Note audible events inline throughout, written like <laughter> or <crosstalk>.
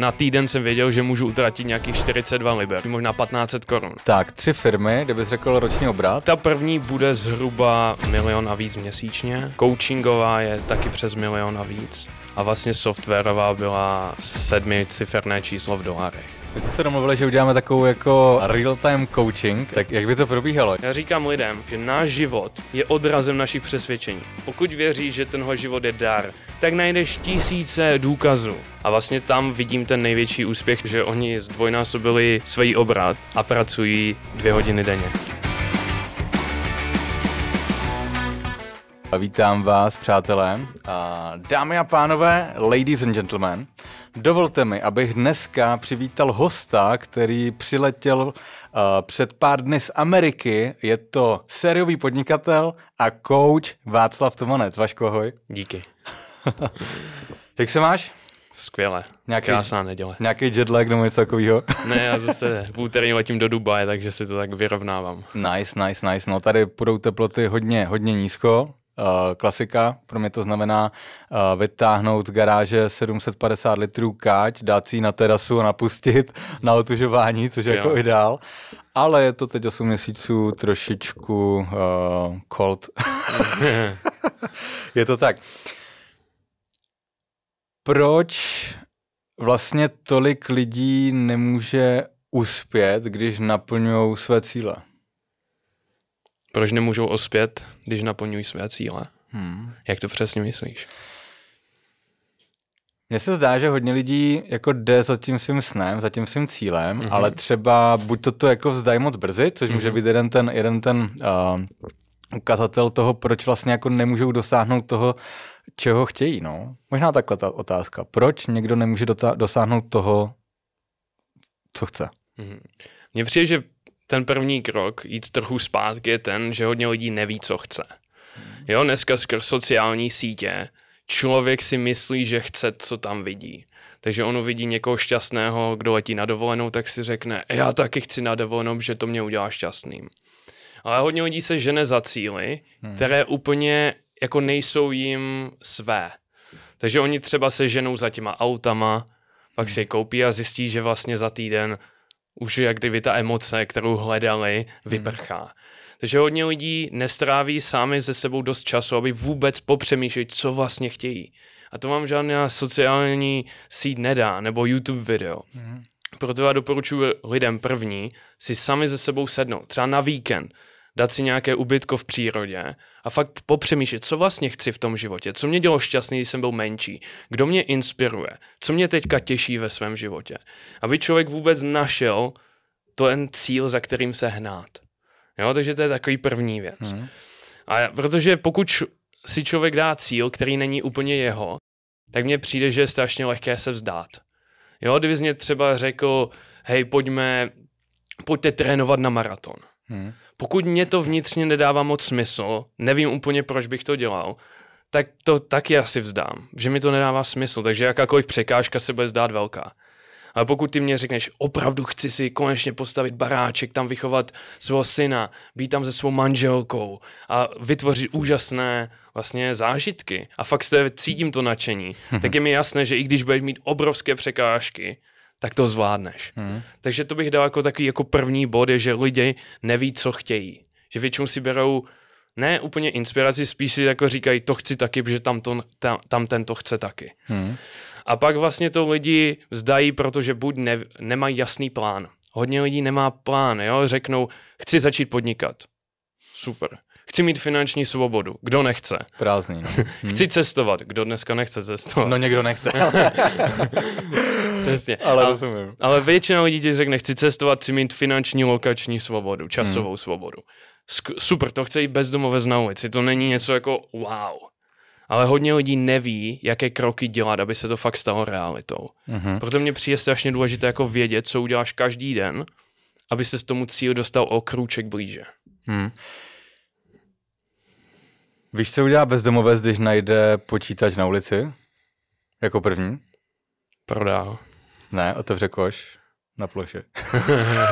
Na týden jsem věděl, že můžu utratit nějakých 42 liber, možná 1500 korun. Tak, tři firmy, kde bys řekl roční obrat? Ta první bude zhruba milion a víc měsíčně, coachingová je taky přes milion a víc a vlastně softwarová byla sedmiciferné číslo v dolarech. My jsme se domluvili, že uděláme takovou jako real-time coaching, tak jak by to probíhalo? Já říkám lidem, že náš život je odrazem našich přesvědčení. Pokud věříš, že tenhle život je dar, tak najdeš tisíce důkazů. A vlastně tam vidím ten největší úspěch, že oni zdvojnásobili svůj obrat a pracují dvě hodiny denně. Vítám vás, přátelé. A dámy a pánové, ladies and gentlemen, Dovolte mi, abych dneska přivítal hosta, který přiletěl uh, před pár dny z Ameriky. Je to sériový podnikatel a coach Václav Tomanec. Vaško, ahoj. Díky. <laughs> Jak se máš? Skvěle. Nějaký, Krásná neděle. Nějaký jetlag nebo něco takového? <laughs> ne, já zase v úterý letím do Dubaje, takže si to tak vyrovnávám. Nice, nice, nice. No tady budou teploty hodně, hodně nízko. Eh, klasika. Pro mě to znamená uh, vytáhnout z garáže 750 litrů káť, dát si ji na terasu a napustit na otužování, což je jako ideál. Ale je to teď 8 měsíců trošičku uh, cold. <laughs> je to tak. Proč vlastně tolik lidí nemůže uspět, když naplňují své cíle? Proč nemůžou ospět, když naplňují své cíle? Hmm. Jak to přesně myslíš? Mně se zdá, že hodně lidí jako jde za tím svým snem, za tím svým cílem, mm-hmm. ale třeba buď to, to jako vzdají moc brzy, což mm-hmm. může mhm. být jeden ten, jeden ten uh, ukazatel toho, proč vlastně jako nemůžou dosáhnout toho, čeho chtějí. No. Možná takhle ta otázka. Proč někdo nemůže dota- dosáhnout toho, co chce? Mm-hmm. přijde, že ten první krok, jít trochu zpátky, je ten, že hodně lidí neví, co chce. Jo, dneska skrz sociální sítě člověk si myslí, že chce, co tam vidí. Takže ono vidí někoho šťastného, kdo letí na dovolenou, tak si řekne, já taky chci na dovolenou, že to mě udělá šťastným. Ale hodně lidí se žene za cíly, hmm. které úplně jako nejsou jim své. Takže oni třeba se ženou za těma autama, pak si je hmm. koupí a zjistí, že vlastně za týden už jak kdyby ta emoce, kterou hledali, vyprchá. Hmm. Takže hodně lidí nestráví sami ze sebou dost času, aby vůbec popřemýšleli, co vlastně chtějí. A to vám žádná sociální síť nedá, nebo YouTube video. Hmm. Proto já doporučuji lidem první si sami ze sebou sednout, třeba na víkend, dát si nějaké ubytko v přírodě a fakt popřemýšlet, co vlastně chci v tom životě, co mě dělo šťastný, když jsem byl menší, kdo mě inspiruje, co mě teďka těší ve svém životě. Aby člověk vůbec našel to ten cíl, za kterým se hnát. Jo, takže to je takový první věc. Hmm. A protože pokud si člověk dá cíl, který není úplně jeho, tak mně přijde, že je strašně lehké se vzdát. Jo, kdyby mě třeba řekl, hej, pojďme, pojďte trénovat na maraton. Hmm. Pokud mě to vnitřně nedává moc smysl, nevím úplně, proč bych to dělal, tak to taky asi vzdám, že mi to nedává smysl, takže jakákoliv překážka se bude zdát velká. Ale pokud ty mě řekneš, opravdu chci si konečně postavit baráček, tam vychovat svého syna, být tam se svou manželkou a vytvořit úžasné vlastně zážitky a fakt se cítím to nadšení, <laughs> tak je mi jasné, že i když budeš mít obrovské překážky, tak to zvládneš. Hmm. Takže to bych dal jako takový jako první bod, je, že lidi neví, co chtějí. Že většinou si berou ne úplně inspiraci, spíš si jako říkají, to chci taky, protože tam, to, tam, tam ten to chce taky. Hmm. A pak vlastně to lidi vzdají, protože buď ne, nemají jasný plán. Hodně lidí nemá plán, jo? řeknou, chci začít podnikat. Super. Chci mít finanční svobodu. Kdo nechce? Prázdný. No. <laughs> Hmm. Chci cestovat. Kdo dneska nechce cestovat? No někdo nechce. <laughs> Přesně. ale, ale, rozumím. ale většina lidí ti řekne, chci cestovat, chci mít finanční, lokační svobodu, časovou hmm. svobodu. Super, to chce i bezdomové na ulici, to není něco jako wow. Ale hodně lidí neví, jaké kroky dělat, aby se to fakt stalo realitou. Mm-hmm. Proto mě přijde strašně důležité jako vědět, co uděláš každý den, aby se z tomu cíl dostal o krůček blíže. Hmm. Víš, co udělá bezdomovec, když najde počítač na ulici? Jako první? Prodá ho. Ne, otevře koš na ploše.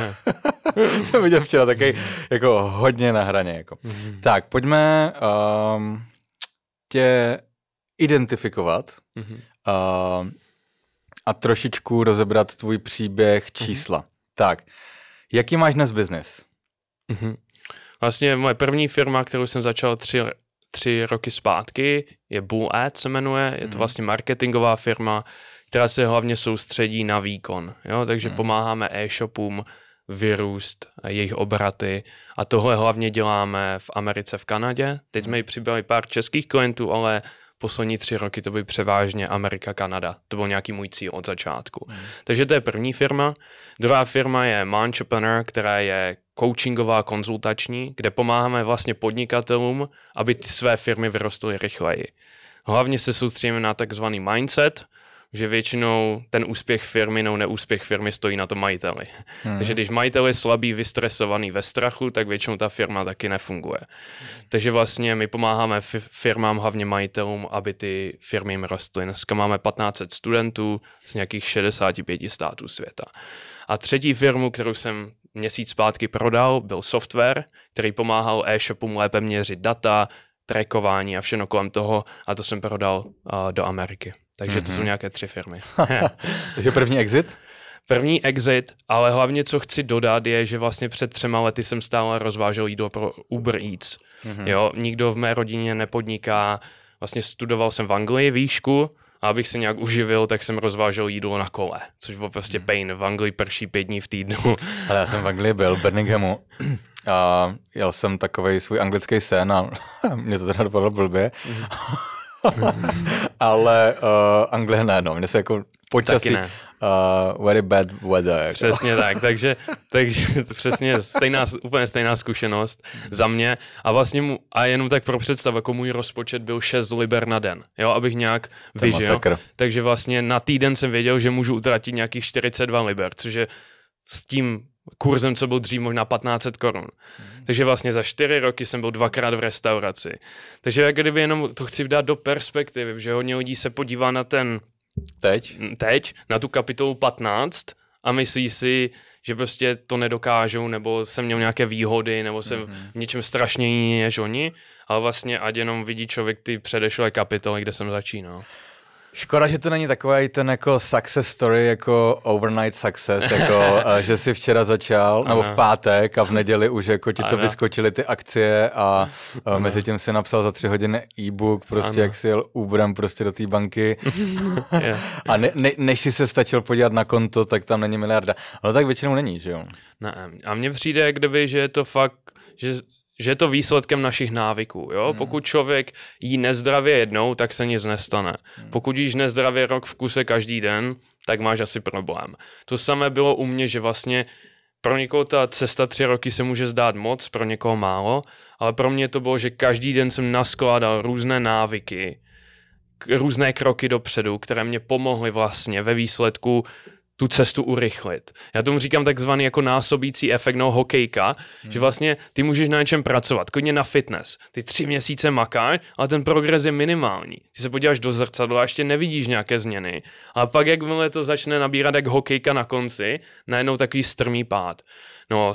<laughs> Jsem viděl včera taky jako hodně na hraně. Jako. Mm-hmm. Tak, pojďme um, tě identifikovat mm-hmm. uh, a trošičku rozebrat tvůj příběh mhm. čísla. Mm-hmm. Tak, jaký máš dnes biznis? Mm-hmm. Vlastně moje první firma, kterou jsem začal tři, tři roky zpátky, je Bull Ad se jmenuje. Je to mhm. vlastně marketingová firma, která se hlavně soustředí na výkon. Jo? Takže hmm. pomáháme e-shopům vyrůst, jejich obraty a tohle hlavně děláme v Americe, v Kanadě. Teď jsme ji hmm. přibyli pár českých klientů, ale poslední tři roky to by převážně Amerika, Kanada. To byl nějaký můj cíl od začátku. Hmm. Takže to je první firma. Druhá firma je Mantrepreneur, která je coachingová, konzultační, kde pomáháme vlastně podnikatelům, aby své firmy vyrostly rychleji. Hlavně se soustředíme na takzvaný mindset, že většinou ten úspěch firmy nebo neúspěch firmy stojí na tom majiteli. Hmm. Takže když majitel je slabý, vystresovaný ve strachu, tak většinou ta firma taky nefunguje. Takže vlastně my pomáháme firmám, hlavně majitelům, aby ty firmy jim rostly. Dneska máme 1500 studentů z nějakých 65 států světa. A třetí firmu, kterou jsem měsíc zpátky prodal, byl software, který pomáhal e-shopům lépe měřit data, trackování a všechno kolem toho a to jsem prodal uh, do Ameriky. Takže mm-hmm. to jsou mhm. nějaké tři firmy. <laughs> <laughs> Takže první exit? První exit, ale hlavně co chci dodat je, že vlastně před třema lety jsem stále rozvážel jídlo pro Uber Eats. Mm-hmm. Jo, nikdo v mé rodině nepodniká. Vlastně studoval jsem v Anglii výšku a abych se nějak uživil, tak jsem rozvážel jídlo na kole, což bylo prostě mm. pain. V Anglii prší pět dní v týdnu. <laughs> Ale já jsem v Anglii byl, v Birminghamu. A jel jsem takový svůj anglický sen a mě to teda dopadlo blbě. Mm-hmm. <laughs> ale uh, eh, Anglie ne, no, mně se jako počasí, uh, very bad weather. Jako. Přesně tak, takže, takže <laughs> přesně stejná, úplně stejná zkušenost za mě a vlastně mu, a jenom tak pro představu, jako můj rozpočet byl 6 liber na den, jo, abych nějak vyžil, takže vlastně na týden jsem věděl, že můžu utratit nějakých 42 liber, což je s tím kurzem, co byl dřív možná 1500 korun. Mm. Takže vlastně za čtyři roky jsem byl dvakrát v restauraci. Takže jak kdyby jenom to chci dát do perspektivy, že hodně lidí se podívá na ten... Teď? Teď, na tu kapitolu 15 a myslí si, že prostě to nedokážou, nebo jsem měl nějaké výhody, nebo jsem mm-hmm. v něčem strašně jiný než oni, ale vlastně ať jenom vidí člověk ty předešlé kapitoly, kde jsem začínal. Škoda, že to není takový ten jako success story, jako overnight success, jako <laughs> eh, že si včera začal, ano. nebo v pátek a v neděli už jako ti to ano. vyskočily ty akcie a eh, ano. mezi tím si napsal za tři hodiny e-book, prostě ano. jak si jel Uberem prostě do té banky <laughs> a ne, ne, než si se stačil podívat na konto, tak tam není miliarda. Ale tak většinou není, že jo? Ne, a mně přijde, kdyby, že je to fakt, že že je to výsledkem našich návyků. Jo? Hmm. Pokud člověk jí nezdravě jednou, tak se nic nestane. Hmm. Pokud jíš nezdravě rok v kuse každý den, tak máš asi problém. To samé bylo u mě, že vlastně pro někoho ta cesta tři roky se může zdát moc, pro někoho málo, ale pro mě to bylo, že každý den jsem naskládal různé návyky, různé kroky dopředu, které mě pomohly vlastně ve výsledku tu cestu urychlit. Já tomu říkám takzvaný jako násobící efekt, no hokejka, hmm. že vlastně ty můžeš na něčem pracovat, klidně na fitness. Ty tři měsíce makáš, ale ten progres je minimální. Ty se podíváš do zrcadla a ještě nevidíš nějaké změny. A pak, jakmile to začne nabírat jak hokejka na konci, najednou takový strmý pád. No,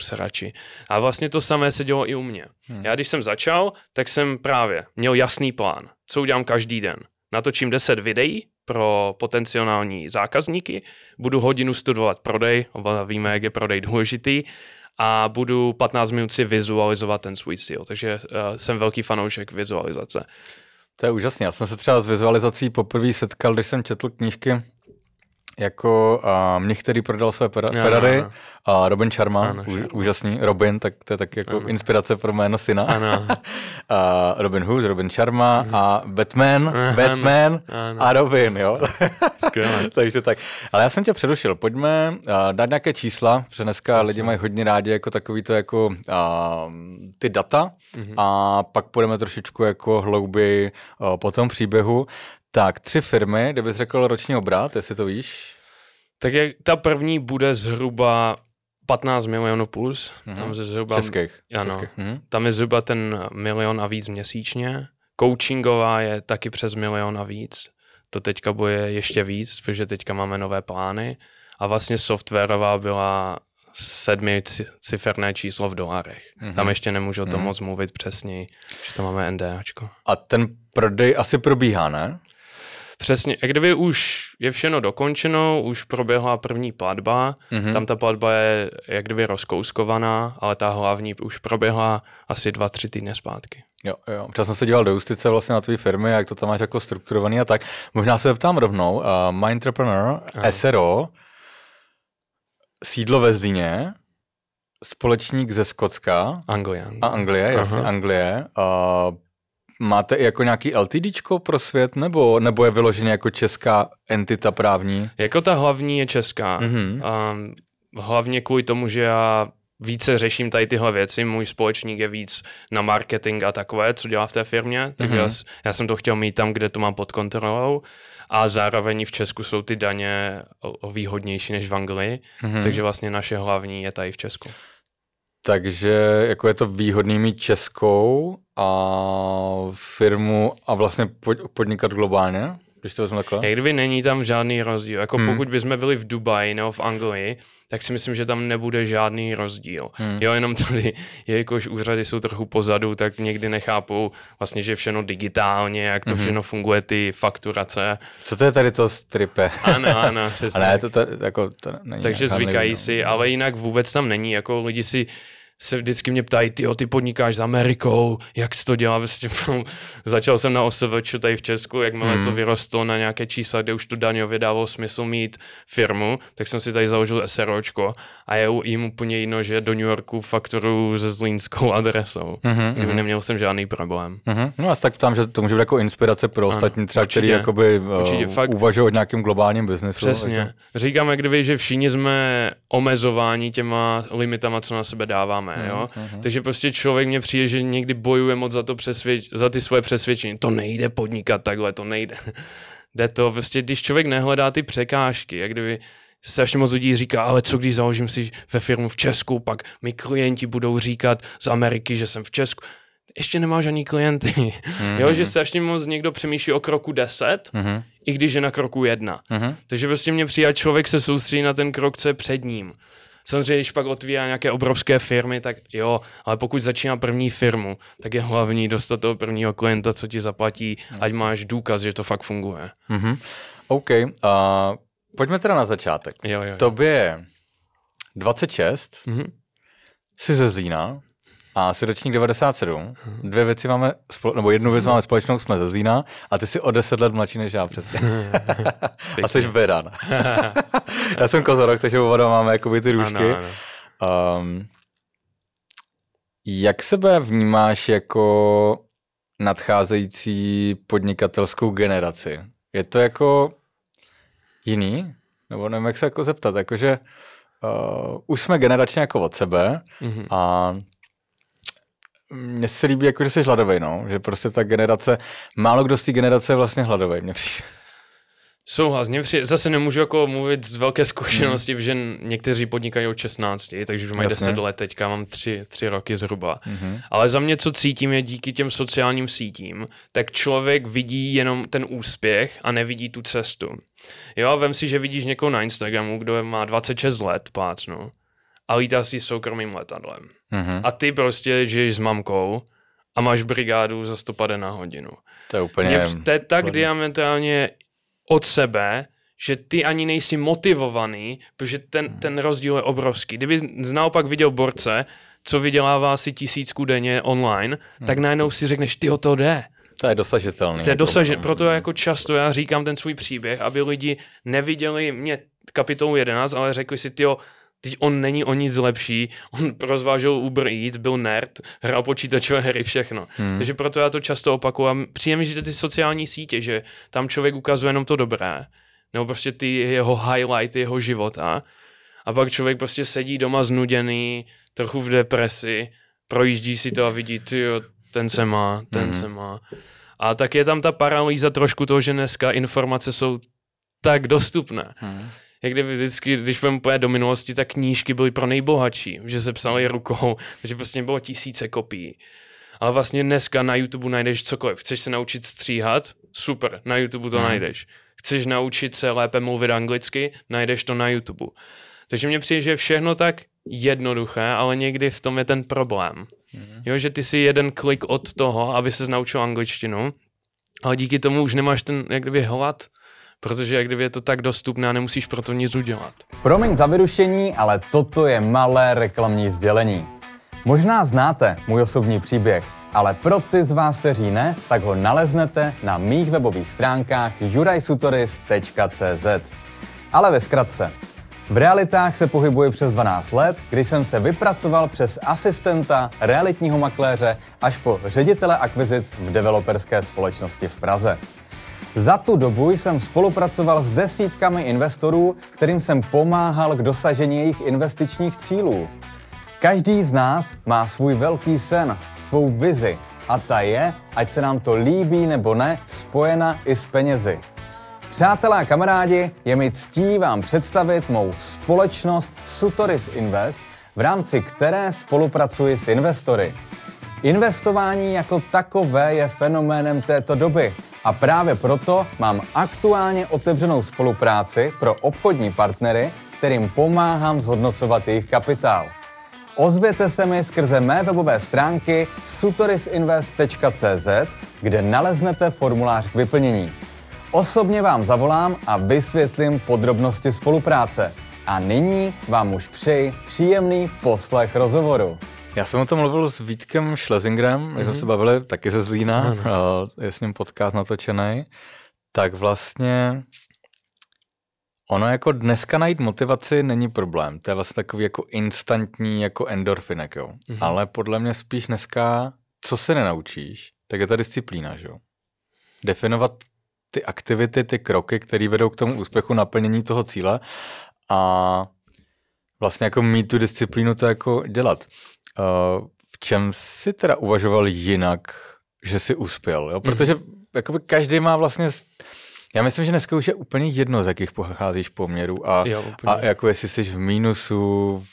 se radši. A vlastně to samé se dělo i u mě. Hmm. Já když jsem začal, tak jsem právě měl jasný plán, co udělám každý den. Natočím 10 videí, pro potenciální zákazníky, budu hodinu studovat prodej, oba víme, jak je prodej důležitý, a budu 15 minut si vizualizovat ten svůj cíl. Takže uh, jsem velký fanoušek vizualizace. To je úžasné. Já jsem se třeba s vizualizací poprvé setkal, když jsem četl knížky jako um, některý prodal své Ferrari a uh, Robin Sharma, ano, úžasný Robin, tak to je tak jako ano. inspirace pro jméno syna. Ano. uh, <laughs> Robin Hood, Robin Sharma ano. a Batman, ano. Batman ano. a Robin, jo. <laughs> Takže tak. Ale já jsem tě přerušil, pojďme uh, dát nějaké čísla, protože dneska Jasně. lidi mají hodně rádi jako takový to jako uh, ty data ano. Mhm. a pak půjdeme trošičku jako hlouby uh, po tom příběhu. Tak, tři firmy, kde bys řekl roční obrat, jestli to víš? Tak jak ta první bude zhruba 15 milionů plus. Mm-hmm. Tam je zhruba, Českých. Ano, Českých. Mm-hmm. Tam je zhruba ten milion a víc měsíčně. Coachingová je taky přes milion a víc. To teďka bude ještě víc, protože teďka máme nové plány. A vlastně softwarová byla sedmi ciferné číslo v dolarech. Mm-hmm. Tam ještě nemůžu o tom mm-hmm. moc mluvit přesněji, že tam máme NDAčko. A ten prodej asi probíhá, ne? Přesně, a kdyby už je všechno dokončeno, už proběhla první platba, mm-hmm. tam ta platba je jak kdyby rozkouskovaná, ale ta hlavní už proběhla asi dva, tři týdny zpátky. Jo, jo. Včas jsem se díval do justice vlastně na tvé firmy, jak to tam máš jako strukturovaný a tak. Možná se zeptám rovnou, uh, My Entrepreneur, Aha. SRO, sídlo ve Zlíně, společník ze Skotska. Anglia. A Anglie, jasně, Anglie. Uh, Máte jako nějaký LTDčko pro svět, nebo, nebo je vyloženě jako česká entita právní? Jako ta hlavní je česká. Mm-hmm. Ehm, a hlavně kvůli tomu, že já více řeším tady tyhle věci, můj společník je víc na marketing a takové, co dělá v té firmě, takže mm-hmm. já, já jsem to chtěl mít tam, kde to mám pod kontrolou a zároveň v Česku jsou ty daně výhodnější než v Anglii, mm-hmm. takže vlastně naše hlavní je tady v Česku. Takže jako je to výhodný mít českou a firmu a vlastně podnikat globálně? když to vezmu takhle? Jak kdyby není tam žádný rozdíl. Jako hmm. pokud bychom byli v Dubaji nebo v Anglii, tak si myslím, že tam nebude žádný rozdíl. Hmm. Jo, jenom tady, jakož úřady jsou trochu pozadu, tak někdy nechápou vlastně, že všechno digitálně, jak to hmm. všechno funguje, ty fakturace. Co to je tady to stripe? Ano, ano, <laughs> přesně. Ale to, to, jako, to není Takže zvykají nevím, si, ale jinak vůbec tam není. Jako lidi si se vždycky mě ptají, ty ty podnikáš s Amerikou, jak jsi to dělá? Vlastně, <laughs> začal jsem na OSVČ tady v Česku, jakmile hmm. to vyrostlo na nějaké čísla, kde už tu daňově dávalo smysl mít firmu, tak jsem si tady založil SROčko a je jim úplně jedno, že do New Yorku faktoru se zlínskou <laughs> adresou. hmm hmm Neměl jsem žádný problém. hmm No a tak tam, že to může být jako inspirace pro ano, ostatní třeba, určitě, který jakoby eh, určitě, uh, fakt, uvažují o nějakém globálním biznesu. Přesně. Říkáme, Říkám, kdyby, že všichni jsme omezováni těma limitama, co na sebe dáváme děláme, mhm, jo. Mm, Takže prostě člověk mě přijde, že někdy bojuje moc za, to přesvědč, za ty svoje přesvědčení. To nejde podnikat takhle, to nejde. <laughs> Jde to, prostě když člověk nehledá ty překážky, jak kdyby strašně moc lidí říká, ale co když založím si ve firmu v Česku, pak mi klienti budou říkat z Ameriky, že jsem v Česku ještě nemáš ani klienty. Mm-hmm. <laughs> Jo, že mhm. strašně moc někdo přemýšlí o kroku 10, mm-hmm. i když je na kroku 1. Mm-hmm. Takže prostě mě přijat člověk se soustředí na ten krok, co je před ním. Samozřejmě, když pak otvírá nějaké obrovské firmy, tak jo, ale pokud začíná první firmu, tak je hlavní dostat toho prvního klienta, co ti zaplatí, yes. ať máš důkaz, že to fakt funguje. Mm-hmm. OK, uh, pojďme teda na začátek. Jo, jo, jo. Tobě 26, mm-hmm. jsi ze Zlína, a jsi ročník 97. Dvě věci máme, spol, nebo jednu věc máme společnou, jsme ze Zlína a ty jsi o deset let mladší než já přesně. <laughs> a jsi vedan. <laughs> já jsem Kozorok, takže oba máme jakoby ty růžky. Ano, ano. Um, jak sebe vnímáš jako nadcházející podnikatelskou generaci? Je to jako jiný? Nebo nevím, jak se jako zeptat, jakože uh, už jsme generačně jako od sebe mm-hmm. a mně se líbí, jako, že jsi hladový, no. Že prostě ta generace, málo kdo z té generace je vlastně hladový, mě přijde. Souhlas, mě přijde, zase nemůžu jako mluvit z velké hmm. zkušenosti, hmm. že někteří podnikají od 16, takže už mají Jasně. 10 let, teďka mám 3, 3 roky zhruba. Hmm. Ale za mě, co cítím, je díky těm sociálním sítím, tak člověk vidí jenom ten úspěch a nevidí tu cestu. Jo, vem si, že vidíš někoho na Instagramu, kdo má 26 let, pácnu a lítá si soukromým letadlem. Mm-hmm. A ty prostě žiješ s mamkou a máš brigádu za 150 na hodinu. To je úplně... Mě, to je tak úplně. diametrálně od sebe, že ty ani nejsi motivovaný, protože ten, hmm. ten rozdíl je obrovský. Kdyby naopak viděl borce, co vydělává si tisícku denně online, hmm. tak najednou si řekneš, ty o to jde. To je dosažitelné. To je jako dosažitelné, proto jako často já říkám ten svůj příběh, aby lidi neviděli mě kapitolu 11, ale řekli si, ty Teď on není o nic lepší, on rozvážel Uber Eats, byl nerd, hrál počítačové hry, všechno. Hmm. Takže proto já to často opakuju a přijde že ty sociální sítě, že tam člověk ukazuje jenom to dobré, nebo prostě ty jeho highlighty jeho života a pak člověk prostě sedí doma znuděný, trochu v depresi, projíždí si to a vidí, ty ten se má, ten hmm. se má. A tak je tam ta paralýza trošku toho, že dneska informace jsou tak dostupné. Hmm jak kdyby vždycky, když budeme úplně do minulosti, tak knížky byly pro nejbohatší, že se psaly rukou, <laughs> že prostě bylo tisíce kopií. Ale vlastně dneska na YouTube najdeš cokoliv. Chceš se naučit stříhat? Super, na YouTube to hmm. najdeš. Chceš naučit se lépe mluvit anglicky? Najdeš to na YouTube. Takže mně přijde, že všechno tak jednoduché, ale někdy v tom je ten problém. Hmm. Jo, že ty si jeden klik od toho, aby se naučil angličtinu, ale díky tomu už nemáš ten jak kdyby hlad protože jak kdyby je to tak dostupné a nemusíš to nic udělat. Promiň za vyrušení, ale toto je malé reklamní sdělení. Možná znáte můj osobní příběh, ale pro ty z vás, kteří ne, tak ho naleznete na mých webových stránkách jurajsutoris.cz. Ale ve zkratce, v realitách se pohybuji přes 12 let, kdy jsem se vypracoval přes asistenta, realitního makléře až po ředitele akvizic v developerské společnosti v Praze. Za tu dobu jsem spolupracoval s desítkami investorů, kterým jsem pomáhal k dosažení jejich investičních cílů. Každý z nás má svůj velký sen, svou vizi a ta je, ať se nám to líbí nebo ne, spojena i s penězi. Přátelé a kamarádi, je mi ctí vám představit mou společnost Sutoris Invest, v rámci které spolupracuji s investory. Investování jako takové je fenoménem této doby a právě proto mám aktuálně otevřenou spolupráci pro obchodní partnery, kterým pomáhám zhodnocovat jejich kapitál. Ozvěte se mi skrze mé webové stránky sutorisinvest.cz, kde naleznete formulář k vyplnění. Osobně vám zavolám a vysvětlím podrobnosti spolupráce. A nyní vám už přeji příjemný poslech rozhovoru. Já jsem o tom mluvil s Vítkem Schlesingrem, mm-hmm. jsme mhm. se bavili taky ze Zlína, ano. je s ním podcast natočený, tak vlastně ono jako dneska najít motivaci není problém, to je vlastně takový jako instantní jako endorfinek, jo. Mm-hmm. Ale podle mě spíš dneska, co se nenaučíš, tak je ta disciplína, že jo. Definovat ty aktivity, ty kroky, které vedou k tomu úspěchu naplnění toho cíle a vlastně jako mít tu disciplínu to jako dělat. Eh, v čem si teda uvažoval jinak, že si uspěl? Jo? Protože mm-hmm. jakoby každý má vlastně... Já myslím, že dneska už je úplně jedno, z jakých pocházíš poměrů a, jo, a jako jestli jsi v mínusu, v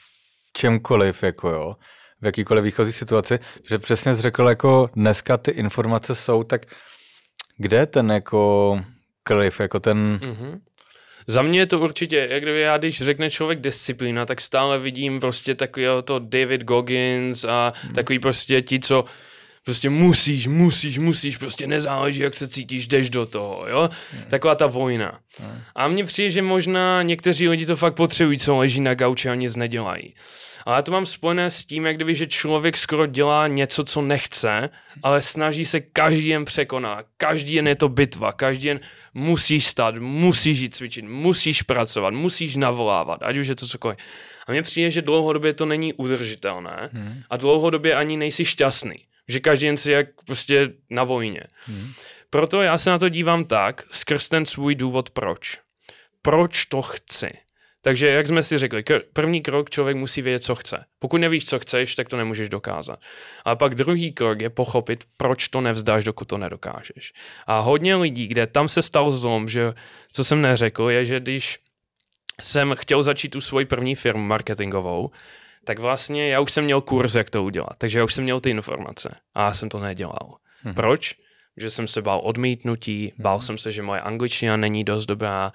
čemkoliv, jako jo, v jakýkoliv výchozí situaci, že přesně jsi řekl, jako dneska ty informace jsou, tak kde je ten jako klif, jako ten, mm-hmm. Za mě je to určitě, jak kdyby já, když řekne člověk disciplína, tak stále vidím prostě takového to David Goggins a hmm. takový prostě ti, co prostě musíš, musíš, musíš, prostě nezáleží, jak se cítíš, jdeš do toho, jo? Hmm. Taková ta vojna. Hmm. A mně přijde, že možná někteří lidi to fakt potřebují, co leží na gauči a nic nedělají. Ale já to mám spojené s tím, jak kdyby, že člověk skoro dělá něco, co nechce, ale snaží se každý den překonat. Každý den je to bitva, každý den musíš stát, musíš jít cvičit, musíš pracovat, musíš navolávat, ať už je to cokoliv. A mně přijde, že dlouhodobě to není udržitelné hmm. a dlouhodobě ani nejsi šťastný. Že každý den si jak prostě na vojně. Hmm. Proto já se na to dívám tak, skrz ten svůj důvod proč. Proč to chci? Takže jak jsme si řekli, první krok člověk musí vědět, co chce. Pokud nevíš, co chceš, tak to nemůžeš dokázat. A pak druhý krok je pochopit, proč to nevzdáš, dokud to nedokážeš. A hodně lidí, kde tam se stal zlom, že co jsem neřekl, je, že když jsem chtěl začít tu svoji první firmu marketingovou, tak vlastně já už jsem měl kurz, jak to udělat. Takže já už jsem měl ty informace a já jsem to nedělal. Hmm. Proč? Že jsem se bál odmítnutí, bál hmm. jsem se, že moje angličtina není dost dobrá,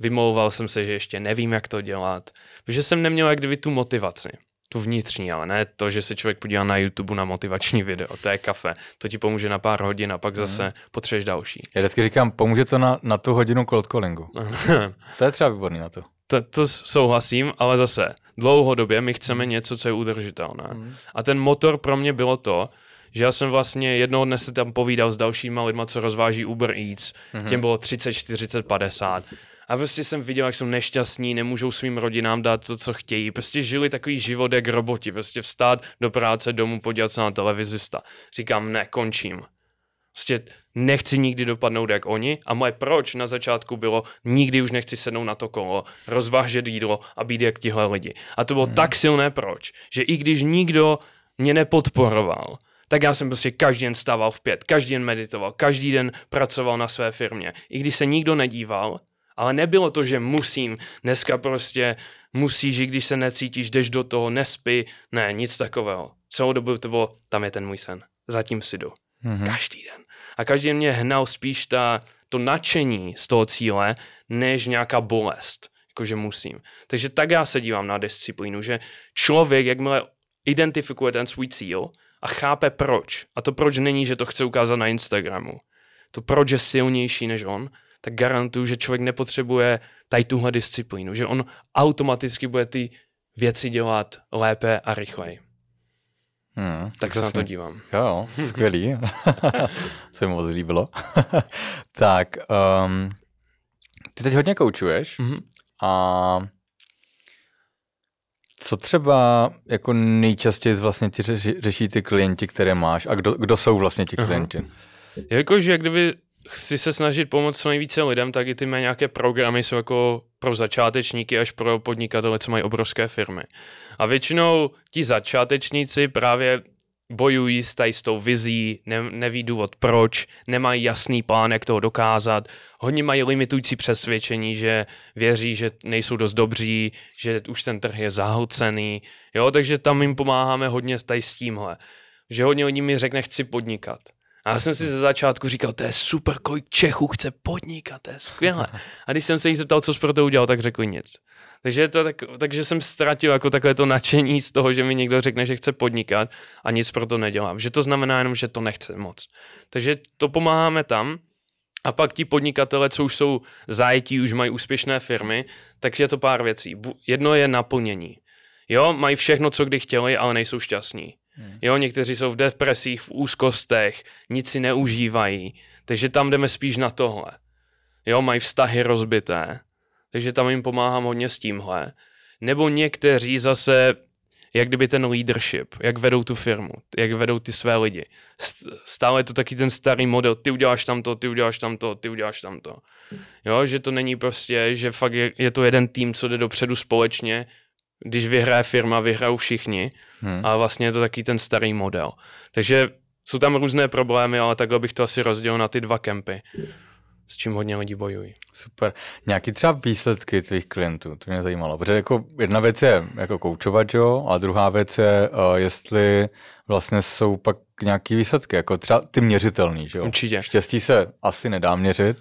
Vymlouval jsem se, že ještě nevím, jak to dělat, protože jsem neměl jak kdyby tu motivaci tu vnitřní, ale ne to, že se člověk podívá na YouTube na motivační video, to je kafe, to ti pomůže na pár hodin a pak mm. zase potřebuješ další. Já vždycky říkám, pomůže to na, na tu hodinu cold callingu. <laughs> to je třeba výborný na to. to. To souhlasím, ale zase dlouhodobě my chceme mhm. něco, co je udržitelné. Mm. A ten motor pro mě bylo to, že já jsem vlastně jednoho dne se tam povídal s dalšíma lidma, co rozváží Uber Eats, mm-hmm. těm bylo 30, 40, 50 a prostě jsem viděl, jak jsou nešťastní, nemůžou svým rodinám dát to, co chtějí. Prostě žili takový život jak roboti, prostě vstát do práce, domů, podívat se na televizi, vstát. Říkám, ne, končím. Prostě nechci nikdy dopadnout jak oni a moje proč na začátku bylo, nikdy už nechci sednout na to kolo, rozvážet jídlo a být jak tihle lidi. A to bylo hmm. tak silné proč, že i když nikdo mě nepodporoval, tak já jsem prostě každý den stával v pět, každý den meditoval, každý den pracoval na své firmě. I když se nikdo nedíval, ale nebylo to, že musím, dneska prostě musíš, že když se necítíš, jdeš do toho, nespí, ne, nic takového. Celou dobu to bylo, tam je ten můj sen, zatím si jdu. Mm-hmm. Každý den. A každý den mě hnal spíš ta, to nadšení z toho cíle, než nějaká bolest, jakože musím. Takže tak já se dívám na disciplínu, že člověk, jakmile identifikuje ten svůj cíl a chápe proč. A to proč není, že to chce ukázat na Instagramu. To proč je silnější než on, tak garantuju, že člověk nepotřebuje tady tuhle disciplínu, že on automaticky bude ty věci dělat lépe a rychleji. Hmm, tak se na to dívám. Jo, skvělý. <laughs> <laughs> se mi moc líbilo. <laughs> tak, um, ty teď hodně koučuješ mm-hmm. a co třeba jako nejčastěji vlastně ti řeši, řeší ty klienti, které máš a kdo, kdo jsou vlastně ti klienti? Uh-huh. Jakože jak kdyby chci se snažit pomoct co nejvíce lidem, tak i ty mé nějaké programy jsou jako pro začátečníky až pro podnikatele, co mají obrovské firmy. A většinou ti začátečníci právě bojují s, tady, s tou vizí, ne, neví důvod proč, nemají jasný plán, jak toho dokázat, hodně mají limitující přesvědčení, že věří, že nejsou dost dobří, že už ten trh je zahlcený, jo, takže tam jim pomáháme hodně tady s tímhle. Že hodně lidí mi řekne, chci podnikat, a já jsem si ze začátku říkal, to je super, kolik Čechů chce podnikat, to je skvělé. A když jsem se jich zeptal, co jsi pro to udělal, tak řekl nic. Takže, to tak, takže jsem ztratil jako takové to nadšení z toho, že mi někdo řekne, že chce podnikat a nic pro to nedělám. Že to znamená jenom, že to nechce moc. Takže to pomáháme tam. A pak ti podnikatele, co už jsou zajetí, už mají úspěšné firmy, takže je to pár věcí. Jedno je naplnění. Jo, mají všechno, co kdy chtěli, ale nejsou šťastní. Hmm. Jo, někteří jsou v depresích, v úzkostech, nic si neužívají, takže tam jdeme spíš na tohle. Jo, mají vztahy rozbité, takže tam jim pomáhám hodně s tímhle. Nebo někteří zase, jak kdyby ten leadership, jak vedou tu firmu, jak vedou ty své lidi. Stále je to taky ten starý model, ty uděláš tamto, ty uděláš tamto, ty uděláš tamto. Jo, že to není prostě, že fakt je, je to jeden tým, co jde dopředu společně, když vyhraje firma, vyhrajou všichni, hmm. ale vlastně je to taký ten starý model. Takže jsou tam různé problémy, ale takhle bych to asi rozdělil na ty dva kempy, s čím hodně lidí bojují. Super. Nějaký třeba výsledky tvých klientů, to mě zajímalo, protože jako jedna věc je jako koučovat, jo, a druhá věc je, uh, jestli vlastně jsou pak nějaký výsledky, jako třeba ty měřitelný, že jo? Určitě. Štěstí se asi nedá měřit,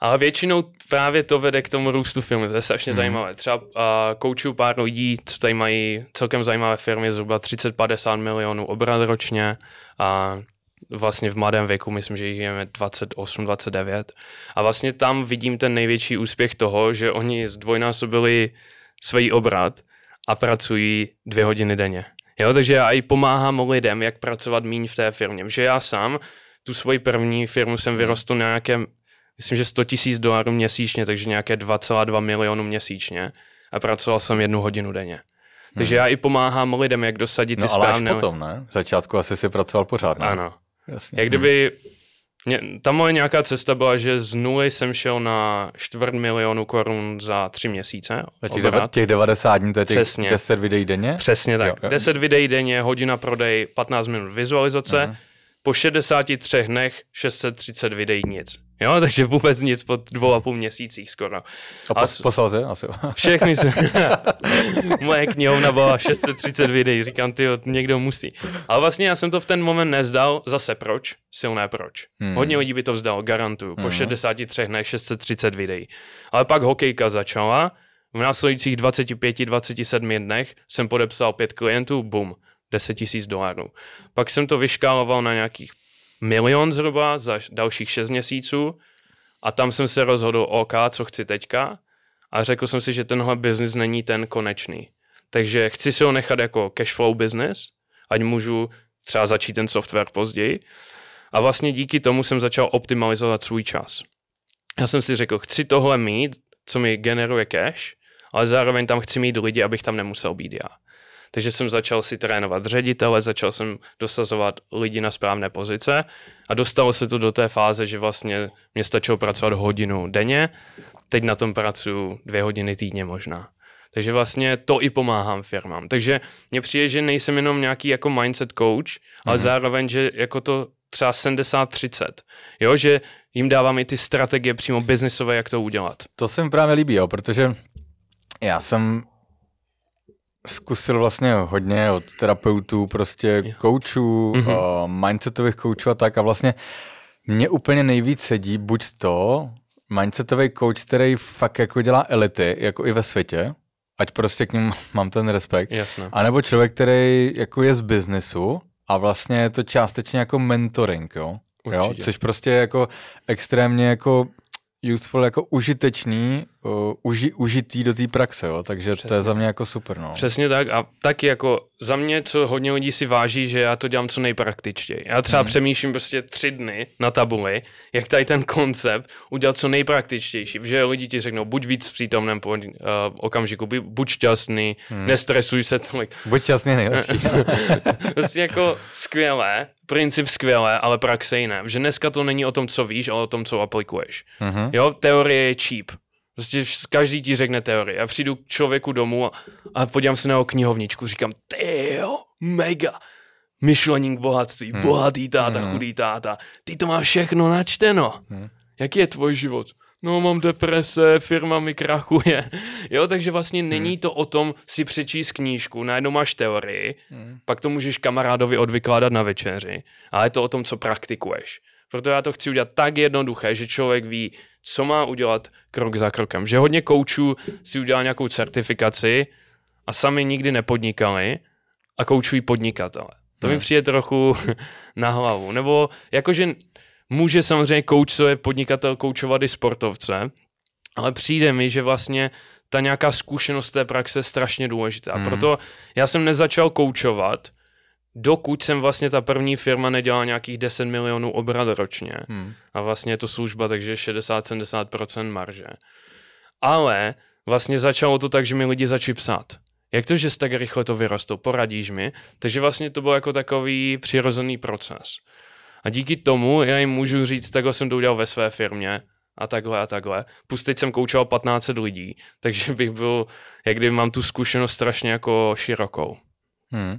ale většinou právě to vede k tomu růstu firmy. To je strašně hmm. zajímavé. Třeba koučuju pár lidí, co tady mají celkem zajímavé firmy, zhruba 30-50 milionů obrat ročně a vlastně v mladém věku, myslím, že jich je 28, 29. A vlastně tam vidím ten největší úspěch toho, že oni zdvojnásobili svůj obrat a pracují dvě hodiny denně. Jo, takže já i pomáhám lidem, jak pracovat míň v té firmě. Že já sám tu svoji první firmu jsem vyrostl na nějakém myslím, že 100 tisíc dolarů měsíčně, takže nějaké 2,2 milionu měsíčně a pracoval jsem jednu hodinu denně. Takže hmm. já i pomáhám lidem, jak dosadit no, ty ale správné... ale až potom, ne? V začátku asi si pracoval pořád, ne? Ano. Jasně. Jak hmm. kdyby... Mě, ta moje nějaká cesta byla, že z nuly jsem šel na čtvrt milionu korun za tři měsíce. A těch, deva, těch 90 dní, to je těch Přesně. 10 videí denně? Přesně tak. Jo. 10 videí denně, hodina prodej, 15 minut vizualizace. Hmm. Po 63 dnech 630 videí nic. Jo, takže vůbec nic po dvou a půl měsících skoro. A pos, poslal jsi asi. Všechny jsem. <laughs> <laughs> Moje knihovna byla 630 videí, říkám, ty někdo musí. Ale vlastně já jsem to v ten moment nezdal, zase proč? Silné proč. Hmm. Hodně lidí by to vzdal, garantuju, po hmm. 63 ne 630 videí. Ale pak hokejka začala, v následujících 25-27 dnech jsem podepsal pět klientů, bum, 10 tisíc dolarů. Pak jsem to vyškáloval na nějakých milion zhruba za dalších šest měsíců a tam jsem se rozhodl, OK, co chci teďka a řekl jsem si, že tenhle biznis není ten konečný. Takže chci si ho nechat jako cashflow business, ať můžu třeba začít ten software později. A vlastně díky tomu jsem začal optimalizovat svůj čas. Já jsem si řekl, chci tohle mít, co mi generuje cash, ale zároveň tam chci mít lidi, abych tam nemusel být já. Takže jsem začal si trénovat ředitele, začal jsem dosazovat lidi na správné pozice a dostalo se to do té fáze, že vlastně mě stačilo pracovat hodinu denně, teď na tom pracuji dvě hodiny týdně možná. Takže vlastně to i pomáhám firmám. Takže mně přijde, že nejsem jenom nějaký jako mindset coach, ale mm-hmm. zároveň, že jako to třeba 70-30. Jo, že jim dávám i ty strategie přímo biznisové, jak to udělat. To se mi právě líbí, jo, protože já jsem zkusil vlastně hodně od terapeutů, prostě koučů, mm-hmm. uh, mindsetových koučů a tak a vlastně mě úplně nejvíc sedí buď to mindsetový coach, který fakt jako dělá elity, jako i ve světě, ať prostě k ním <laughs> mám ten respekt, Jasne. anebo člověk, který jako je z biznesu a vlastně je to částečně jako mentoring, jo? jo? Což prostě je jako extrémně jako useful jako užitečný, uh, uži, užitý do té praxe, jo? takže Přesně. to je za mě jako super. No. Přesně tak a taky jako za mě, co hodně lidí si váží, že já to dělám co nejpraktičtěji. Já třeba hmm. přemýšlím prostě tři dny na tabuli, jak tady ten koncept udělat co nejpraktičtější, že lidi ti řeknou, buď víc v přítomném po, uh, okamžiku, buď šťastný, hmm. nestresuj se tolik. Buď šťastný nejlepší. <laughs> prostě jako skvělé, princip skvělé, ale praxe jiné. Že dneska to není o tom, co víš, ale o tom, co aplikuješ. Mm-hmm. Jo, teorie je cheap. Prostě každý ti řekne teorie. Já přijdu k člověku domů a, a podívám se na jeho knihovničku, říkám, jo, mega, myšlení k bohatství, hmm. bohatý táta, hmm. chudý táta, ty to máš všechno načteno. Hmm. Jaký je tvoj život? no mám deprese, firma mi krachuje. <laughs> Jo, takže vlastně hmm. není to o tom si přečíst knížku, najednou máš teorii, hmm. pak to můžeš kamarádovi odvykládat na večeři, ale je to o tom, co praktikuješ. Proto já to chci udělat tak jednoduché, že člověk ví, co má udělat krok za krokem. Že hodně koučů si udělá nějakou certifikaci a sami nikdy nepodnikali a koučují podnikatele. To hmm. mi přijde trochu <laughs> na hlavu. Nebo jakože Může samozřejmě kouč, co je podnikatel, koučovat i sportovce, ale přijde mi, že vlastně ta nějaká zkušenost té praxe je strašně důležitá. Mm. Proto já jsem nezačal koučovat, dokud jsem vlastně ta první firma nedělala nějakých 10 milionů obrat ročně. Mm. A vlastně je to služba, takže 60-70% marže. Ale vlastně začalo to tak, že mi lidi začali psát. Jak to, že tak rychle to vyrostl? Poradíš mi? Takže vlastně to byl jako takový přirozený proces. A díky tomu já jim můžu říct, takhle jsem to udělal ve své firmě a takhle a takhle. Plus teď jsem koučoval 1500 lidí, takže bych byl, jak kdyby mám tu zkušenost strašně jako širokou. Hmm.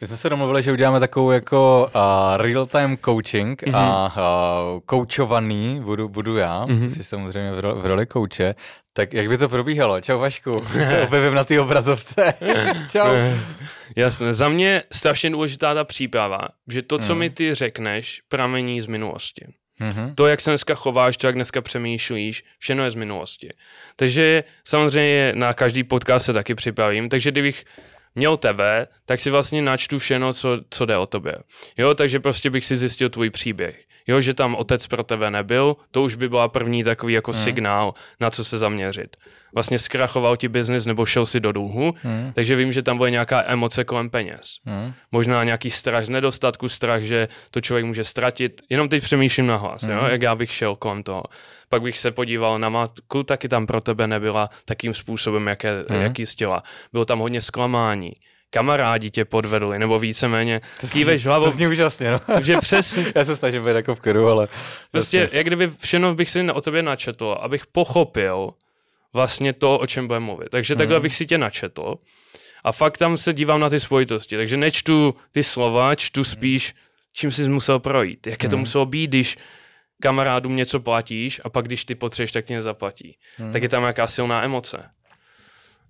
My jsme se domluvili, že uděláme takovou jako uh, real-time coaching mm-hmm. a uh, koučovaný budu, budu já, mm-hmm. jsi samozřejmě v, v roli kouče, tak jak by to probíhalo? Čau Vašku, <laughs> objevím na té obrazovce. <laughs> Čau. Jasné. za mě strašně důležitá ta příprava, že to, co mm. mi ty řekneš, pramení z minulosti. Mm-hmm. To, jak se dneska chováš, to, jak dneska přemýšlíš, všechno je z minulosti. Takže samozřejmě na každý podcast se taky připravím, takže kdybych měl tebe, tak si vlastně načtu všechno, co, co jde o tobě. Jo, takže prostě bych si zjistil tvůj příběh. Jo, že tam otec pro tebe nebyl, to už by byla první takový jako hmm. signál, na co se zaměřit. Vlastně zkrachoval ti biznis nebo šel si do důhu, hmm. takže vím, že tam bude nějaká emoce kolem peněz. Hmm. Možná nějaký strach z nedostatku, strach, že to člověk může ztratit. Jenom teď přemýšlím hlas, hmm. jak já bych šel kolem toho. Pak bych se podíval na matku, taky tam pro tebe nebyla takým způsobem, jaké, hmm. jaký chtěla. Bylo tam hodně zklamání kamarádi tě podvedli, nebo víceméně to kýveš zní, hlavou. To zní úžasně, no. že přes... <laughs> Já se snažím být jako v kru, ale... Prostě, vlastně. jak kdyby všechno bych si o tobě načetl, abych pochopil vlastně to, o čem budeme mluvit. Takže mm. takhle mhm. bych si tě načetl. A fakt tam se dívám na ty spojitosti. Takže nečtu ty slova, čtu mhm. spíš, čím jsi musel projít. Jaké mm. to mhm. muselo být, když kamarádům něco platíš a pak když ty potřeš, tak tě nezaplatí. Hmm. Tak je tam nějaká silná emoce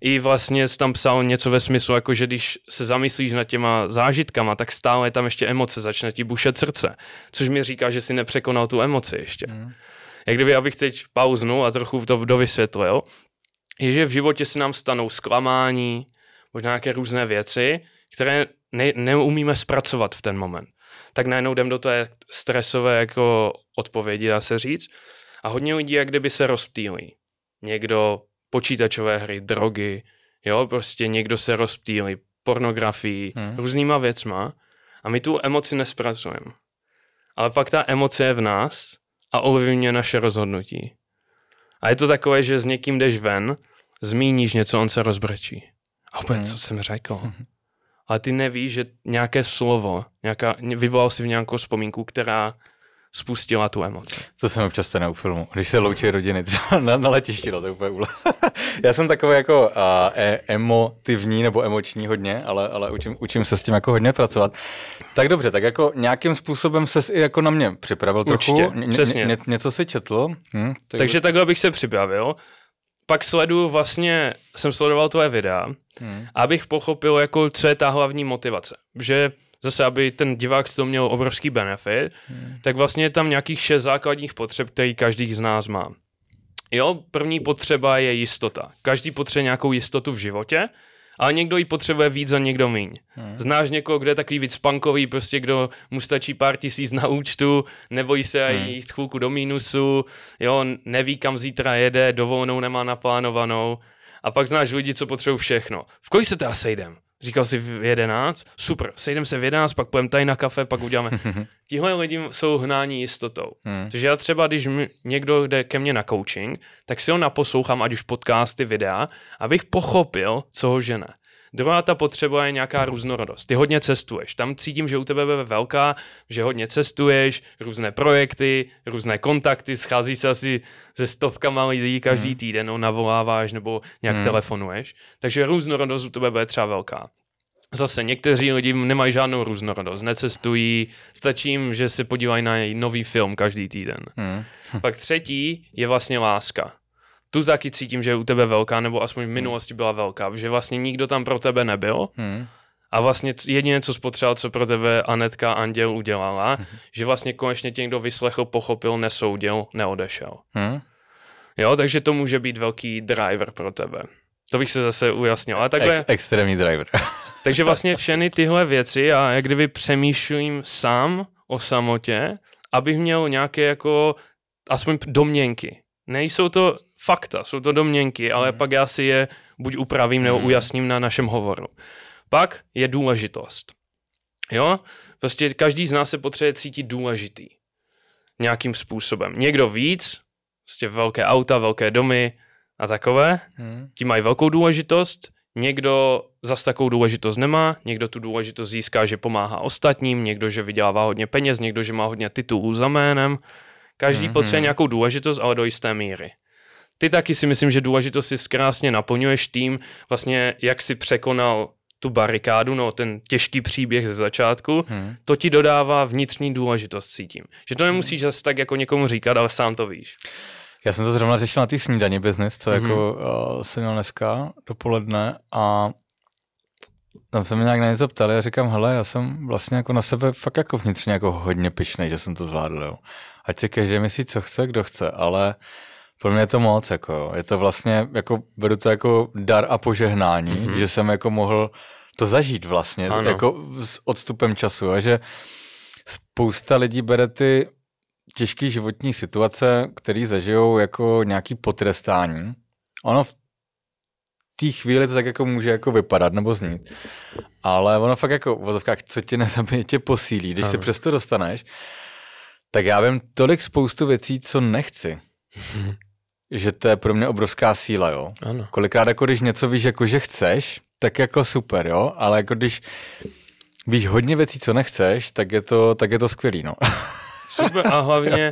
i vlastně tam psal něco ve smyslu, jako že když se zamyslíš nad těma zážitkama, tak stále tam ještě emoce, začne ti bušet srdce, což mi říká, že si nepřekonal tu emoci ještě. Mm. Jak kdyby, abych teď pauznul a trochu to dovysvětlil, je, že v životě se nám stanou zklamání, možná nějaké různé věci, které ne, neumíme zpracovat v ten moment. Tak najednou jdem do té stresové jako odpovědi, dá se říct. A hodně lidí jak kdyby se rozptýlí. Někdo počítačové hry, drogy, jo, prostě někdo se rozptýlí, pornografií, hmm. různýma věcma a my tu emoci nespracujeme. Ale pak ta emoce je v nás a ovlivňuje naše rozhodnutí. A je to takové, že s někým jdeš ven, zmíníš něco, on se rozbrečí. A opět, hmm. co jsem řekl? <laughs> Ale ty nevíš, že nějaké slovo, nějaká, vyvolal si v nějakou vzpomínku, která spustila tu emoci. Co jsem občas ten u filmu, když se loučí rodiny třeba na, na letišti, no, to je úplně úle. <laughs> Já jsem takový jako uh, e- emotivní nebo emoční hodně, ale, ale učím, učím, se s tím jako hodně pracovat. Tak dobře, tak jako nějakým způsobem se i jako na mě připravil trochu. Určitě, přesně. Ně, něco si četl. Hm, tak Takže takhle bych se připravil. Pak sleduju vlastně, jsem sledoval tvoje videa, hmm. abych pochopil, jako, co je ta hlavní motivace. Že zase aby ten divák z toho měl obrovský benefit, hmm. tak vlastně je tam nějakých šest základních potřeb, které každý z nás má. Jo, první potřeba je jistota. Každý potřebuje nějakou jistotu v životě, ale někdo ji potřebuje víc a někdo míň. Hmm. Znáš někoho, kde je takový víc punkový, prostě kdo mu stačí pár tisíc na účtu, nebojí se hmm. jít chvilku do mínusu, jo, neví kam zítra jede, dovolenou nemá naplánovanou. A pak znáš lidi, co potřebují všechno. V koji se teda sejdem? Říkal si v 11, super, sejdeme se v 11, pak půjdeme tady na kafe, pak uděláme. <laughs> Tihle lidi jsou hnání jistotou. Hmm. Takže já třeba, když m- někdo jde ke mně na coaching, tak si ho naposlouchám, ať už podcasty, videa, abych pochopil, co ho žene. Druhá ta potřeba je nějaká různorodost. Ty hodně cestuješ. Tam cítím, že u tebe je velká, že hodně cestuješ, různé projekty, různé kontakty, schází se asi se stovkama lidí každý hmm. týden, no, navoláváš nebo nějak hmm. telefonuješ. Takže různorodost u tebe je třeba velká. Zase někteří lidi nemají žádnou různorodost, necestují, stačí jim, že se podívají na nový film každý týden. Hmm. Pak třetí je vlastně láska tu taky cítím, že je u tebe velká, nebo aspoň v hmm. minulosti byla velká, že vlastně nikdo tam pro tebe nebyl. Hmm. A vlastně jediné, co spotřeboval, co pro tebe Anetka Anděl udělala, hmm. že vlastně konečně tě někdo vyslechl, pochopil, nesoudil, neodešel. Hmm. Jo, takže to může být velký driver pro tebe. To bych se zase ujasnil. Ale takhle... Ex- extrémní driver. <laughs> takže vlastně všechny tyhle věci a jak kdyby přemýšlím sám o samotě, abych měl nějaké jako aspoň domněnky. Nejsou to, fakta, jsou to domněnky, ale mhm. pak já si je buď upravím nebo mhm. ujasním na našem hovoru. Pak je důležitost. Jo? Prostě každý z nás se potřebuje cítit důležitý. Nějakým způsobem. Někdo víc, prostě velké auta, velké domy a takové, mm. ti mají velkou důležitost, někdo zas takovou důležitost nemá, někdo tu důležitost získá, že pomáhá ostatním, někdo, že vydělává hodně peněz, někdo, že má hodně titulů za jménem. Každý mm-hmm. potřebuje nějakou důležitost, ale do jisté míry. Ty taky si myslím, že důležitost si krásně naplňuješ tím, vlastně jak si překonal tu barikádu, no ten těžký příběh ze začátku, hmm. to ti dodává vnitřní důležitost cítím. Že to nemusíš hmm. zase tak jako někomu říkat, ale sám to víš. Já jsem to zrovna řešil na ty snídaně business, co hmm. jako uh, jsem měl dneska dopoledne a tam se mě nějak na něco ptali a říkám, hele, já jsem vlastně jako na sebe fakt jako vnitřně jako hodně pišnej, že jsem to zvládl, jo. Ať si každý myslí, co chce, kdo chce, ale uh, pro mě je to moc, jako, je to vlastně, jako, beru to jako dar a požehnání, mm-hmm. že jsem jako mohl to zažít vlastně, ano. jako s odstupem času, a že spousta lidí bere ty těžké životní situace, které zažijou jako nějaký potrestání. Ono v té chvíli to tak jako může jako vypadat nebo znít. Ale ono fakt jako v vozovkách, co tě nezabije, tě posílí, když ano. se přesto dostaneš. Tak já vím tolik spoustu věcí, co nechci. <laughs> že to je pro mě obrovská síla, jo. Ano. Kolikrát jako když něco víš, jako že chceš, tak jako super, jo, ale jako když víš hodně věcí, co nechceš, tak je to, tak je to skvělý, no. <laughs> Super, a hlavně,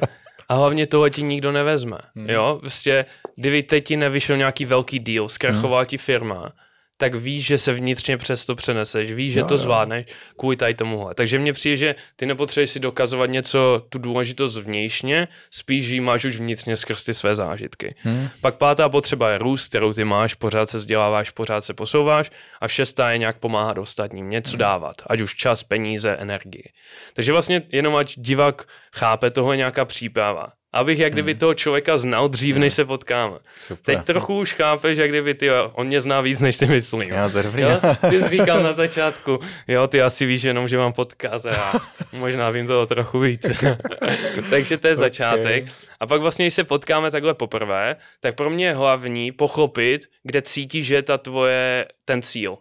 a hlavně tohle ti nikdo nevezme, hmm. jo. Vlastně, kdyby teď ti nevyšel nějaký velký deal, zkrachovala hmm. ti firma, tak víš, že se vnitřně přesto přeneseš, víš, že no, to zvládneš, zvládneš kvůli tady tomuhle. Takže mně přijde, že ty nepotřebuješ si dokazovat něco, tu důležitost vnějšně, spíš ji máš už vnitřně skrz ty své zážitky. Hmm. Pak pátá potřeba je růst, kterou ty máš, pořád se vzděláváš, pořád se posouváš a šestá je nějak pomáhat ostatním, něco hmm. dávat, ať už čas, peníze, energii. Takže vlastně jenom ať divák chápe, tohle je nějaká příprava abych jak kdyby hmm. toho člověka znal dřív, hmm. než se potkáme. Super. Teď trochu už chápeš, jak kdyby ty, on mě zná víc, než si myslím. Já to dobrý. Jo? <laughs> Ty jsi říkal na začátku, jo, ty asi víš jenom, že mám podcast a já možná vím toho trochu víc. <laughs> Takže to je okay. začátek. A pak vlastně, když se potkáme takhle poprvé, tak pro mě je hlavní pochopit, kde cítíš, že je ta tvoje, ten cíl.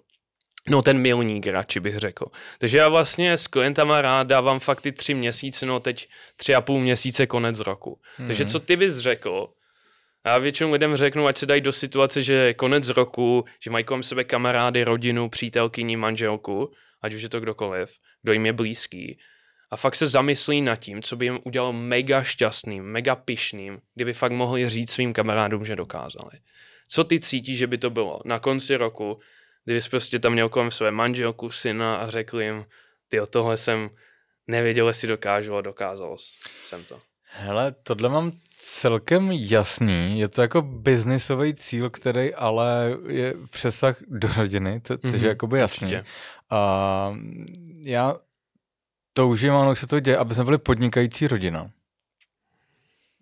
No ten milník radši bych řekl. Takže já vlastně s klientama rád dávám fakt ty tři měsíce, no teď tři a půl měsíce konec roku. Hmm. Takže co ty bys řekl, já většinou lidem řeknu, ať se dají do situace, že je konec roku, že mají kolem sebe kamarády, rodinu, přítelkyni, manželku, ať už je to kdokoliv, kdo jim je blízký. A fakt se zamyslí nad tím, co by jim udělalo mega šťastným, mega pišným, kdyby fakt mohli říct svým kamarádům, že dokázali. Co ty cítíš, že by to bylo na konci roku, Kdyby prostě tam měl kolem své manželku, syna a řekl jim, ty o tohle jsem nevěděl, jestli dokážu a dokázal jsem to. Hele, tohle mám celkem jasný. Je to jako biznisový cíl, který ale je přesah do rodiny, což mm-hmm. je mhm, jakoby jasný. A já toužím, ano, se to děje, aby jsme byli podnikající rodina.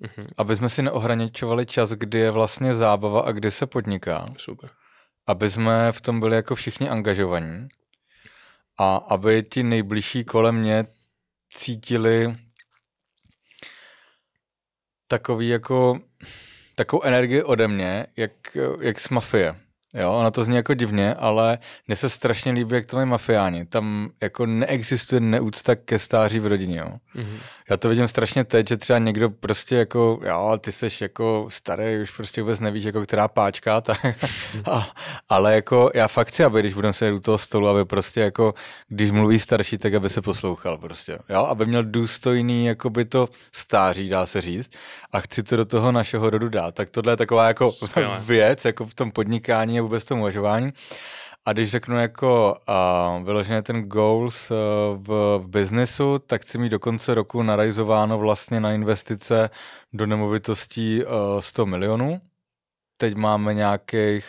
Mm-hmm. Aby jsme si neohraničovali čas, kdy je vlastně zábava a kdy se podniká. Super aby jsme v tom byli jako všichni angažovaní a aby ti nejbližší kolem mě cítili takový jako takovou energii ode mě, jak, jak z mafie. Jo, ono to zní jako divně, ale mně se strašně líbí, jak to mají mafiáni. Tam jako neexistuje neúcta ke stáří v rodině, jo. Mm-hmm. Já to vidím strašně teď, že třeba někdo prostě jako, jo, ty seš jako starý, už prostě vůbec nevíš, jako která páčka, <laughs> tak, mhm. a, ale jako já fakt chci, aby když budeme sedět u toho stolu, aby prostě jako, když mluví starší, tak aby se poslouchal prostě, jo, aby měl důstojný, jako by to stáří, dá se říct, a chci to do toho našeho rodu dát. Tak tohle je taková jako Skvěle. věc, jako v tom podnikání a vůbec tom uvažování. A když řeknu jako uh, vyloženě ten goals uh, v, v biznesu, tak chci mít do konce roku narajzováno vlastně na investice do nemovitostí uh, e, 100 milionů. Teď máme nějakých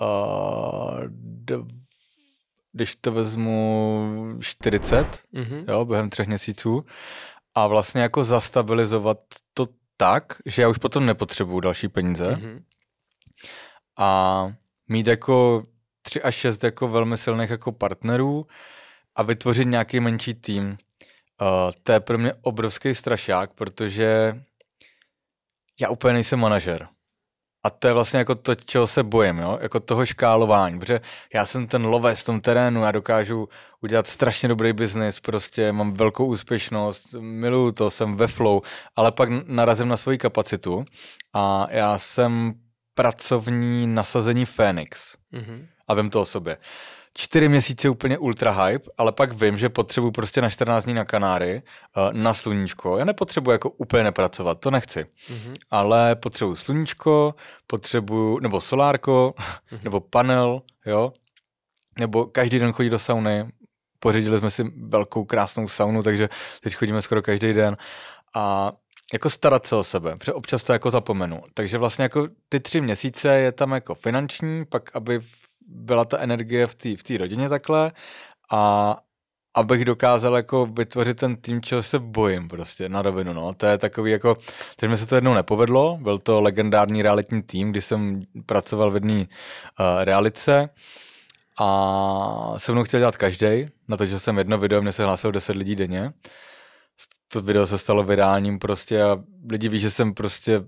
uh, e, d- když to vezmu 40, mm-hmm. jo, během třech měsíců a vlastně jako zastabilizovat to tak, že já už potom nepotřebuju další peníze mm-hmm. a mít jako tři až šest jako velmi silných jako partnerů a vytvořit nějaký menší tým. Uh, to je pro mě obrovský strašák, protože já úplně nejsem manažer. A to je vlastně jako to, čeho se bojím, jo? jako toho škálování, protože já jsem ten lovec v tom terénu, já dokážu udělat strašně dobrý biznis, prostě mám velkou úspěšnost, miluju to, jsem ve flow, ale pak narazím na svoji kapacitu a já jsem pracovní nasazení Fénix. Mm-hmm a vem to o sobě. Čtyři měsíce úplně ultra hype, ale pak vím, že potřebuji prostě na 14 dní na Kanáry, eh, na sluníčko. Já nepotřebuji jako úplně nepracovat, to nechci. Mm-hmm. Ale potřebuji sluníčko, potřebuji, nebo solárko, mm-hmm. nebo panel, jo. Nebo každý den chodí do sauny, pořídili jsme si velkou krásnou saunu, takže teď chodíme skoro každý den. A jako starat se o sebe, protože občas to jako zapomenu. Takže vlastně jako ty tři měsíce je tam jako finanční, pak aby byla ta energie v té v rodině takhle a abych dokázal jako vytvořit ten tým, čeho se bojím prostě na rovinu, no. To je takový jako, teď mi se to jednou nepovedlo, byl to legendární realitní tým, kdy jsem pracoval v jedné uh, eh, realice a se mnou chtěl dělat každý, na to, že jsem jedno video, mě se hlásilo 10 lidí denně. To video se stalo virálním prostě a lidi ví, že jsem prostě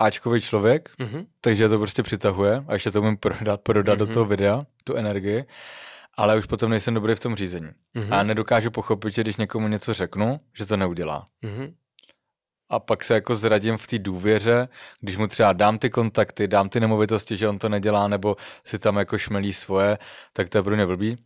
Ačkový člověk, mm-hmm. takže to prostě přitahuje a ještě to umím prodat, prodat mm-hmm. do mhm. toho videa, tu energii, ale už potom nejsem dobrý v tom řízení. Mm-hmm. A nedokážu pochopit, že když někomu něco řeknu, že to neudělá. Mm-hmm. A pak se jako zradím v té důvěře, když mu třeba dám ty kontakty, dám ty nemovitosti, že on to nedělá, nebo si tam jako šmelí svoje, tak to je pro mě blbý.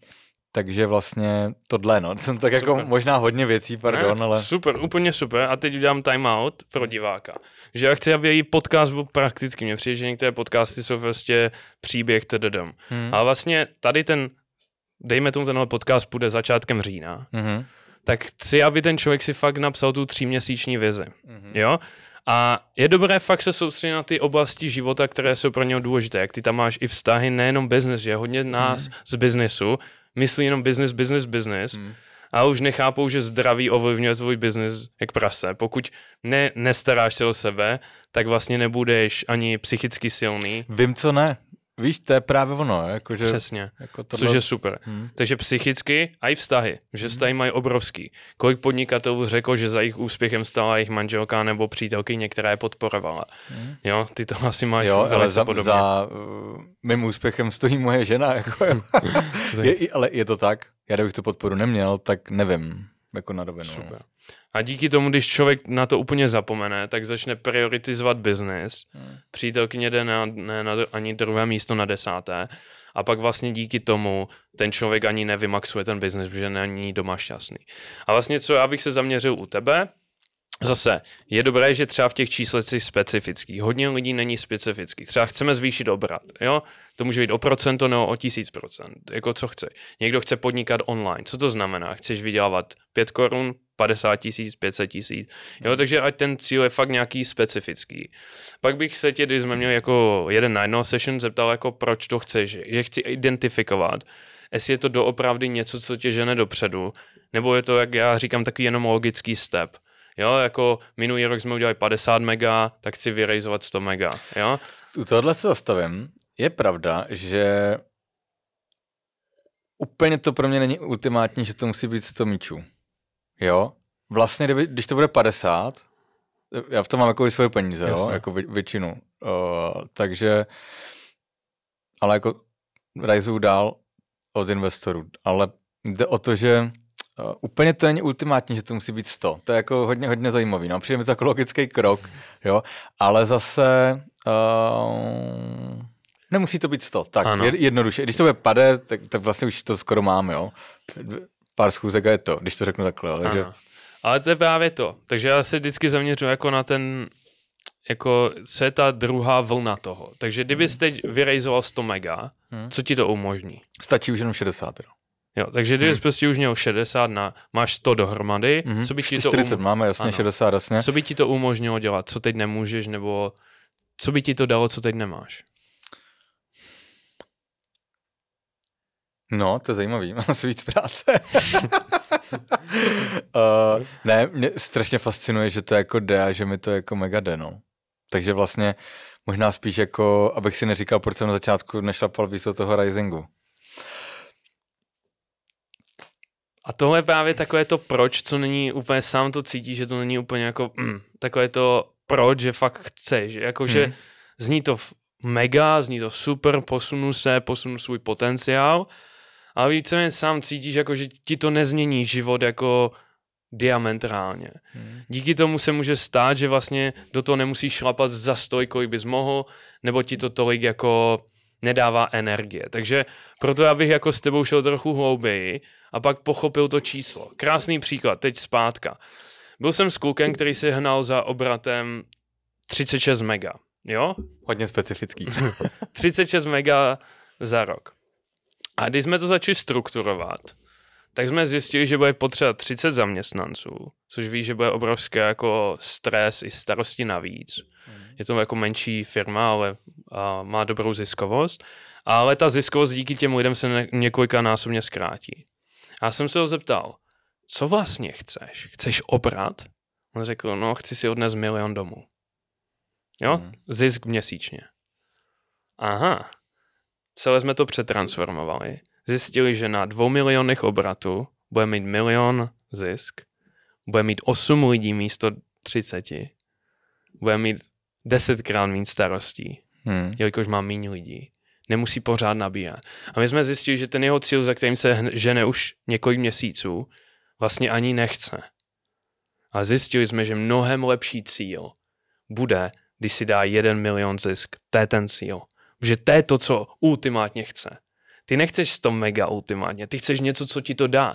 Takže vlastně tohle, no. <laughs> Jsem tak jako super. jako možná hodně věcí, pardon, ne, ale... Super, úplně super. A teď udělám timeout pro diváka. Že já chci, aby její podcast byl prakticky. mě přijde, že některé podcasty jsou prostě příběh tededem. Hmm. A vlastně tady ten, dejme tomu tenhle podcast, bude začátkem října. Hmm. Tak chci, aby ten člověk si fakt napsal tu tříměsíční vizi. Hmm. Jo? A je dobré fakt se soustředit na ty oblasti života, které jsou pro něho důležité. Jak ty tam máš i vztahy, nejenom biznes, že hodně nás mm. z biznesu myslí jenom business, business, business hmm. a už nechápou, že zdraví ovlivňuje tvůj business jak prase. Pokud ne, nestaráš se o sebe, tak vlastně nebudeš ani psychicky silný. Vím, co ne. Víš, to je právě ono. Jako, že, Přesně, jako tohle... což je super. Hmm. Takže psychicky a i vztahy, že hmm. vztahy hmm. mají obrovský. Kolik podnikatelů řekl, že za jejich úspěchem stala jejich manželka nebo přítelkyně, která je podporovala. Hmm. Jo, ty to asi máš jo, ale za, podobně. za uh, mým úspěchem stojí moje žena. Jako, <laughs> je, ale je to tak, já kdybych tu podporu neměl, tak nevím, jako na rovinu. No. Super. A díky tomu, když člověk na to úplně zapomene, tak začne prioritizovat biznis. Hmm. Přítelkyně jde na, ne na ani druhé místo na desáté. A pak vlastně díky tomu ten člověk ani nevymaxuje ten biznis, protože není doma šťastný. A vlastně co já bych se zaměřil u tebe, Zase, je dobré, že třeba v těch číslech jsi specifický. Hodně lidí není specifický. Třeba chceme zvýšit obrat, jo? To může být o procento nebo o tisíc procent, jako co chce. Někdo chce podnikat online. Co to znamená? Chceš vydělávat 5 korun 50 tisíc, 500 tisíc. Jo, hmm. takže ať ten cíl je fakt nějaký specifický. Pak bych se tě, když jsme měli jako jeden na jedno session, zeptal, jako proč to chceš, že chci identifikovat, jestli je to doopravdy něco, co tě žene dopředu, nebo je to, jak já říkám, takový jenom logický step. Jo, jako minulý rok jsme udělali 50 mega, tak chci vyrejzovat 100 mega. Jo? U tohle se zastavím. Je pravda, že úplně to pro mě není ultimátní, že to musí být 100 míčů. Jo? Vlastně, kdyby, když to bude 50, já v tom mám jako svoje peníze, jo? jako vě, většinu. Uh, takže, ale jako rajzu dál od investorů. Ale jde o to, že uh, úplně to není ultimátní, že to musí být 100. To je jako hodně, hodně zajímavý. No, přijde mi to jako logický krok, jo? ale zase uh, nemusí to být 100. Tak, ano. jednoduše. Když to bude pade, tak, tak vlastně už to skoro mám, jo? pár schůzek a je to, když to řeknu takhle. Ale, že... ale to je právě to. Takže já se vždycky zaměřuji jako na ten, jako, co je ta druhá vlna toho. Takže kdyby hmm. teď vyrejzoval 100 mega, hmm. co ti to umožní? Stačí už jenom 60. Jo. Jo, takže kdyby hmm. prostě už měl 60 na, máš 100 dohromady, hmm. co by ti 40 to um... máme, jasně, ano. 60, jasně. Co by ti to umožnilo dělat, co teď nemůžeš, nebo co by ti to dalo, co teď nemáš? No, to je zajímavý, <laughs> mám se víc práce. uh, <laughs> ne, mě strašně fascinuje, že to jako jde a že mi to jako mega jde, no. Takže vlastně možná spíš jako, abych si neříkal, proč jsem na začátku nešlapal víc do toho risingu. A tohle je právě takové to proč, co není úplně, sám to cítí, že to není úplně jako mm, takové to proč, že fakt chceš. Jako, hmm. zní to mega, zní to super, posunu se, posunu svůj potenciál, ale víceméně sám cítíš, jako, že ti to nezmění život jako diametrálně. Hmm. Díky tomu se může stát, že vlastně do toho nemusíš šlapat za stojkou, kolik bys mohl, nebo ti to tolik jako nedává energie. Takže proto já bych jako s tebou šel trochu hlouběji a pak pochopil to číslo. Krásný příklad, teď zpátka. Byl jsem s klukem, který se hnal za obratem 36 mega. Jo? Hodně specifický. 36 <laughs> mega za rok. A když jsme to začali strukturovat, tak jsme zjistili, že bude potřeba 30 zaměstnanců, což ví, že bude obrovské jako stres i starosti navíc. Mhm. Je to jako menší firma, ale a, má dobrou ziskovost. Ale ta ziskovost díky těm lidem se několika násobně zkrátí. Já jsem se ho zeptal, co vlastně chceš? Chceš obrat? On řekl, no chci si odnes milion domů. Jo? Mhm. Zisk měsíčně. Aha, Celé jsme to přetransformovali. Zjistili, že na dvou milionech obratu bude mít milion zisk, bude mít 8 lidí místo 30, bude mít desetkrát méně starostí, hmm. jelikož má méně lidí. Nemusí pořád nabíhat. A my jsme zjistili, že ten jeho cíl, za kterým se žene už několik měsíců, vlastně ani nechce. A zjistili jsme, že mnohem lepší cíl bude, když si dá jeden milion zisk. To je ten cíl. Že to je to, co ultimátně chce. Ty nechceš to mega ultimátně, ty chceš něco, co ti to dá.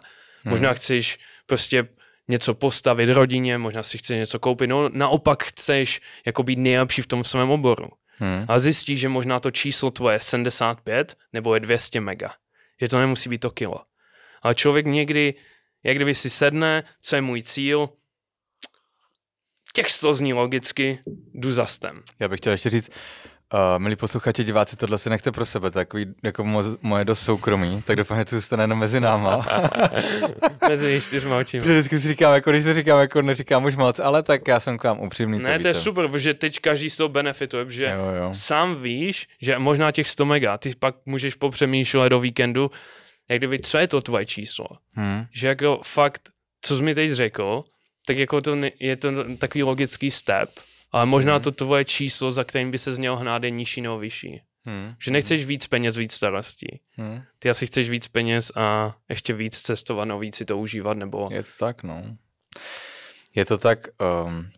Hmm. Možná chceš prostě něco postavit rodině, možná si chceš něco koupit, no naopak chceš jako být nejlepší v tom svém oboru. Hmm. A zjistíš, že možná to číslo tvoje je 75 nebo je 200 mega. Že to nemusí být to kilo. Ale člověk někdy, jak kdyby si sedne, co je můj cíl, těch 100 zní logicky, jdu za stem. Já bych chtěl ještě říct, Uh, milí posluchači, diváci, tohle si nechte pro sebe, takový jako mo- moje dost soukromí, tak doufám, že to zůstane jenom mezi náma. <laughs> mezi čtyřma očima. Vždycky si říkám, jako když si říkám, jako neříkám už moc, ale tak já jsem k vám upřímný. Ne, to, to je super, protože teď každý z toho benefituje, že sám víš, že možná těch 100 mega, ty pak můžeš popřemýšlet do víkendu, jak kdyby, co je to tvoje číslo. Hmm. Že jako fakt, co jsi mi teď řekl, tak jako to je to takový logický step, ale možná hmm. to tvoje číslo, za kterým by se z něho hnát, je nižší nebo vyšší. Hmm. Že nechceš víc peněz, víc starostí. Hmm. Ty asi chceš víc peněz a ještě víc cestovat, no víc si to užívat, nebo... Je to tak, no. Je to tak, um,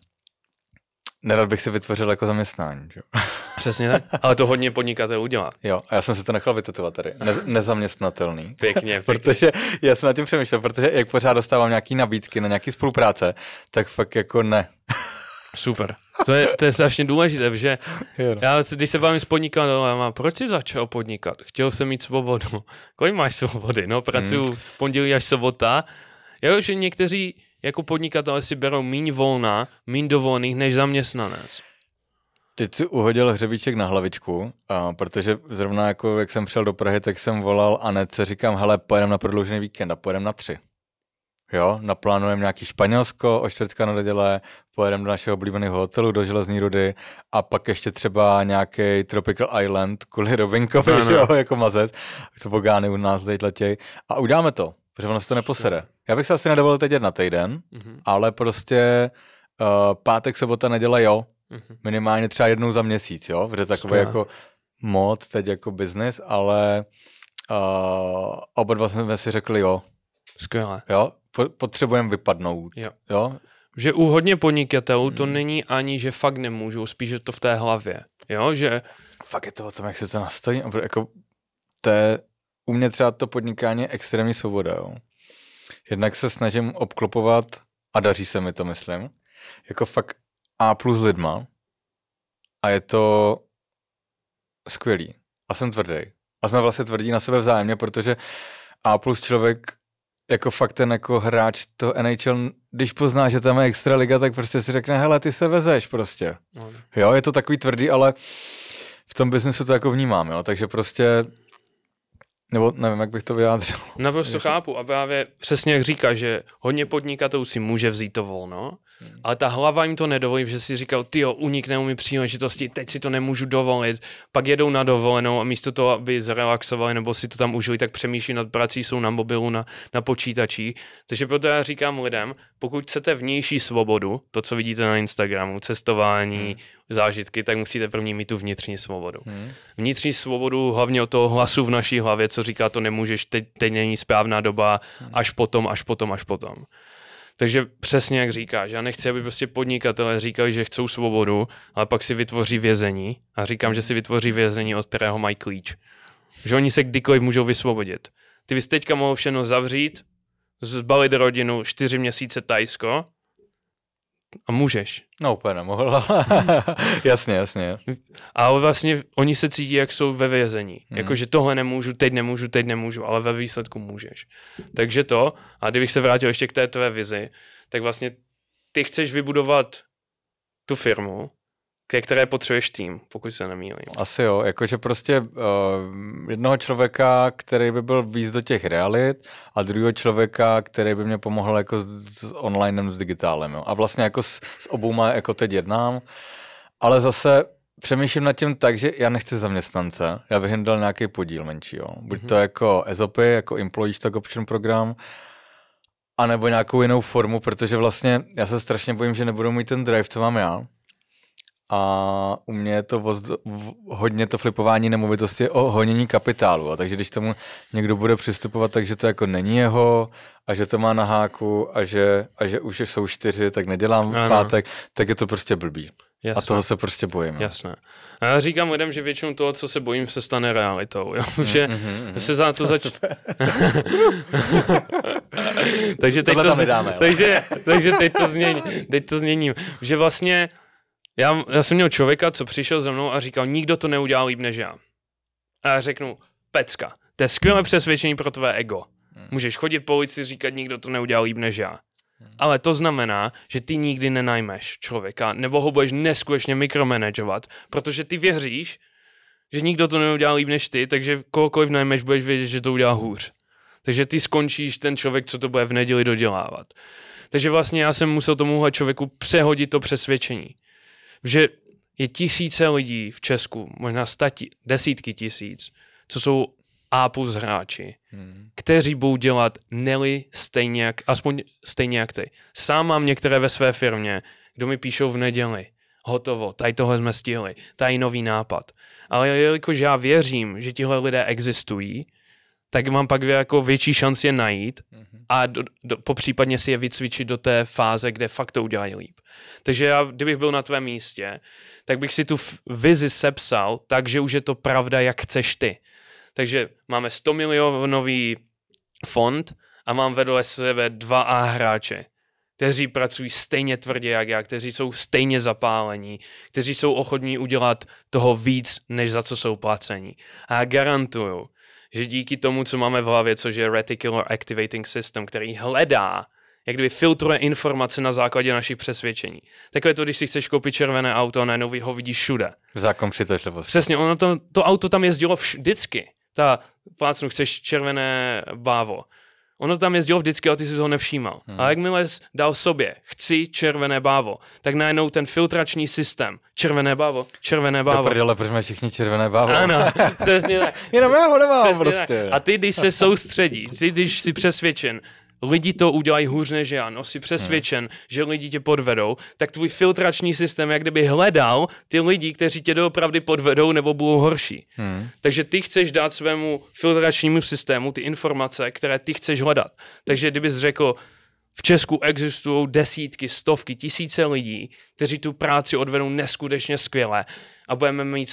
nerad bych si vytvořil jako zaměstnání, že? <laughs> Přesně tak, ale to hodně podnikatelů dělá. Jo, a já jsem se to nechal vytotovat tady, ne- nezaměstnatelný. Pěkně, pěkně. protože já jsem nad tím přemýšlel, protože jak pořád dostávám nějaký nabídky na nějaký spolupráce, tak fakt jako ne. Super. To je, to je strašně důležité, že. No. já, když se bavím s podnikat, no, proč jsi začal podnikat? Chtěl jsem mít svobodu. <laughs> Kolik máš svobody? No, pracuju hmm. pondělí až sobota. Já že někteří jako podnikatelé si berou míň volna, míň dovolných než zaměstnanec. Teď si uhodil hřebíček na hlavičku, a protože zrovna jako jak jsem přišel do Prahy, tak jsem volal Anece, říkám, hele, pojedem na prodloužený víkend a pojedem na tři. Jo, naplánujeme nějaký Španělsko o čtvrtka na neděle, pojedeme do našeho oblíbeného hotelu, do Železní rudy a pak ještě třeba nějaký Tropical Island kvůli Robinkovi, no, no. jo, jako mazec, to bogány u nás teď letěj. A uděláme to, protože ono se to neposere. Já bych se asi nedovolil teď na týden, mm-hmm. ale prostě uh, pátek, sobota, neděle, jo, mm-hmm. minimálně třeba jednou za měsíc, jo, protože takový jako mod teď jako business, ale uh, oba dva jsme si řekli, jo, Skvělé. Jo, potřebujeme vypadnout. Jo. jo? Že u hodně podnikatelů to hmm. není ani, že fakt nemůžou, spíš je to v té hlavě. Jo, že... Fakt je to o tom, jak se to nastaví. Jako, to je, u mě třeba to podnikání je extrémní svoboda. Jo? Jednak se snažím obklopovat, a daří se mi to, myslím, jako fakt A plus lidma. A je to skvělý. A jsem tvrdý. A jsme vlastně tvrdí na sebe vzájemně, protože A plus člověk jako fakt ten jako hráč to NHL, když pozná, že tam je extra liga, tak prostě si řekne, hele, ty se vezeš prostě. No. Jo, je to takový tvrdý, ale v tom biznesu to jako vnímám, jo, takže prostě nebo nevím, jak bych to vyjádřil. Naprosto no, chápu a právě přesně jak říká, že hodně podnikatelů si může vzít to volno, hmm. ale ta hlava jim to nedovolí, že si říkal, ty jo, uniknou mi příležitosti, teď si to nemůžu dovolit. Pak jedou na dovolenou a místo toho, aby zrelaxovali nebo si to tam užili, tak přemýšlí nad prací, jsou na mobilu, na, na počítači. Takže proto já říkám lidem, pokud chcete vnější svobodu, to, co vidíte na Instagramu, cestování, hmm zážitky, tak musíte první mít tu vnitřní svobodu. Hmm. Vnitřní svobodu hlavně o toho hlasu v naší hlavě, co říká, to nemůžeš, teď, teď není správná doba, hmm. až potom, až potom, až potom. Takže přesně jak říkáš, já nechci, aby prostě podnikatelé říkali, že chcou svobodu, ale pak si vytvoří vězení a říkám, že si vytvoří vězení, od kterého mají klíč. Že oni se kdykoliv můžou vysvobodit. Ty bys teďka mohl všechno zavřít, zbalit rodinu, čtyři měsíce Tajsko, a můžeš. No úplně nemohl. <laughs> jasně, jasně. Ale vlastně oni se cítí, jak jsou ve vězení. Hmm. Jakože tohle nemůžu, teď nemůžu, teď nemůžu, ale ve výsledku můžeš. Takže to, a kdybych se vrátil ještě k té tvé vizi, tak vlastně ty chceš vybudovat tu firmu, které potřebuješ tým, pokud se nemýlím. Asi jo, jakože prostě uh, jednoho člověka, který by byl víc do těch realit a druhého člověka, který by mě pomohl jako s, s onlinem, s digitálem. Jo. A vlastně jako s, s obouma jako teď jednám, ale zase přemýšlím nad tím tak, že já nechci zaměstnance, já bych jim dal nějaký podíl menší, jo. Buď mm-hmm. to mhm. jako ESOPy, jako Employee Stock Option program, anebo nějakou jinou formu, protože vlastně já se strašně bojím, že nebudu mít ten drive, co mám já a u mě je to v, hodně to flipování nemovitosti o honění kapitálu. A takže když tomu někdo bude přistupovat, takže to jako není jeho a že to má na háku a že, a že už jsou čtyři, tak nedělám ano. pátek, tak je to prostě blbý. Jasné. A toho se prostě bojím. Jasné. A já říkám lidem, že většinou toho, co se bojím, se stane realitou. Jo? Mm, že mm, mm, se za to <laughs> zač... <laughs> <laughs> takže teď to, z... takže, takže teď to změním. Teď to změním. Že vlastně já, já jsem měl člověka, co přišel za mnou a říkal, nikdo to neudělal, líp než já. A já řeknu, pecka, to je skvělé přesvědčení pro tvé ego. Hmm. Můžeš chodit po ulici říkat, nikdo to neudělal líp než já. Hmm. Ale to znamená, že ty nikdy nenajmeš člověka, nebo ho budeš neskutečně mikromanagovat, protože ty věříš, že nikdo to neudělal, líp než ty, takže kohokoliv najmeš, budeš vědět, že to udělá hůř. Takže ty skončíš ten člověk, co to bude v neděli dodělávat. Takže vlastně já jsem musel tomuhle člověku přehodit to přesvědčení že je tisíce lidí v Česku, možná stati, desítky tisíc, co jsou A plus hráči, hmm. kteří budou dělat neli stejně jak, aspoň stejně jak ty. Sám mám některé ve své firmě, kdo mi píšou v neděli, hotovo, tady tohle jsme stihli, tady nový nápad. Ale jelikož já věřím, že tihle lidé existují, tak mám pak jako větší šanci je najít mhm. a do, do, popřípadně si je vycvičit do té fáze, kde fakt to udělají líp. Takže já, kdybych byl na tvém místě, tak bych si tu vizi sepsal tak, že už je to pravda, jak chceš ty. Takže máme 100 milionový fond a mám vedle sebe dva A hráče kteří pracují stejně tvrdě jak já, kteří jsou stejně zapálení, kteří jsou ochotní udělat toho víc, než za co jsou placení. A já garantuju, že díky tomu, co máme v hlavě, což je Reticular Activating System, který hledá, jak kdyby filtruje informace na základě našich přesvědčení. Takové to, když si chceš koupit červené auto a najednou ho vidíš všude. Zákon přitažlivosti. Přesně, ono to, to auto tam jezdilo vždycky. Ta, plácnu, chceš červené bávo Ono tam jezdilo vždycky, ale ty si ho nevšímal. Hmm. Ale jakmile dal sobě, chci červené bávo, tak najednou ten filtrační systém, červené bávo, červené bávo. Do prdele, proč mají všichni červené bávo? Ano, <laughs> přesně tak. Jenom já ho nemám prostě. Tak. A ty, když se soustředíš, ty, když si přesvědčen, lidi to udělají hůř než já, no jsi přesvědčen, hmm. že lidi tě podvedou, tak tvůj filtrační systém jak kdyby hledal ty lidi, kteří tě doopravdy podvedou nebo budou horší. Hmm. Takže ty chceš dát svému filtračnímu systému ty informace, které ty chceš hledat. Takže kdybys řekl, v Česku existují desítky, stovky, tisíce lidí, kteří tu práci odvedou neskutečně skvěle a budeme mít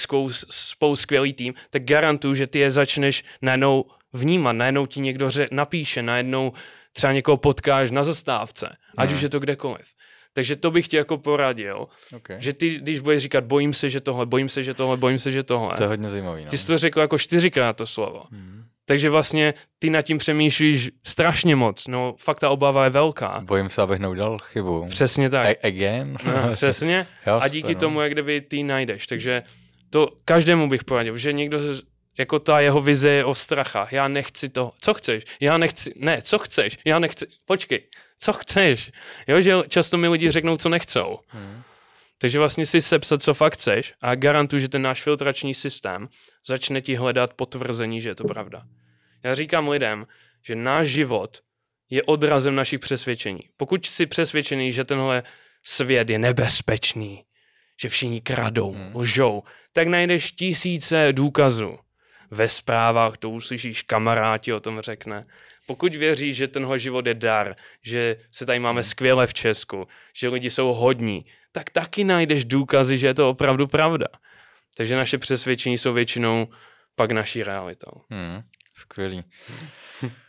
spolu skvělý tým, tak garantuju, že ty je začneš najednou vnímat, najednou ti někdo napíše, najednou třeba někoho potkáš na zastávce, hmm. ať už je to kdekoliv. Takže to bych ti jako poradil, okay. že ty, když budeš říkat bojím se, že tohle, bojím se, že tohle, bojím se, že tohle. To je hodně zajímavý. No. Ty jsi to řekl jako čtyřikrát to slovo. Hmm. Takže vlastně ty nad tím přemýšlíš strašně moc. No, fakt ta obava je velká. Bojím se, abych neudělal chybu. Přesně tak. A- again. <laughs> No, přesně. A díky no. tomu, jak kdyby ty najdeš. Takže to každému bych poradil, že někdo jako ta jeho vize je o stracha. Já nechci to. Co chceš? Já nechci. Ne, co chceš? Já nechci. Počkej, co chceš? Jo, že často mi lidi řeknou, co nechcou. Hmm. Takže vlastně si sepsat, co fakt chceš a garantuji, že ten náš filtrační systém začne ti hledat potvrzení, že je to pravda. Já říkám lidem, že náš život je odrazem našich přesvědčení. Pokud jsi přesvědčený, že tenhle svět je nebezpečný, že všichni kradou, hmm. lžou, tak najdeš tisíce důkazů ve zprávách, to uslyšíš, kamaráti o tom řekne. Pokud věříš, že tenhle život je dar, že se tady máme skvěle v Česku, že lidi jsou hodní, tak taky najdeš důkazy, že je to opravdu pravda. Takže naše přesvědčení jsou většinou pak naší realitou. Hmm, skvělý.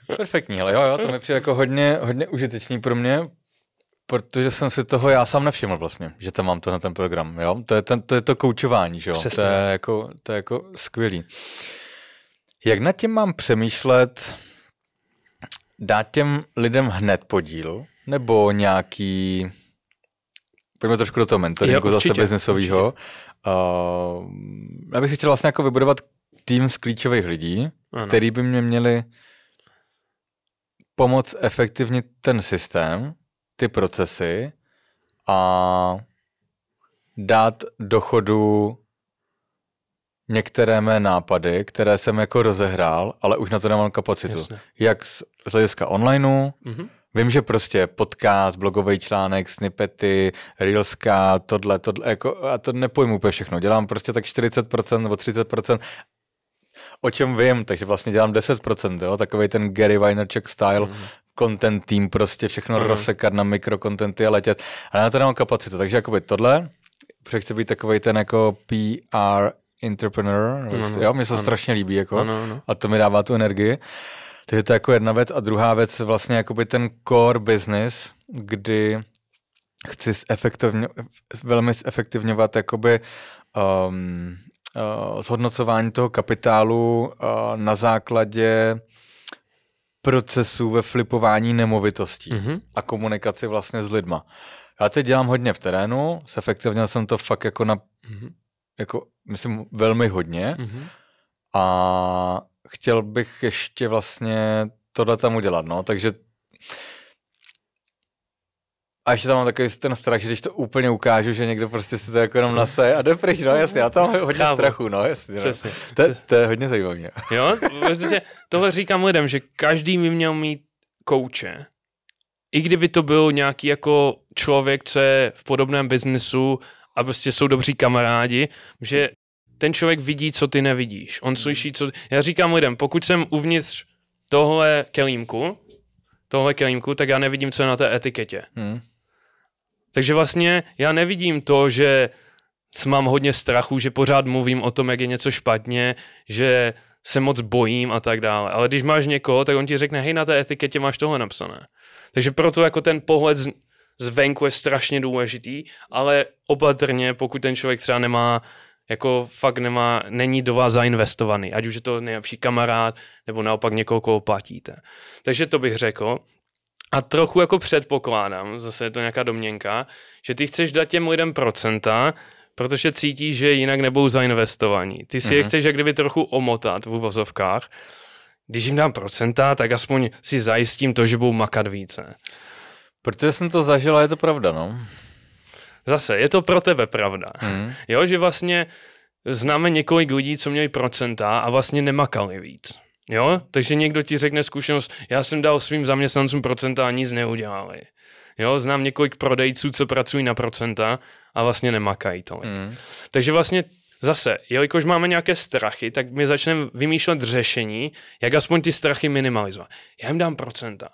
<laughs> Perfektní, ale jo, jo, to mi přijde jako hodně, hodně užitečný pro mě, protože jsem si toho já sám nevšiml vlastně, že tam mám to na ten program, jo? To je, ten, to, je to koučování, že jo? Přesně. To je jako, to je jako skvělý. Jak nad tím mám přemýšlet, dát těm lidem hned podíl, nebo nějaký, pojďme trošku do toho mentoringu jo, určitě, zase biznesového. Uh, eh, já bych si chtěl vlastně jako vybudovat tým z klíčových lidí, ano. který by mě měli pomoct efektivně ten systém, ty procesy a dát dochodu některé mé nápady, které jsem jako rozehrál, ale už na to nemám kapacitu. Jasne. Jak z, z hlediska onlineu, mm-hmm. Vím, že prostě podcast, blogový článek, snippety, reelska, tohle, tohle, jako, a to nepojmu úplně všechno. Dělám prostě tak 40% nebo 30%, o čem vím, takže vlastně dělám 10%, jo, takový ten Gary Vaynerchuk style, mm. content tým, prostě všechno mm. rozsekat na mikrokontenty a letět, ale na to nemám kapacitu, takže jakoby tohle, protože chci být takový ten jako PR entrepreneur, no, no, jo, mě se ano. strašně líbí, jako, ano, ano. a to mi dává tu energii. to je jako jedna věc. A druhá věc vlastně jakoby ten core business, kdy chci velmi zefektivňovat jakoby um, uh, zhodnocování toho kapitálu uh, na základě procesů ve flipování nemovitostí mm-hmm. a komunikaci vlastně s lidma. Já teď dělám hodně v terénu, zefektivněl jsem to fakt jako na mm-hmm jako, myslím, velmi hodně. Mm-hmm. A chtěl bych ještě vlastně tohle tam udělat, no, takže a ještě tam mám takový ten strach, že když to úplně ukážu, že někdo prostě si to jako jenom nasaje a jde pryč, no jasně, já tam hodně Chávo. strachu, no jasně. No. To, to, je hodně zajímavé. Jo, protože tohle říkám lidem, že každý by měl mít kouče. I kdyby to byl nějaký jako člověk, co je v podobném biznesu, a prostě jsou dobří kamarádi, že ten člověk vidí, co ty nevidíš. On mhm. slyší, co... Já říkám lidem, pokud jsem uvnitř tohle kelímku, tohle kelímku, tak já nevidím, co je na té etiketě. Hmm. Takže vlastně já nevidím to, že mám hodně strachu, že pořád mluvím o tom, jak je něco špatně, že se moc bojím a tak dále. Ale když máš někoho, tak on ti řekne, hej, na té etiketě máš tohle napsané. Takže proto jako ten pohled zvenku je strašně důležitý, ale opatrně, pokud ten člověk třeba nemá jako fakt nemá, není do vás zainvestovaný, ať už je to nejlepší kamarád, nebo naopak někoho, koho platíte. Takže to bych řekl. A trochu jako předpokládám, zase je to nějaká domněnka, že ty chceš dát těm lidem procenta, protože cítíš, že jinak nebudou zainvestovaní. Ty si mm-hmm. je mhm. chceš jak kdyby trochu omotat v uvozovkách. Když jim dám procenta, tak aspoň si zajistím to, že budou makat více. Protože jsem to zažil a je to pravda, no. Zase, je to pro tebe pravda. Mm. Jo, že vlastně známe několik lidí, co měli procenta a vlastně nemakali víc. Jo, takže někdo ti řekne zkušenost, já jsem dal svým zaměstnancům procenta a nic neudělali. Jo, znám několik prodejců, co pracují na procenta a vlastně nemakají tolik. Mm. Takže vlastně zase, jelikož máme nějaké strachy, tak my začneme vymýšlet řešení, jak aspoň ty strachy minimalizovat. Já jim dám procenta.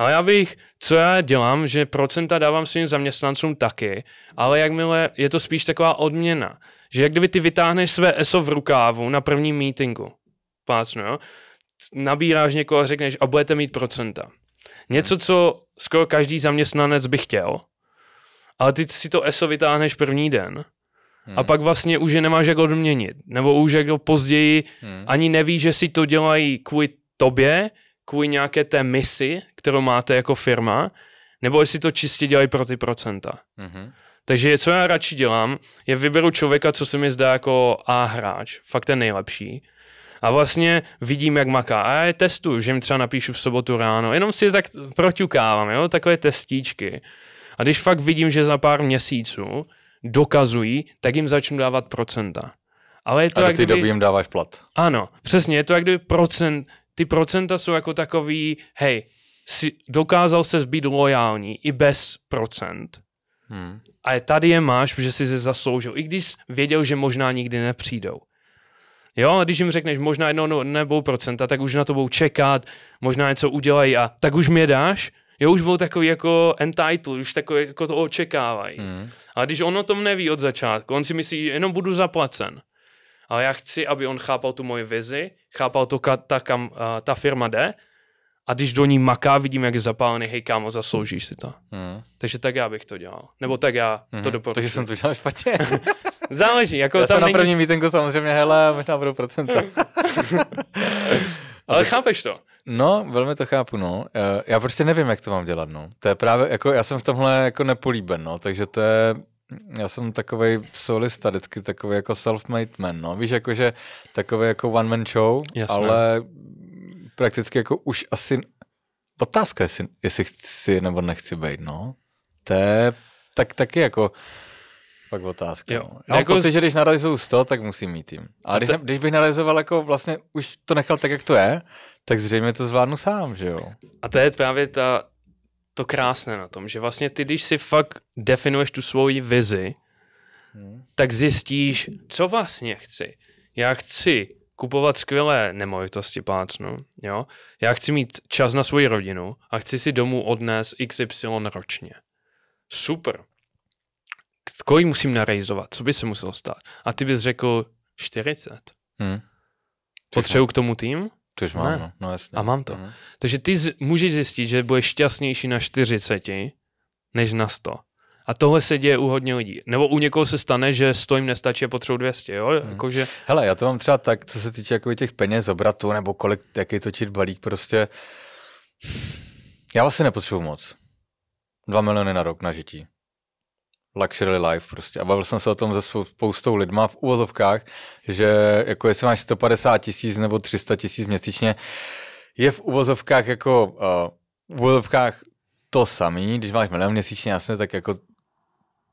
Ale já bych, co já dělám, že procenta dávám svým zaměstnancům taky, ale jakmile je to spíš taková odměna, že jak kdyby ty vytáhneš své ESO v rukávu na prvním meetingu, plácnu, jo? nabíráš někoho a řekneš a budete mít procenta. Něco, co skoro každý zaměstnanec by chtěl, ale ty si to ESO vytáhneš první den hmm. a pak vlastně už je nemáš jak odměnit, nebo už jako později hmm. ani neví, že si to dělají kvůli tobě, kvůli nějaké té misi, kterou máte jako firma, nebo jestli to čistě dělají pro ty procenta. Mm-hmm. Takže co já radši dělám, je vyberu člověka, co se mi zdá jako A hráč, fakt ten nejlepší. A vlastně vidím, jak maká. A já je testuju, že jim třeba napíšu v sobotu ráno. Jenom si je tak proťukávám, jo, takové testíčky. A když fakt vidím, že za pár měsíců dokazují, tak jim začnu dávat procenta. Ale je to, a do jak ty kdyby... doby jim dáváš plat. Ano, přesně, je to jak kdyby procent, ty procenta jsou jako takový, hej, si, dokázal se být lojální i bez procent. Hmm. A tady je máš, protože jsi se zasloužil. I když věděl, že možná nikdy nepřijdou. Jo, a když jim řekneš možná jedno no, nebo procenta, tak už na to budou čekat, možná něco udělají a tak už mě dáš. Jo, už byl takový jako entitled, už takový jako to očekávají. Hmm. A když on o tom neví od začátku, on si myslí, že jenom budu zaplacen ale já chci, aby on chápal tu moji vizi, chápal to, ka, ta, kam uh, ta firma jde a když do ní maká, vidím, jak je zapálený, hej kámo, zasloužíš si to. Mm. Takže tak já bych to dělal. Nebo tak já mm. to hmm. doporučuji. Takže jsem to dělal špatně. <laughs> Záleží. Jako já tam jsem není... na prvním mítinku samozřejmě, hele, možná budou procenta. <laughs> ale chápeš to. No, velmi to chápu, no. Eh, já prostě nevím, jak to mám dělat, no. To je právě, jako já jsem v tomhle jako nepolíben, no, takže to je já jsem takový solista, vždycky takový jako self-made man, no. Víš, jakože takový jako one-man show, Jasné. ale prakticky jako už asi... Otázka, jestli, jestli chci nebo nechci být, no. To je tak, taky jako pak otázka. Jo. No. Já no mám jako... pocit, že když narazuju 100, tak musím mít tým. A když, to... když bych narazoval jako vlastně už to nechal tak, jak to je, tak zřejmě to zvládnu sám, že jo. A to je právě ta to krásné na tom, že vlastně ty, když si fakt definuješ tu svoji vizi, hmm. tak zjistíš, co vlastně chci. Já chci kupovat skvělé nemovitosti plácnu, jo? Já chci mít čas na svoji rodinu a chci si domů odnést XY ročně. Super. Kolik musím narejzovat? Co by se muselo stát? A ty bys řekl 40. Hmm. Potřebuji k tomu tým? Což mám, ne. No. no jasně. A mám to. Ne. Mhm. Takže ty z, můžeš zjistit, že budeš šťastnější na 40 než na 100. A tohle se děje u hodně lidí. Nebo u někoho se stane, že 100 jim nestačí a potřebuje 200, jo? Hmm. Jako, že... Hele, já to mám třeba tak, co se týče jako těch peněz, obratu, nebo kolik, jaký točit balík, prostě já vlastně nepotřebuji moc. 2 miliony na rok na žití luxury life prostě. A bavil jsem se o tom se spoustou lidma v úvozovkách, že jako jestli máš 150 tisíc nebo 300 tisíc měsíčně, je v úvozovkách jako uh, v úvozovkách to samý, když máš milion měsíčně, jasně, tak jako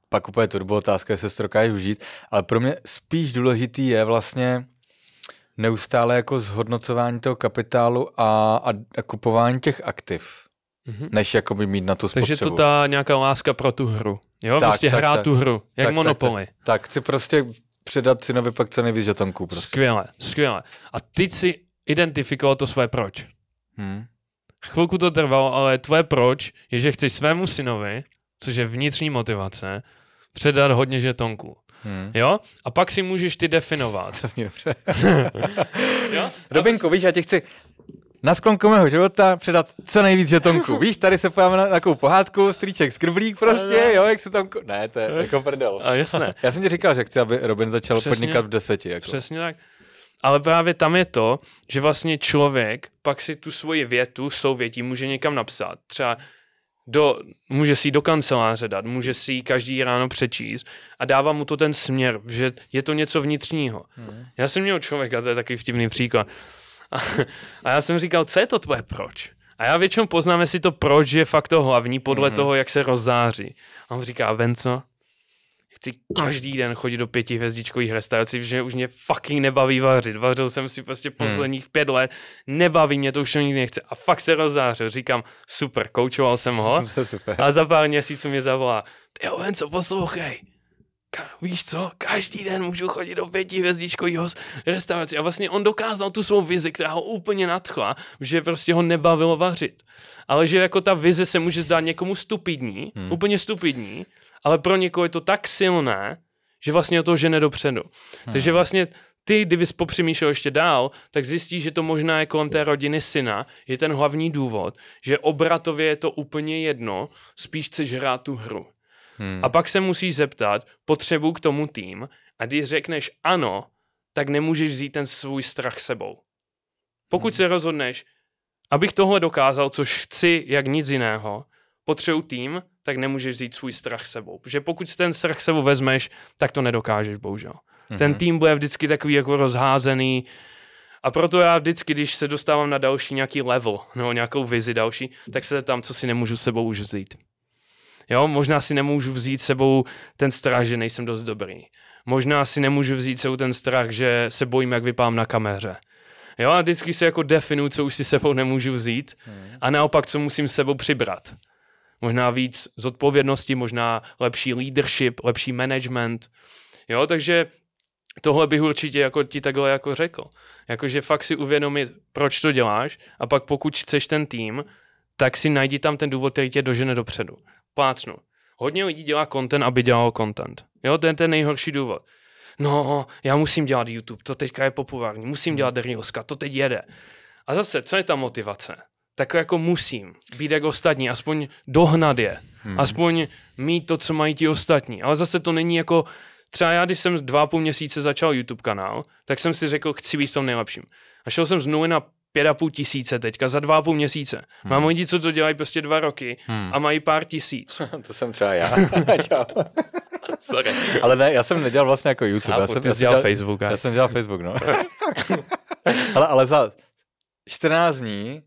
pak úplně turbo otázka, jestli se to dokážeš užít, ale pro mě spíš důležitý je vlastně neustále jako zhodnocování toho kapitálu a, a, a kupování těch aktiv, mm-hmm. než by mít na tu spotřebu. Takže to ta nějaká láska pro tu hru. Jo, tak, prostě tak, hrát tak, tu hru, jak tak, Monopoly. Tak, tak, tak chci prostě předat synovi pak co nejvíc žetonků. Prostě. Skvěle, skvěle. A ty si identifikoval to své proč. Hmm. Chvilku to trvalo, ale tvoje proč je, že chceš svému synovi, což je vnitřní motivace, předat hodně žetonků. Hmm. Jo? A pak si můžeš ty definovat. Přesně <laughs> dobře. <laughs> jo? Robinko, víš, já tě chci na sklonku mého života předat co nejvíc žetonku. <laughs> Víš, tady se pojáme na takovou pohádku, strýček skrblík prostě, jo, jak se tam... Ne, to je jako prdel. A jasné. <laughs> Já jsem ti říkal, že chci, aby Robin začal přesně, podnikat v deseti. Jako. Přesně tak. Ale právě tam je to, že vlastně člověk pak si tu svoji větu, souvětí může někam napsat. Třeba do, může si ji do kanceláře dát, může si ji každý ráno přečíst a dává mu to ten směr, že je to něco vnitřního. Hmm. Já jsem měl člověka, to je taky vtipný příklad, a, <laughs> a já jsem říkal, co je to tvoje proč? A já většinou poznám, jestli to proč je fakt to hlavní podle mm-hmm. toho, jak se rozzáří. A on říká, Venco, chci každý den chodit do pěti hvězdičkových restaurací, protože už mě fucking nebaví vařit. Vařil jsem si prostě hmm. posledních hmm. pět let, nebaví mě to už nikdy nechce. A fakt se rozzářil. Říkám, super, koučoval jsem ho. <laughs> a za pár měsíců mě zavolá, jo, ven, co poslouchej, ka, víš co, každý den můžu chodit do pětihvězdičkového restaurace. A vlastně on dokázal tu svou vizi, která ho úplně nadchla, že prostě ho nebavilo vařit. Ale že jako ta vize se může zdát někomu stupidní, hmm. úplně stupidní, ale pro někoho je to tak silné, že vlastně to žene dopředu. Hmm. Takže vlastně ty, jsi popřemýšlel ještě dál, tak zjistíš, že to možná je kolem té rodiny syna, je ten hlavní důvod, že obratově je to úplně jedno, spíš chceš hrát tu hru. Hmm. A pak se musíš zeptat, potřebu k tomu tým a když řekneš ano, tak nemůžeš vzít ten svůj strach sebou. Pokud hmm. se rozhodneš, abych tohle dokázal, což chci jak nic jiného, potřebu tým, tak nemůžeš vzít svůj strach sebou. Protože pokud ten strach sebou vezmeš, tak to nedokážeš, bohužel. Hmm. Ten mhm. tým bude vždycky takový jako rozházený, a proto já vždycky, když se dostávám na další nějaký level, nebo nějakou vizi další, tak se tam, co si nemůžu sebou už vzít. Jo, možná si nemůžu vzít sebou ten strach, že nejsem dost dobrý. Možná si nemůžu vzít sebou ten strach, že se bojím, jak vypám na kameře. Jo, a vždycky si jako definu, co už si sebou nemůžu vzít hmm. a naopak, co musím sebou přibrat. Možná víc zodpovědnosti, možná lepší leadership, lepší management. Jo, takže tohle bych určitě jako ti takhle jako řekl. Jakože fakt si uvědomit, proč to děláš a pak pokud chceš ten tým, tak si najdi tam ten důvod, který tě dožene dopředu plácnu. Hodně lidí dělá content, aby dělalo content. Jo, ten, ten nejhorší důvod. No, já musím dělat YouTube, to teďka je populární, musím hmm. dělat Derioska, to teď jede. A zase, co je ta motivace? Tak jako musím být jako ostatní, aspoň dohnat je, hmm. aspoň mít to, co mají ti ostatní. Ale zase to není jako, třeba já, když jsem dva a půl měsíce začal YouTube kanál, tak jsem si řekl, chci být v tom nejlepším. A šel jsem z nuly na pět a půl tisíce teďka za dva a půl měsíce. Hmm. Mám lidi, co to dělají prostě dva roky hmm. a mají pár tisíc. <laughs> to jsem třeba já. <laughs> Sorry. Ale ne, já jsem nedělal vlastně jako YouTube. Chápu, já jsem, ty jsi dělal, dělal Facebook. Já jsem dělal Facebook, no. <laughs> ale, ale za 14 dní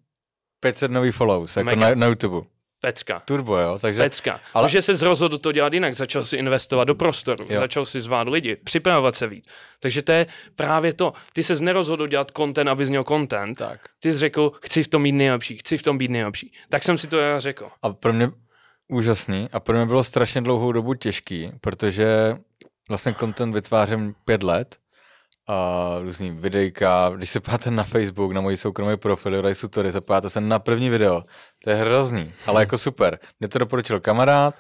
500 nových follows, jako na, na YouTube. Pecka. Turbo, jo. Takže... Pecka. Ale... Protože se rozhodl to dělat jinak, začal si investovat do prostoru, jo. začal si zvát lidi, připravovat se víc. Takže to je právě to. Ty se nerozhodl dělat content, aby z něho content. Tak. Ty jsi řekl, chci v tom být nejlepší, chci v tom být nejlepší. Tak jsem si to já řekl. A pro mě úžasný a pro mě bylo strašně dlouhou dobu těžký, protože vlastně content vytvářím pět let a různý videjka. Když se páte na Facebook, na moji soukromý profil, Rajsu Sutory, zapáte se na první video. To je hrozný, ale hmm. jako super. Mě to doporučil kamarád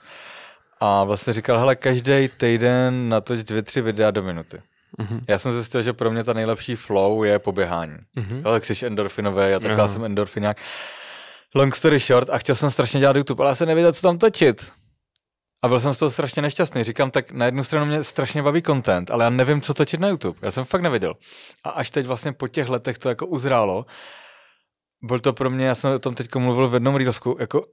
a vlastně říkal, hele, každý týden natoč dvě, tři videa do minuty. Mm-hmm. Já jsem zjistil, že pro mě ta nejlepší flow je poběhání. Mm-hmm. Ale jsi endorfinové, já takhle jsem endorfinák. Long story short, a chtěl jsem strašně dělat YouTube, ale já jsem nevěděl, co tam točit. A byl jsem z toho strašně nešťastný. Říkám, tak na jednu stranu mě strašně baví content, ale já nevím, co točit na YouTube. Já jsem fakt nevěděl. A až teď vlastně po těch letech to jako uzrálo, byl to pro mě, já jsem o tom teď mluvil v jednom reelsku, jako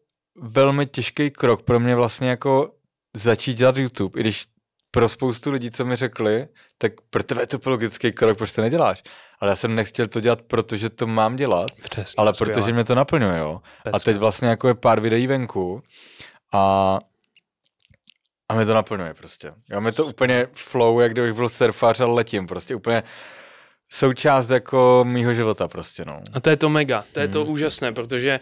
velmi těžký krok pro mě vlastně jako začít dělat YouTube, i když pro spoustu lidí, co mi řekli, tak pro tebe je to logický krok, proč to neděláš. Ale já jsem nechtěl to dělat, protože to mám dělat, Přesně, ale protože mě to naplňuje, jo. A teď vlastně jako je pár videí venku a a mě to naplňuje prostě. Já mi to úplně flow, jak kdybych byl surfař a letím prostě úplně součást jako mýho života prostě, no. A to je to mega, to je to hmm. úžasné, protože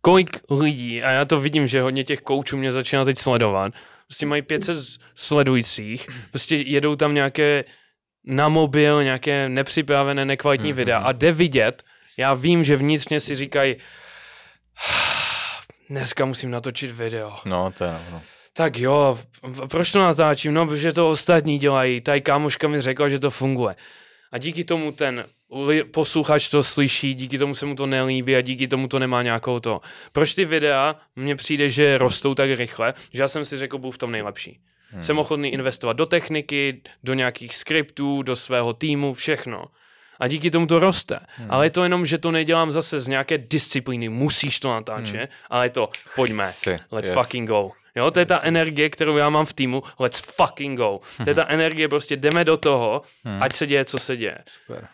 kolik lidí, a já to vidím, že hodně těch koučů mě začíná teď sledovat, prostě mají 500 sledujících, prostě jedou tam nějaké na mobil, nějaké nepřipravené, nekvalitní hmm videa a jde vidět, já vím, že vnitřně si říkají <sighs> dneska musím natočit video. No, to je, no tak jo, proč to natáčím? No, protože to ostatní dělají. Tady kámoška mi řekla, že to funguje. A díky tomu ten posluchač to slyší, díky tomu se mu to nelíbí a díky tomu to nemá nějakou to. Proč ty videa, mně přijde, že rostou tak rychle, že já jsem si řekl, byl v tom nejlepší. Hmm. Jsem ochotný investovat do techniky, do nějakých skriptů, do svého týmu, všechno. A díky tomu to roste. Hmm. Ale je to jenom, že to nedělám zase z nějaké disciplíny, musíš to natáčet, hmm. ale je to, pojďme, let's yes. fucking go. Jo, to je ta energie, kterou já mám v týmu. Let's fucking go. To je ta <laughs> energie, prostě jdeme do toho, hmm. ať se děje, co se děje.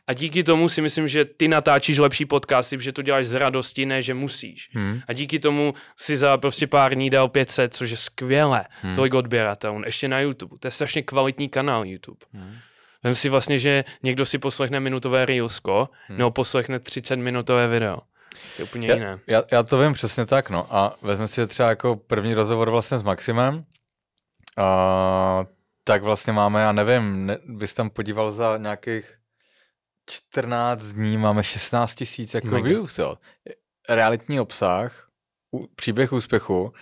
A díky tomu si myslím, že ty natáčíš lepší podcasty, že to děláš z radosti, ne že musíš. Hmm. A díky tomu si za prostě pár dní dal 500, což je skvělé. Hmm. Tolik odběratelů, ještě na YouTube. To je strašně kvalitní kanál YouTube. Hmm. Vem si vlastně, že někdo si poslechne minutové reelsko nebo poslechne 30 minutové video je úplně já, jiné. Já, já to vím přesně tak, no. A vezme si třeba jako první rozhovor vlastně s Maximem, a, tak vlastně máme, já nevím, ne, bys tam podíval za nějakých 14 dní, máme 16 tisíc jako Mega. views, jo. Realitní obsah, u, příběh úspěchu,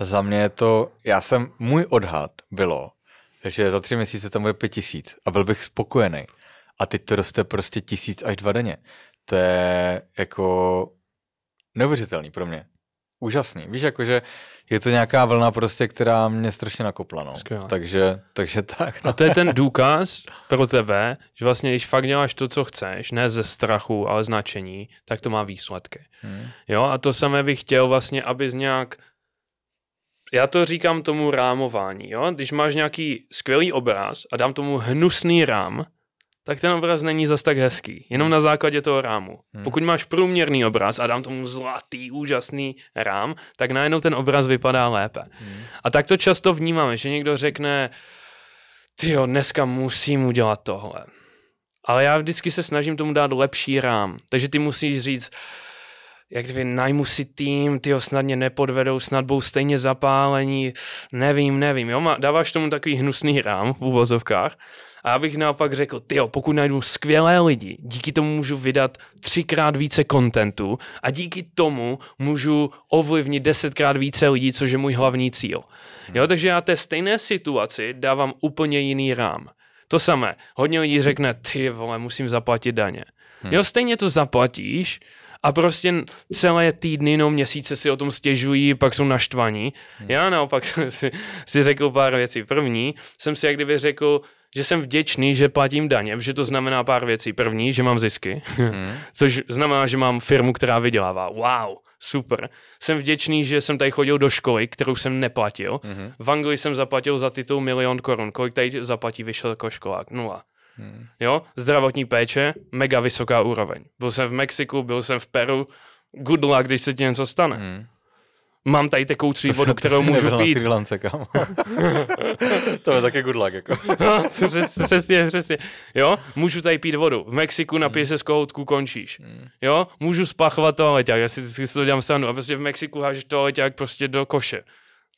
za mě je to, já jsem, můj odhad bylo, že za tři měsíce tam bude pět tisíc a byl bych spokojený. A teď to roste prostě tisíc až dva denně to je jako neuvěřitelný pro mě. Úžasný. Víš, jakože je to nějaká vlna prostě, která mě strašně nakopla, no. Takže, takže tak. No. A to je ten <laughs> důkaz pro tebe, že vlastně, když fakt děláš to, co chceš, ne ze strachu, ale značení, tak to má výsledky. Hmm. Jo, a to samé bych chtěl vlastně, abys nějak já to říkám tomu rámování, jo? Když máš nějaký skvělý obraz a dám tomu hnusný rám, tak ten obraz není zas tak hezký, jenom hmm. na základě toho rámu. Hmm. Pokud máš průměrný obraz a dám tomu zlatý, úžasný rám, tak najednou ten obraz vypadá lépe. Hmm. A tak to často vnímáme, že někdo řekne, ty jo, dneska musím udělat tohle. Ale já vždycky se snažím tomu dát lepší rám. Takže ty musíš říct, jak kdyby najmu si tým, ty ho snadně nepodvedou, snad budou stejně zapálení, nevím, nevím. Jo, dáváš tomu takový hnusný rám v úvozovkách a já bych naopak řekl, tyjo, pokud najdu skvělé lidi, díky tomu můžu vydat třikrát více kontentu a díky tomu můžu ovlivnit desetkrát více lidí, což je můj hlavní cíl. Hmm. Jo, takže já té stejné situaci dávám úplně jiný rám. To samé. Hodně lidí řekne, ty vole, musím zaplatit daně. Hmm. Jo, stejně to zaplatíš a prostě celé týdny no, měsíce si o tom stěžují, pak jsou naštvaní. Hmm. Já naopak <laughs> si, si řekl pár věcí. První jsem si jak kdyby řekl, že jsem vděčný, že platím daně, že to znamená pár věcí. První, že mám zisky, hmm. <laughs> což znamená, že mám firmu, která vydělává. Wow, super. Jsem vděčný, že jsem tady chodil do školy, kterou jsem neplatil. Hmm. V Anglii jsem zaplatil za titul milion korun. Kolik tady zaplatí vyšel jako školák? Nula. Hmm. Jo, zdravotní péče, mega vysoká úroveň. Byl jsem v Mexiku, byl jsem v Peru, good luck, když se ti něco stane. Hmm mám tady tekoucí vodu, <laughs> kterou můžu pít. Na Lance, kámo. <laughs> to je taky good luck, jako. <laughs> no, přesně, přesně. Jo, můžu tady pít vodu. V Mexiku na mm. se z kohoutku, končíš. Mm. Jo, můžu spachovat toaleťák, já si vždycky to dělám sanu. A prostě v Mexiku hážeš toaleťák prostě do koše.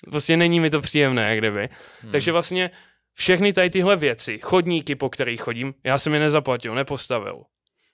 Vlastně není mi to příjemné, jak kdyby. Hmm. Takže vlastně všechny tady tyhle věci, chodníky, po kterých chodím, já jsem je nezaplatil, nepostavil.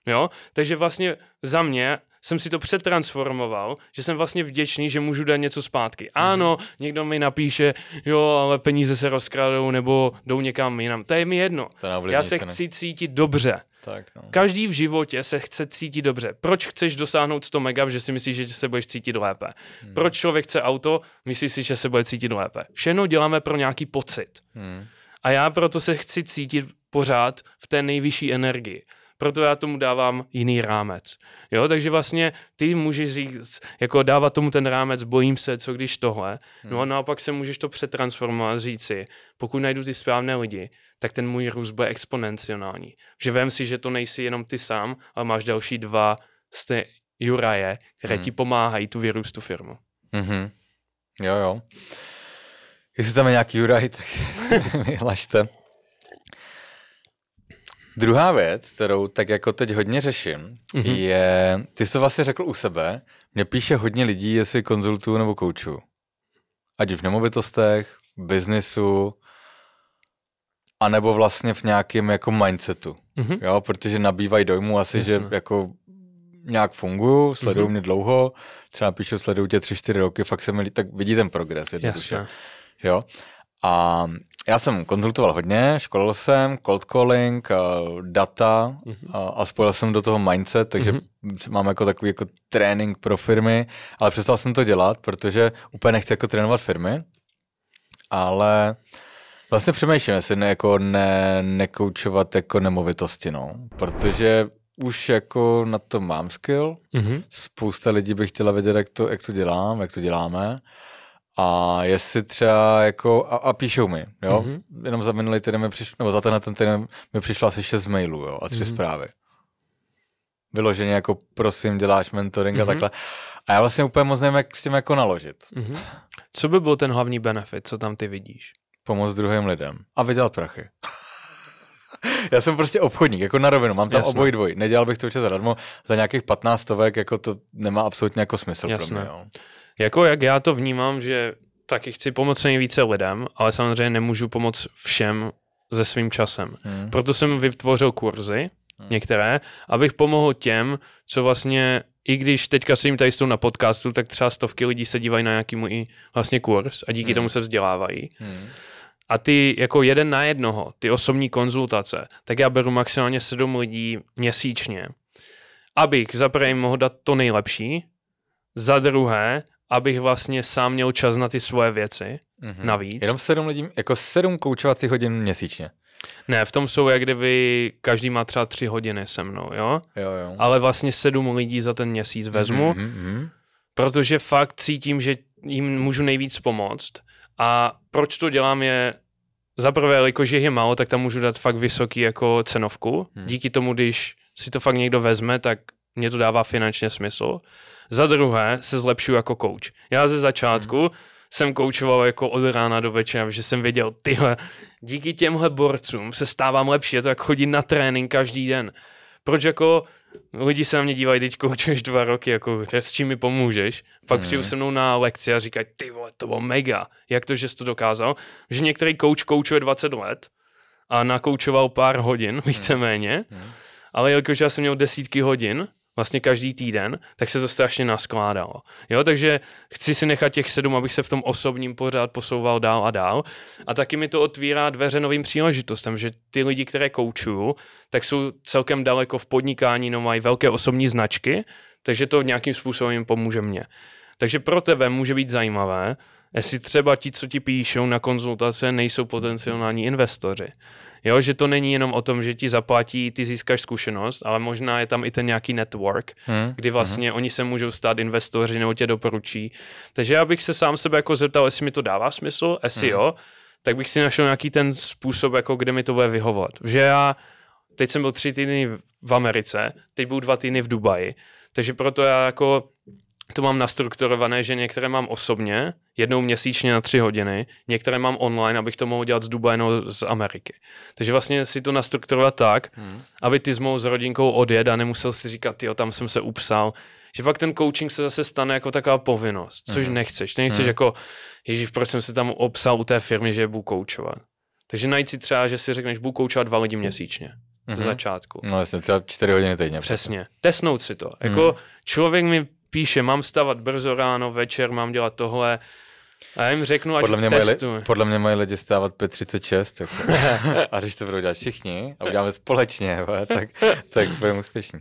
Jo? Takže vlastně za mě jsem si to přetransformoval, že jsem vlastně vděčný, že můžu dát něco zpátky. Ano, mm-hmm. někdo mi napíše, jo, ale peníze se rozkradou nebo jdou někam jinam. To je mi jedno. Já se chci ne. cítit dobře. Tak, no. Každý v životě se chce cítit dobře. Proč chceš dosáhnout 100 mega, že si myslíš, že se budeš cítit lépe? Hmm. Proč člověk chce auto, myslí si, že se bude cítit lépe? Všechno děláme pro nějaký pocit. Hmm. A já proto se chci cítit pořád v té nejvyšší energii proto já tomu dávám jiný rámec. Jo, takže vlastně ty můžeš říct, jako dávat tomu ten rámec, bojím se, co když tohle, no a hmm. naopak se můžeš to přetransformovat, říct si, pokud najdu ty správné lidi, tak ten můj růst bude exponenciální. Že vem si, že to nejsi jenom ty sám, ale máš další dva z té Juraje, které hmm. ti pomáhají tu vyrůst tu firmu. Mm-hmm. Jo, jo. Jestli tam je nějaký Juraj, tak <laughs> vyhlašte. Druhá věc, kterou tak jako teď hodně řeším, mm-hmm. je, ty jsi to vlastně řekl u sebe, mě píše hodně lidí, jestli konzultuju nebo kouču. Ať v nemovitostech, biznisu, anebo vlastně v nějakém jako mindsetu. Mm-hmm. Jo, protože nabývají dojmu asi, Jasne. že jako nějak funguju, sledují mm-hmm. mě dlouho, třeba píšu, sledují tě tři, čtyři roky, fakt se mi, tak vidí ten progres. Jasně. Jo. A já jsem konzultoval hodně, školil jsem, cold calling, eh, data mm-hmm. a spojil jsem do toho mindset, takže mm-hmm. mám jako takový jako trénink pro firmy, ale přestal jsem to dělat, protože úplně nechci jako trénovat firmy, ale vlastně přemýšlím, jestli ne, jako ne, nekoučovat jako nemovitosti, no, protože už jako na to mám skill, mm-hmm. spousta lidí by chtěla vědět, jak to, jak to dělám, jak to děláme, a jestli třeba jako, a, a píšou mi, jo, mm-hmm. jenom za minulý týden mi přišlo, nebo za tenhle ten týden mi přišla asi šest mailů, jo, a tři mm-hmm. zprávy. Vyloženě jako, prosím, děláš mentoring mm-hmm. a mhm. takhle. A já vlastně úplně moc nevím, jak s tím jako naložit. Mm-hmm. Co by byl ten hlavní benefit, co tam ty vidíš? Pomoc druhým lidem a vydělat prachy. <laughs> já jsem prostě obchodník, jako na rovinu, mám tam Jasne. obojí dvoj. Nedělal bych to určitě zadarmo, za nějakých 15 stovek, jako to nemá absolutně jako smysl Jasné. pro mě. Jo. Jako jak já to vnímám, že taky chci pomoct nejvíce lidem, ale samozřejmě nemůžu pomoct všem se svým časem. Hmm. Proto jsem vytvořil kurzy, hmm. některé, abych pomohl těm, co vlastně, i když teďka si jim tady jsou na podcastu, tak třeba stovky lidí se dívají na nějaký můj vlastně kurz a díky hmm. tomu se vzdělávají. Hmm. A ty jako jeden na jednoho, ty osobní konzultace, tak já beru maximálně sedm lidí měsíčně, abych za prvé mohl dát to nejlepší, za druhé, abych vlastně sám měl čas na ty svoje věci mm-hmm. navíc. Jenom sedm lidí, jako sedm koučovacích hodin měsíčně. Ne, v tom jsou jak kdyby každý má třeba tři hodiny se mnou, jo? jo, jo. Ale vlastně sedm lidí za ten měsíc mhm, vezmu, mm-hmm. protože fakt cítím, že jim můžu nejvíc pomoct. A proč to dělám je, za prvé, jakože je málo, tak tam můžu dát fakt vysoký jako cenovku. Mm. Díky tomu, když si to fakt někdo vezme, tak mě to dává finančně smysl. Za druhé se zlepšuju jako coach. Já ze začátku hmm. jsem koučoval jako od rána do večera, že jsem věděl, tyhle, díky těmhle borcům se stávám lepší, je to jak chodit na trénink každý den. Proč jako lidi se na mě dívají, teď koučuješ dva roky, jako s čím mi pomůžeš. Pak hmm. přijdu se mnou na lekci a říkají, ty vole, to bylo mega, jak to, že jsi to dokázal. Že některý coach koučuje 20 let a nakoučoval pár hodin, mhm. víceméně, hmm. ale jelikož já jsem měl desítky hodin, vlastně každý týden, tak se to strašně naskládalo. Jo, takže chci si nechat těch sedm, abych se v tom osobním pořád posouval dál a dál. A taky mi to otvírá dveře novým příležitostem, že ty lidi, které koučuju, tak jsou celkem daleko v podnikání, no mají velké osobní značky, takže to nějakým způsobem jim pomůže mě. Takže pro tebe může být zajímavé, jestli třeba ti, co ti píšou na konzultace, nejsou potenciální investoři. Jo, že to není jenom o tom, že ti zaplatí, ty získáš zkušenost, ale možná je tam i ten nějaký network, hmm. kdy vlastně hmm. oni se můžou stát investoři nebo tě doporučí. Takže já bych se sám sebe jako zeptal, jestli mi to dává smysl, jestli hmm. jo, tak bych si našel nějaký ten způsob, jako kde mi to bude vyhovovat. Že já teď jsem byl tři týdny v Americe, teď budu dva týdny v Dubaji, takže proto já jako to mám nastrukturované, že některé mám osobně, jednou měsíčně na tři hodiny, některé mám online, abych to mohl dělat z Dubaje nebo z Ameriky. Takže vlastně si to nastrukturovat tak, hmm. aby ty s mou s rodinkou odjed a nemusel si říkat, jo, tam jsem se upsal. Že pak ten coaching se zase stane jako taková povinnost, což hmm. nechceš. Ty nechceš hmm. jako, ježíš, proč jsem se tam upsal u té firmy, že je budu koučovat. Takže najít si třeba, že si řekneš, budu koučovat dva lidi měsíčně mm-hmm. začátku. No jasně, třeba čtyři hodiny týdně. Přesně. Prostě. Tesnout si to. Jako mm. člověk mi píše, mám stavat brzo ráno, večer, mám dělat tohle. A já jim řeknu, ať podle mě Mají, podle mě mají lidi stávat 5.36, jako. a když to budou dělat všichni a uděláme společně, tak, <laughs> tak budeme úspěšní.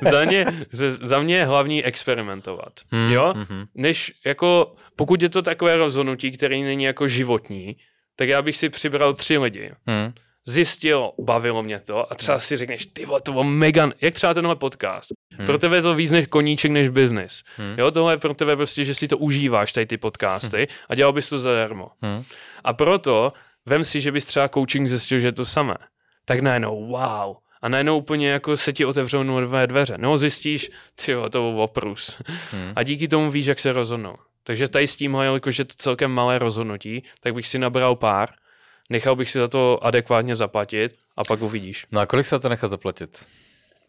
<laughs> za, mě, za mě je hlavní experimentovat, hmm, jo? Mm-hmm. Než, jako, pokud je to takové rozhodnutí, které není jako životní, tak já bych si přibral tři lidi. Hmm zjistil, bavilo mě to a třeba hmm. si řekneš, ty vole, to bylo mega, jak třeba tenhle podcast. Hmm. Pro tebe je to víc než koníček, než biznis. Hmm. Jo, tohle je pro tebe prostě, že si to užíváš, tady ty podcasty hmm. a dělal bys to zadarmo. Hmm. A proto vem si, že bys třeba coaching zjistil, že je to samé. Tak najednou, wow, a najednou úplně jako se ti otevřou nové dveře. No zjistíš, ty to bylo prus. Hmm. A díky tomu víš, jak se rozhodnou. Takže tady s tímhle, jakože to celkem malé rozhodnutí, tak bych si nabral pár, Nechal bych si za to adekvátně zaplatit a pak uvidíš. No a kolik se to nechá zaplatit?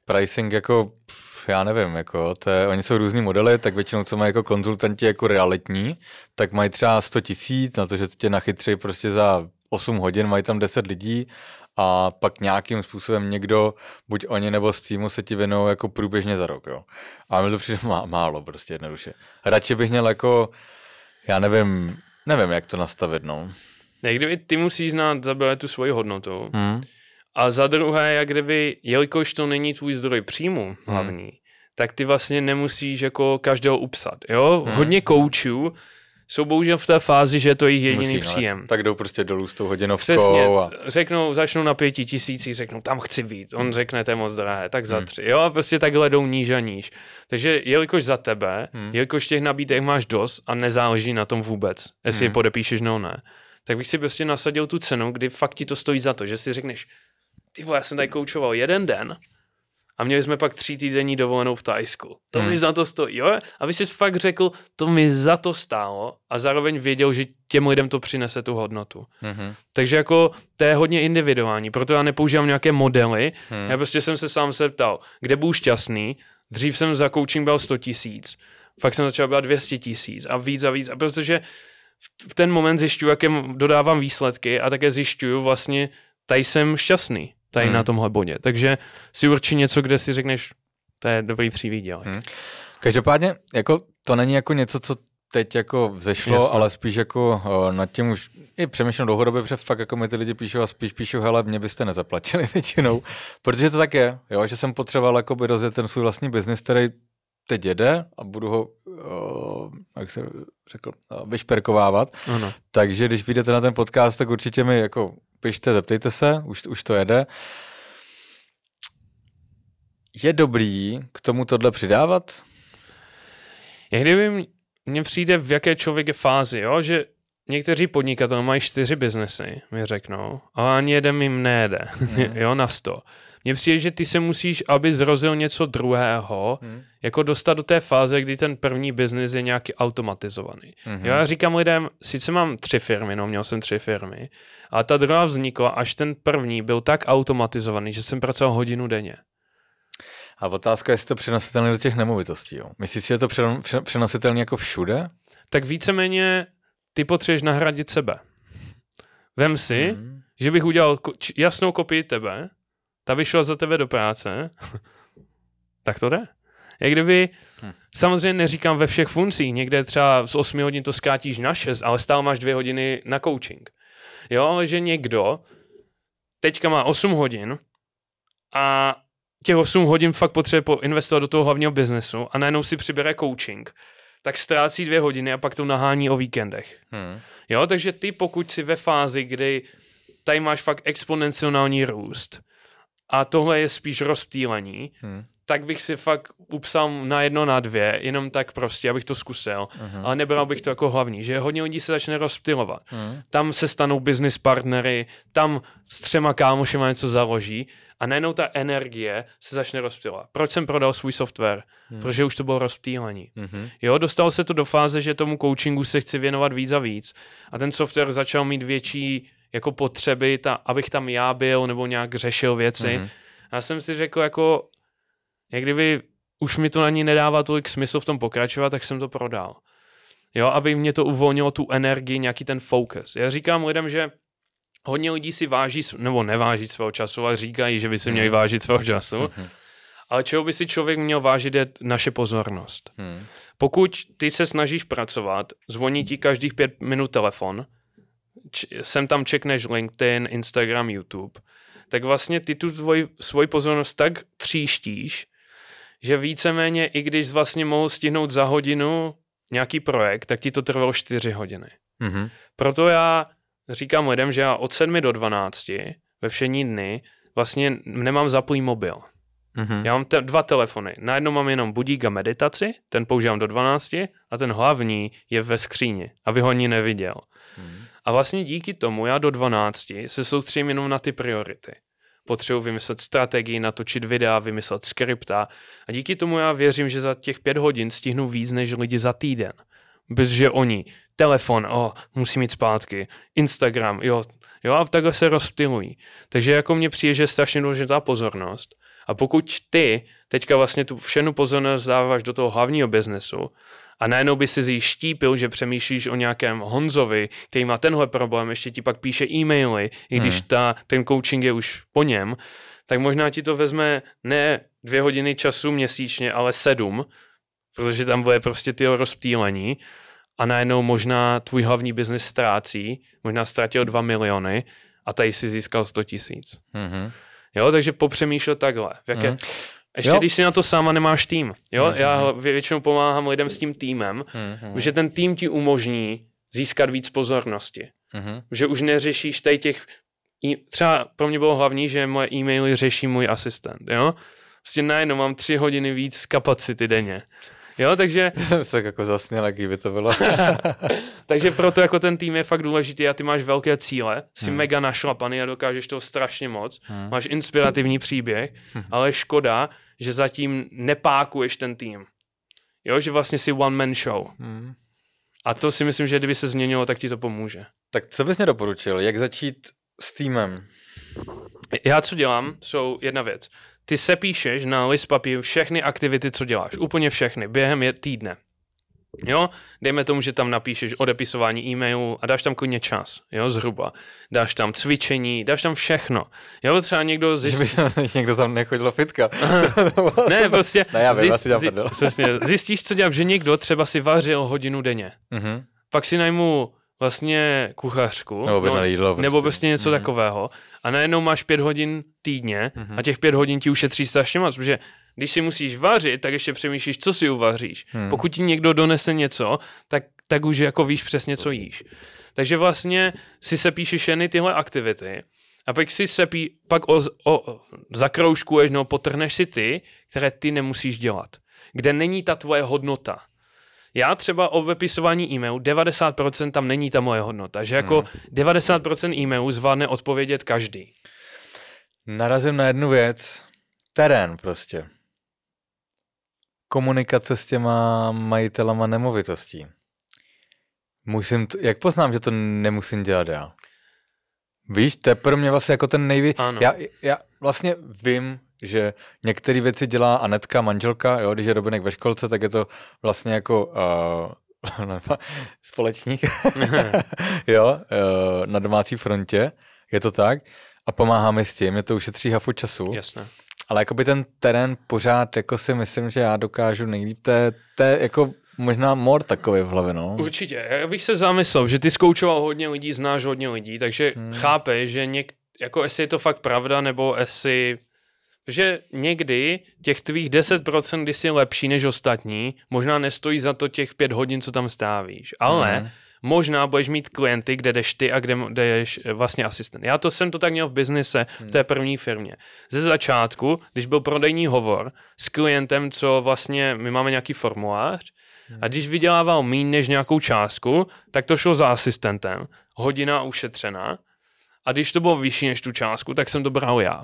Pricing jako, pff, já nevím, jako, to je, oni jsou různý modely, tak většinou, co mají jako konzultanti jako realitní, tak mají třeba 100 tisíc na to, že tě nachytří prostě za 8 hodin, mají tam 10 lidí a pak nějakým způsobem někdo, buď oni nebo z týmu se ti věnou jako průběžně za rok, jo. A mi to přijde má, málo prostě jednoduše. Radši bych měl jako, já nevím, nevím, jak to nastavit, no ne, kdyby ty musíš znát za prvé tu svoji hodnotu hmm. a za druhé, jak kdyby, jelikož to není tvůj zdroj příjmu hlavní, hmm. tak ty vlastně nemusíš jako každého upsat, jo? Hmm. Hodně koučů jsou bohužel v té fázi, že to je jejich jediný Musí, příjem. Tak jdou prostě dolů s tou hodinovkou. Přesně, a... řeknou, začnou na pěti tisících, řeknou, tam chci víc, on hmm. řekne, to je moc drahé, tak za hmm. tři. Jo, a prostě takhle jdou níž a níž. Takže jelikož za tebe, hmm. jelikož těch nabídek máš dost a nezáleží na tom vůbec, jestli hmm. je podepíšeš nebo ne, tak bych si prostě nasadil tu cenu, kdy fakt ti to stojí za to, že si řekneš, ty vole, já jsem tady koučoval jeden den a měli jsme pak tří týdenní dovolenou v Tajsku. To hmm. mi za to stojí, jo? A vy jsi fakt řekl, to mi za to stálo a zároveň věděl, že těm lidem to přinese tu hodnotu. Hmm. Takže jako to je hodně individuální, proto já nepoužívám nějaké modely, hmm. já prostě jsem se sám septal. kde byl šťastný, dřív jsem za coaching byl 100 tisíc, fakt jsem začal brát 200 tisíc a víc a víc, a protože v ten moment zjišťuju, jakém dodávám výsledky a také zjišťuju vlastně, tady jsem šťastný, tady hmm. na tomhle bodě. Takže si určí něco, kde si řekneš, to je dobrý přívidělek. Hmm. Každopádně, jako to není jako něco, co teď jako vzešlo, Jasne. ale spíš jako o, nad tím už i přemýšlím dlouhodobě, protože fakt jako mi ty lidi píšou a spíš píšou, hele, mě byste nezaplatili <laughs> většinou, protože to tak je, jo, že jsem potřeboval jako rozjet ten svůj vlastní biznis, který teď jede a budu ho, uh, jak jsem řekl, uh, vyšperkovávat. Ano. Takže když vyjdete na ten podcast, tak určitě mi jako pište, zeptejte se, už, už to jede. Je dobrý k tomu tohle přidávat? Jak kdyby mně přijde, v jaké člověk je fázi, jo? že někteří podnikatelé mají čtyři biznesy, mi řeknou, ale ani jeden jim nejde, hmm. <laughs> jo, na sto. Mně přijde, že ty se musíš, aby zrozil něco druhého, hmm. jako dostat do té fáze, kdy ten první biznis je nějaký automatizovaný. Hmm. Jo, já říkám lidem, sice mám tři firmy, no měl jsem tři firmy, a ta druhá vznikla, až ten první byl tak automatizovaný, že jsem pracoval hodinu denně. A otázka je, jestli to přenositelné do těch nemovitostí. Jo? Myslíš že je to přenositelné jako všude? Tak víceméně ty potřebuješ nahradit sebe. Vem si, hmm. že bych udělal jasnou kopii tebe, ta by šla za tebe do práce, <laughs> tak to jde. Jak kdyby, hm. samozřejmě neříkám ve všech funkcích, někde třeba z 8 hodin to skátíš na 6, ale stále máš 2 hodiny na coaching. Jo, ale že někdo teďka má 8 hodin a těch 8 hodin fakt potřebuje investovat do toho hlavního biznesu a najednou si přibere coaching, tak ztrácí dvě hodiny a pak to nahání o víkendech. Hmm. Jo, takže ty pokud si ve fázi, kdy tady máš fakt exponenciální růst, a tohle je spíš rozptýlení, hmm. tak bych si fakt upsal na jedno, na dvě, jenom tak prostě, abych to zkusil. Uh-huh. Ale nebral bych to jako hlavní, že hodně lidí se začne rozptýlovat. Uh-huh. Tam se stanou business partnery, tam s třema kámošema něco založí a najednou ta energie se začne rozptýlovat. Proč jsem prodal svůj software? Uh-huh. Protože už to bylo rozptýlení. Uh-huh. Jo, dostalo se to do fáze, že tomu coachingu se chci věnovat víc a víc a ten software začal mít větší jako potřeby, ta, abych tam já byl nebo nějak řešil věci. Mm-hmm. Já jsem si řekl, jako někdy by už mi to na ní nedává tolik smysl v tom pokračovat, tak jsem to prodal. Jo, aby mě to uvolnilo tu energii, nějaký ten focus. Já říkám lidem, že hodně lidí si váží, nebo neváží svého času a říkají, že by si měli mhm. vážit svého času. Mm-hmm. Ale čeho by si člověk měl vážit je naše pozornost. Hmm. Pokud ty se snažíš pracovat, zvoní ti každých pět minut telefon, sem tam čekneš LinkedIn, Instagram, YouTube, tak vlastně ty tu tvoj, svoji pozornost tak tříštíš, že víceméně i když vlastně mohl stihnout za hodinu nějaký projekt, tak ti to trvalo 4 hodiny. Mm-hmm. Proto já říkám lidem, že já od 7 do 12 ve všední dny vlastně nemám zaplý mobil. Mm-hmm. Já mám te- dva telefony. Na jednom mám jenom budík a meditaci, ten používám do 12 a ten hlavní je ve skříni, aby ho ani neviděl. A vlastně díky tomu já do 12 se soustředím jenom na ty priority. Potřebuji vymyslet strategii, natočit videa, vymyslet skripta a díky tomu já věřím, že za těch pět hodin stihnu víc než lidi za týden. Protože oni, telefon, o, musím mít zpátky, Instagram, jo, jo, a takhle se rozptilují. Takže jako mně přijde, že je strašně důležitá pozornost a pokud ty teďka vlastně tu všechnu pozornost dáváš do toho hlavního biznesu a najednou by si zjištípil, že přemýšlíš o nějakém Honzovi, který má tenhle problém, ještě ti pak píše e-maily, i když hmm. ta, ten coaching je už po něm, tak možná ti to vezme ne dvě hodiny času měsíčně, ale sedm, protože tam bude prostě ty rozptýlení a najednou možná tvůj hlavní biznis ztrácí, možná ztratil dva miliony a tady si získal sto tisíc. hmm Jo, takže popřemýšlel takhle. V jaké... hmm ještě jo. když si na to sama nemáš tým. Jo? Mm-hmm. Já většinou pomáhám lidem s tím týmem, mm-hmm. že ten tým ti umožní získat víc pozornosti. Mm-hmm. Že už neřešíš tady těch... Třeba pro mě bylo hlavní, že moje e-maily řeší můj asistent. Jo? Prostě najednou mám tři hodiny víc kapacity denně. Jo, takže... <laughs> se jako zasněl, jaký by to bylo. <laughs> takže proto jako ten tým je fakt důležitý a ty máš velké cíle, jsi hmm. mega našlapaný a dokážeš to strašně moc, hmm. máš inspirativní příběh, hmm. ale škoda, že zatím nepákuješ ten tým. Jo, že vlastně jsi one-man show. Hmm. A to si myslím, že kdyby se změnilo, tak ti to pomůže. Tak co bys mě doporučil? Jak začít s týmem? Já co dělám, jsou jedna věc. Ty se píšeš na list papíru všechny aktivity, co děláš. Úplně všechny. Během je týdne. Jo, dejme tomu, že tam napíšeš odepisování e-mailu a dáš tam klidně čas, jo, zhruba. Dáš tam cvičení, dáš tam všechno. Jo, třeba někdo zjistí... Že by, <laughs> někdo tam nechodilo fitka. ne, <laughs> prostě... Ne, já vím, zjist, asi zi, zjistíš, co dělám, že někdo třeba si vařil hodinu denně. Mm-hmm. Pak si najmu vlastně kuchařku nebo, no, jídlo, prostě. nebo vlastně něco mm-hmm. takového a najednou máš pět hodin týdně mm-hmm. a těch pět hodin ti ušetří strašně moc, protože když si musíš vařit, tak ještě přemýšlíš, co si uvaříš. Mm. Pokud ti někdo donese něco, tak, tak už jako víš přesně, co jíš. Takže vlastně si se píšeš jeny tyhle aktivity a pak si se pí, pak o, o, zakroužkuješ, no potrhneš si ty, které ty nemusíš dělat. Kde není ta tvoje hodnota já třeba o vypisování e-mailu 90% tam není ta moje hodnota, že jako hmm. 90% e-mailů zvládne odpovědět každý. Narazím na jednu věc, terén prostě. Komunikace s těma majitelama nemovitostí. Musím, t- jak poznám, že to nemusím dělat já? Víš, to je pro mě vlastně jako ten nejvě... Já, já vlastně vím, že některé věci dělá Anetka, manželka, jo, když je Robinek ve školce, tak je to vlastně jako uh, <laughs> společník, <laughs> jo, uh, na domácí frontě, je to tak, a pomáháme s tím, je to ušetří hafu času. Jasné. Ale jako by ten terén pořád, jako si myslím, že já dokážu nejlíp, to je jako možná mor takový v hlavě, no. Určitě, já bych se zamyslel, že ty zkoučoval hodně lidí, znáš hodně lidí, takže hmm. chápe, že něk, jako jestli je to fakt pravda, nebo jestli že někdy těch tvých 10%, když jsi lepší než ostatní, možná nestojí za to těch pět hodin, co tam stávíš. Ale mm. možná budeš mít klienty, kde jdeš ty a kde, jdeš eh, vlastně asistent. Já to jsem to tak měl v biznise, v hmm. té první firmě. Ze začátku, když byl prodejní hovor s klientem, co vlastně, my máme nějaký formulář, hmm. a když vydělával mín než nějakou částku, tak to šlo za asistentem. Hodina ušetřená. A když to bylo vyšší než tu částku, tak jsem to bral já.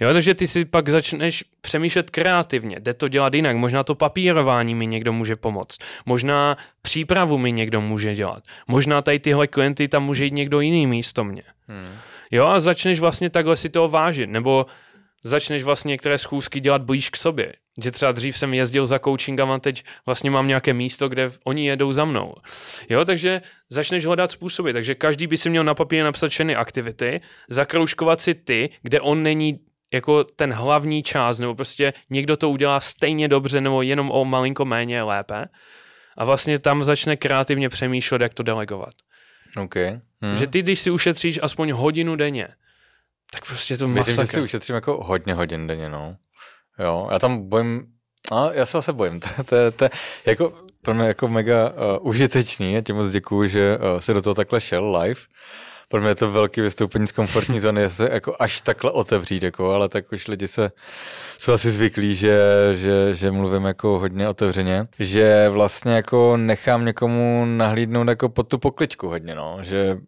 Jo, takže ty si pak začneš přemýšlet kreativně, jde to dělat jinak, možná to papírování mi někdo může pomoct, možná přípravu mi někdo může dělat, možná tady tyhle klienty tam může jít někdo jiný místo mě. Hmm. Jo, a začneš vlastně takhle si toho vážit, nebo začneš vlastně některé schůzky dělat blíž k sobě. Že třeba dřív jsem jezdil za coachingama, teď vlastně mám nějaké místo, kde oni jedou za mnou. Jo, takže začneš hledat způsoby. Takže každý by si měl na papíře napsat všechny aktivity, zakroužkovat si ty, kde on není jako ten hlavní část, nebo prostě někdo to udělá stejně dobře nebo jenom o malinko méně lépe a vlastně tam začne kreativně přemýšlet, jak to delegovat. Okay. Hmm. Že ty, když si ušetříš aspoň hodinu denně, tak prostě to masakr. že si ušetřím jako hodně hodin denně, no. Jo, já tam bojím, a já se zase bojím, <laughs> to je, to je jako pro mě jako mega uh, užitečný a ti moc děkuju, že uh, se do toho takhle šel live pro mě je to velký vystoupení z komfortní zóny, se jako až takhle otevřít, jako, ale tak už lidi se, jsou asi zvyklí, že, že, že mluvím jako hodně otevřeně, že vlastně jako nechám někomu nahlídnout jako pod tu pokličku hodně, no, že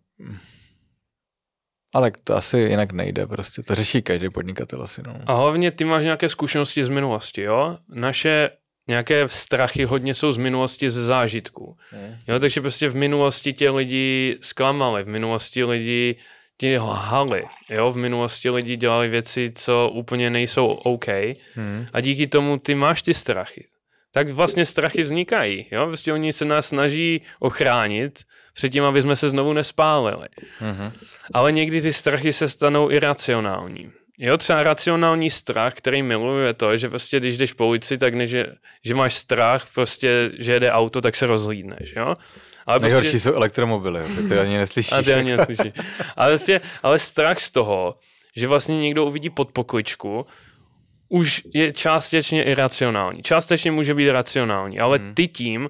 a tak to asi jinak nejde, prostě to řeší každý podnikatel asi. No. A hlavně ty máš nějaké zkušenosti z minulosti, jo? Naše nějaké strachy hodně jsou z minulosti, ze zážitku. Mm. Jo, takže prostě v minulosti tě lidi zklamali, v minulosti lidi ti lhali, jo, v minulosti lidi dělali věci, co úplně nejsou OK mm. a díky tomu ty máš ty strachy. Tak vlastně strachy vznikají, jo, prostě oni se nás snaží ochránit před tím, aby jsme se znovu nespálili. Mm. Ale někdy ty strachy se stanou iracionální. Jo, třeba racionální strach, který miluju, je to, že prostě když jdeš po ulici, tak než že máš strach, prostě, že jede auto, tak se rozhlídneš, jo? Ale prostě- Nejhorší prostě... jsou elektromobily, ty to ani neslyšíš. A ty ani neslyšíš. ale, prostě, ale strach z toho, že vlastně někdo uvidí pod pokličku, už je částečně iracionální. Částečně může být racionální, ale hmm. ty tím,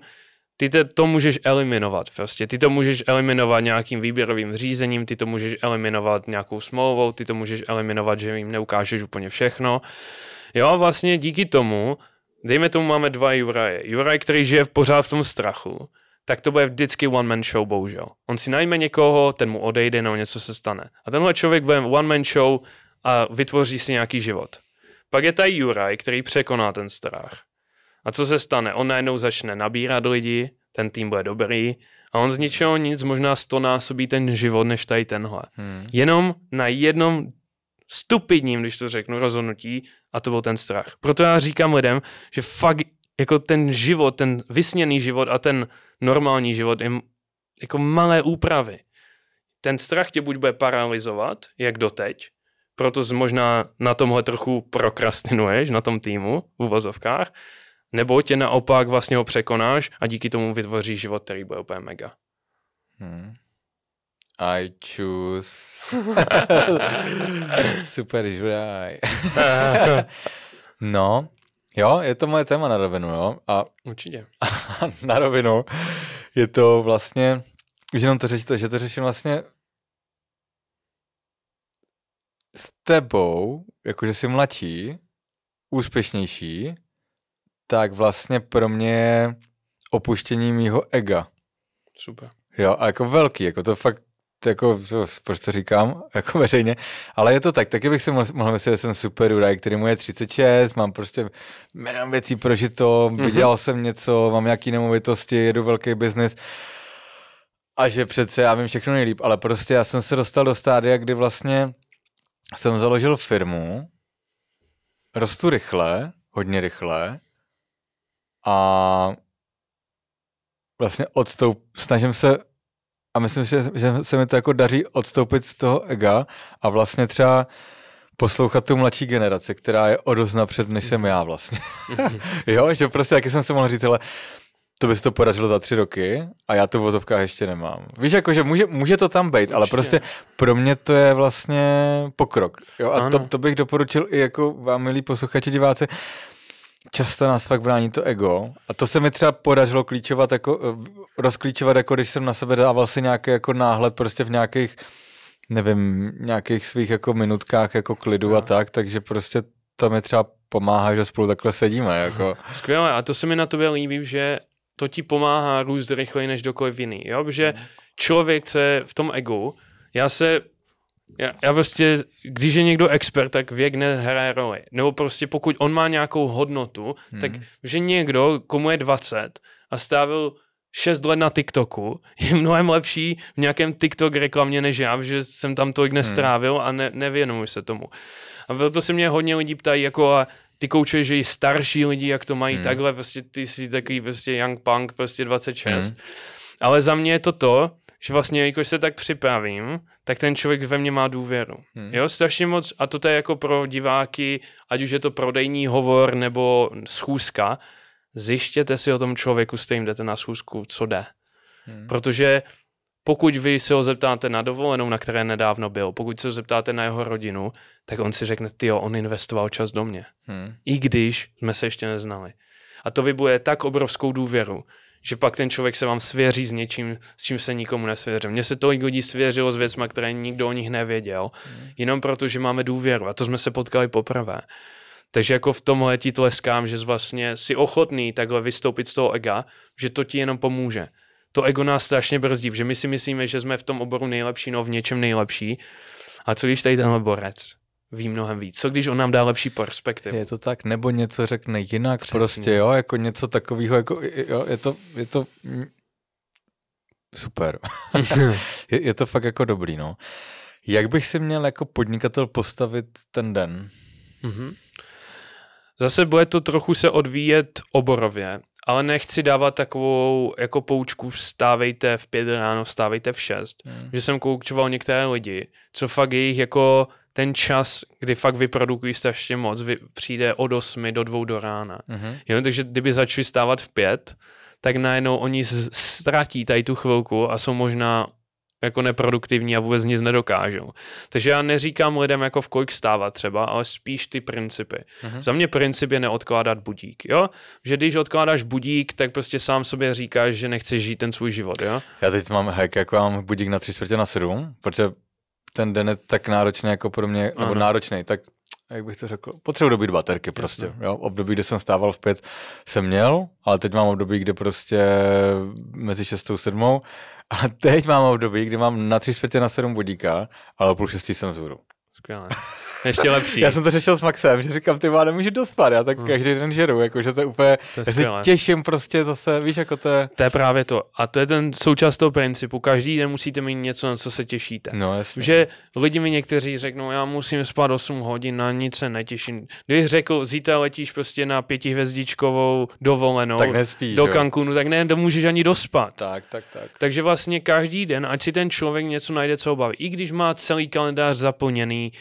ty te, to můžeš eliminovat prostě. Ty to můžeš eliminovat nějakým výběrovým řízením, ty to můžeš eliminovat nějakou smlouvou, ty to můžeš eliminovat, že jim neukážeš úplně všechno. Jo, a vlastně díky tomu, dejme tomu máme dva Juraje. Juraj, který žije v pořád v tom strachu, tak to bude vždycky one man show, bohužel. On si najme někoho, ten mu odejde nebo něco se stane. A tenhle člověk bude one man show a vytvoří si nějaký život. Pak je tady Juraj, který překoná ten strach a co se stane? On najednou začne nabírat lidi, ten tým bude dobrý a on z ničeho nic možná stonásobí ten život než tady tenhle. Hmm. Jenom na jednom stupidním, když to řeknu, rozhodnutí a to byl ten strach. Proto já říkám lidem, že fakt jako ten život, ten vysněný život a ten normální život je jako malé úpravy. Ten strach tě buď bude paralizovat, jak doteď, proto možná na tomhle trochu prokrastinuješ, na tom týmu, v uvozovkách, nebo tě naopak vlastně ho překonáš a díky tomu vytvoříš život, který bude úplně mega. Hmm. I choose. <laughs> Super žuraj. <laughs> no, jo, je to moje téma na rovinu, jo. A, Určitě. <laughs> na rovinu je to vlastně, už jenom to řešíte, že to řeším vlastně s tebou, jakože jsi mladší, úspěšnější, tak vlastně pro mě je opuštění mýho ega. Super. Jo, a jako velký, jako to fakt jako, proč to říkám, <laughs> jako veřejně, ale je to tak, taky bych si mohl, mohl myslet, že jsem super uraj, který mu je 36, mám prostě milion věcí prožito, mm-hmm. vydělal jsem něco, mám nějaký nemovitosti, jedu velký biznis a že přece já vím všechno nejlíp, ale prostě já jsem se dostal do stádia, kdy vlastně jsem založil firmu, rostu rychle, hodně rychle, a vlastně odstoup, snažím se a myslím, že, že se mi to jako daří odstoupit z toho ega a vlastně třeba poslouchat tu mladší generaci, která je o dost napřed, než jsem já vlastně. <laughs> jo, že prostě, jak jsem se mohl říct, ale to by se to podařilo za tři roky a já tu v vozovkách ještě nemám. Víš, jakože může, může to tam být, ale prostě pro mě to je vlastně pokrok. Jo? A to, to bych doporučil i jako vám, milí posluchači, diváci, často nás fakt brání to ego a to se mi třeba podařilo klíčovat jako, eh, rozklíčovat, jako když jsem na sebe dával si nějaký jako náhled prostě v nějakých, nevím, nějakých svých jako minutkách jako klidu no. a tak, takže prostě to mi třeba pomáhá, že spolu takhle sedíme. Jako. Skvěle, a to se mi na tobě líbí, že to ti pomáhá růst rychleji než dokoliv jiný, jo? že mhm. člověk, co je v tom egu, já se já, já prostě, když je někdo expert, tak věk nehraje roli. Nebo prostě pokud on má nějakou hodnotu, hmm. tak že někdo, komu je 20 a strávil 6 let na TikToku, <laughs> je mnohem lepší v nějakém TikTok reklamě než já, že jsem tam tolik hmm. nestrávil a ne, nevěnuju se tomu. A proto se mě hodně lidí ptají, jako a ty koučuješ, že i starší lidi, jak to mají hmm. takhle, prostě ty jsi takový prostě young punk, prostě 26. Hmm. Ale za mě je to to, že vlastně, jakož se tak připravím, tak ten člověk ve mně má důvěru. Hmm. Jo, strašně moc, a to je jako pro diváky, ať už je to prodejní hovor nebo schůzka, zjištěte si o tom člověku, s kterým jdete na schůzku, co jde. Hmm. Protože pokud vy se ho zeptáte na dovolenou, na které nedávno byl, pokud se ho zeptáte na jeho rodinu, tak on si řekne, ty on investoval čas do mě. Hmm. I když jsme se ještě neznali. A to vybuje tak obrovskou důvěru, že pak ten člověk se vám svěří s něčím, s čím se nikomu nesvěřil. Mně se tolik lidí svěřilo s věcmi, které nikdo o nich nevěděl, mm. jenom proto, že máme důvěru a to jsme se potkali poprvé. Takže jako v tomhle ti tleskám, že vlastně si ochotný takhle vystoupit z toho ega, že to ti jenom pomůže. To ego nás strašně brzdí, že my si myslíme, že jsme v tom oboru nejlepší, no v něčem nejlepší. A co když tady tenhle borec ví mnohem víc. Co když on nám dá lepší perspektivu? Je to tak, nebo něco řekne jinak Přesně. prostě, jo, jako něco takového, jako, jo, je to, je to super. <laughs> je, je to fakt jako dobrý, no. Jak bych si měl jako podnikatel postavit ten den? Mm-hmm. Zase bude to trochu se odvíjet oborově, ale nechci dávat takovou jako poučku vstávejte v pět ráno, vstávejte v šest. Mm. Že jsem koučoval některé lidi, co fakt jejich jako ten čas, kdy fakt vyprodukují strašně moc, vy, přijde od 8 do 2 do rána. Mm-hmm. Jo, takže kdyby začali stávat v 5, tak najednou oni ztratí tady tu chvilku a jsou možná jako neproduktivní a vůbec nic nedokážou. Takže já neříkám lidem, jako v kolik stávat třeba, ale spíš ty principy. Mm-hmm. Za mě princip je neodkládat budík, jo? Že když odkládáš budík, tak prostě sám sobě říkáš, že nechceš žít ten svůj život, jo? Já teď mám hack, jako mám budík na tři čtvrtě na sedm, protože ten den je tak náročný jako pro mě, ano. nebo náročný, tak jak bych to řekl, potřebuji dobít baterky prostě. Jo? Období, kde jsem stával v pět, jsem měl, ale teď mám období, kde prostě mezi šestou a sedmou. A teď mám období, kdy mám na tři čtvrtě na sedm bodíka, ale o půl šestý jsem vzhůru. Skvělé. Ještě lepší. Já jsem to řešil s Maxem, že říkám, ty má nemůžu dospat, já tak hmm. každý den žeru, jako, že to je úplně, to je já si těším prostě zase, víš, jako to je. To je právě to. A to je ten součást toho principu, každý den musíte mít něco, na co se těšíte. No, jasně. Že lidi mi někteří řeknou, já musím spát 8 hodin, na nic se netěším. Když řekl, zítra letíš prostě na pětihvězdičkovou dovolenou tak nespí, do Cancunu, tak ne, nemůžeš ani dospat. Tak, tak, tak. Takže vlastně každý den, ať si ten člověk něco najde, co ho baví. I když má celý kalendář zaplněný,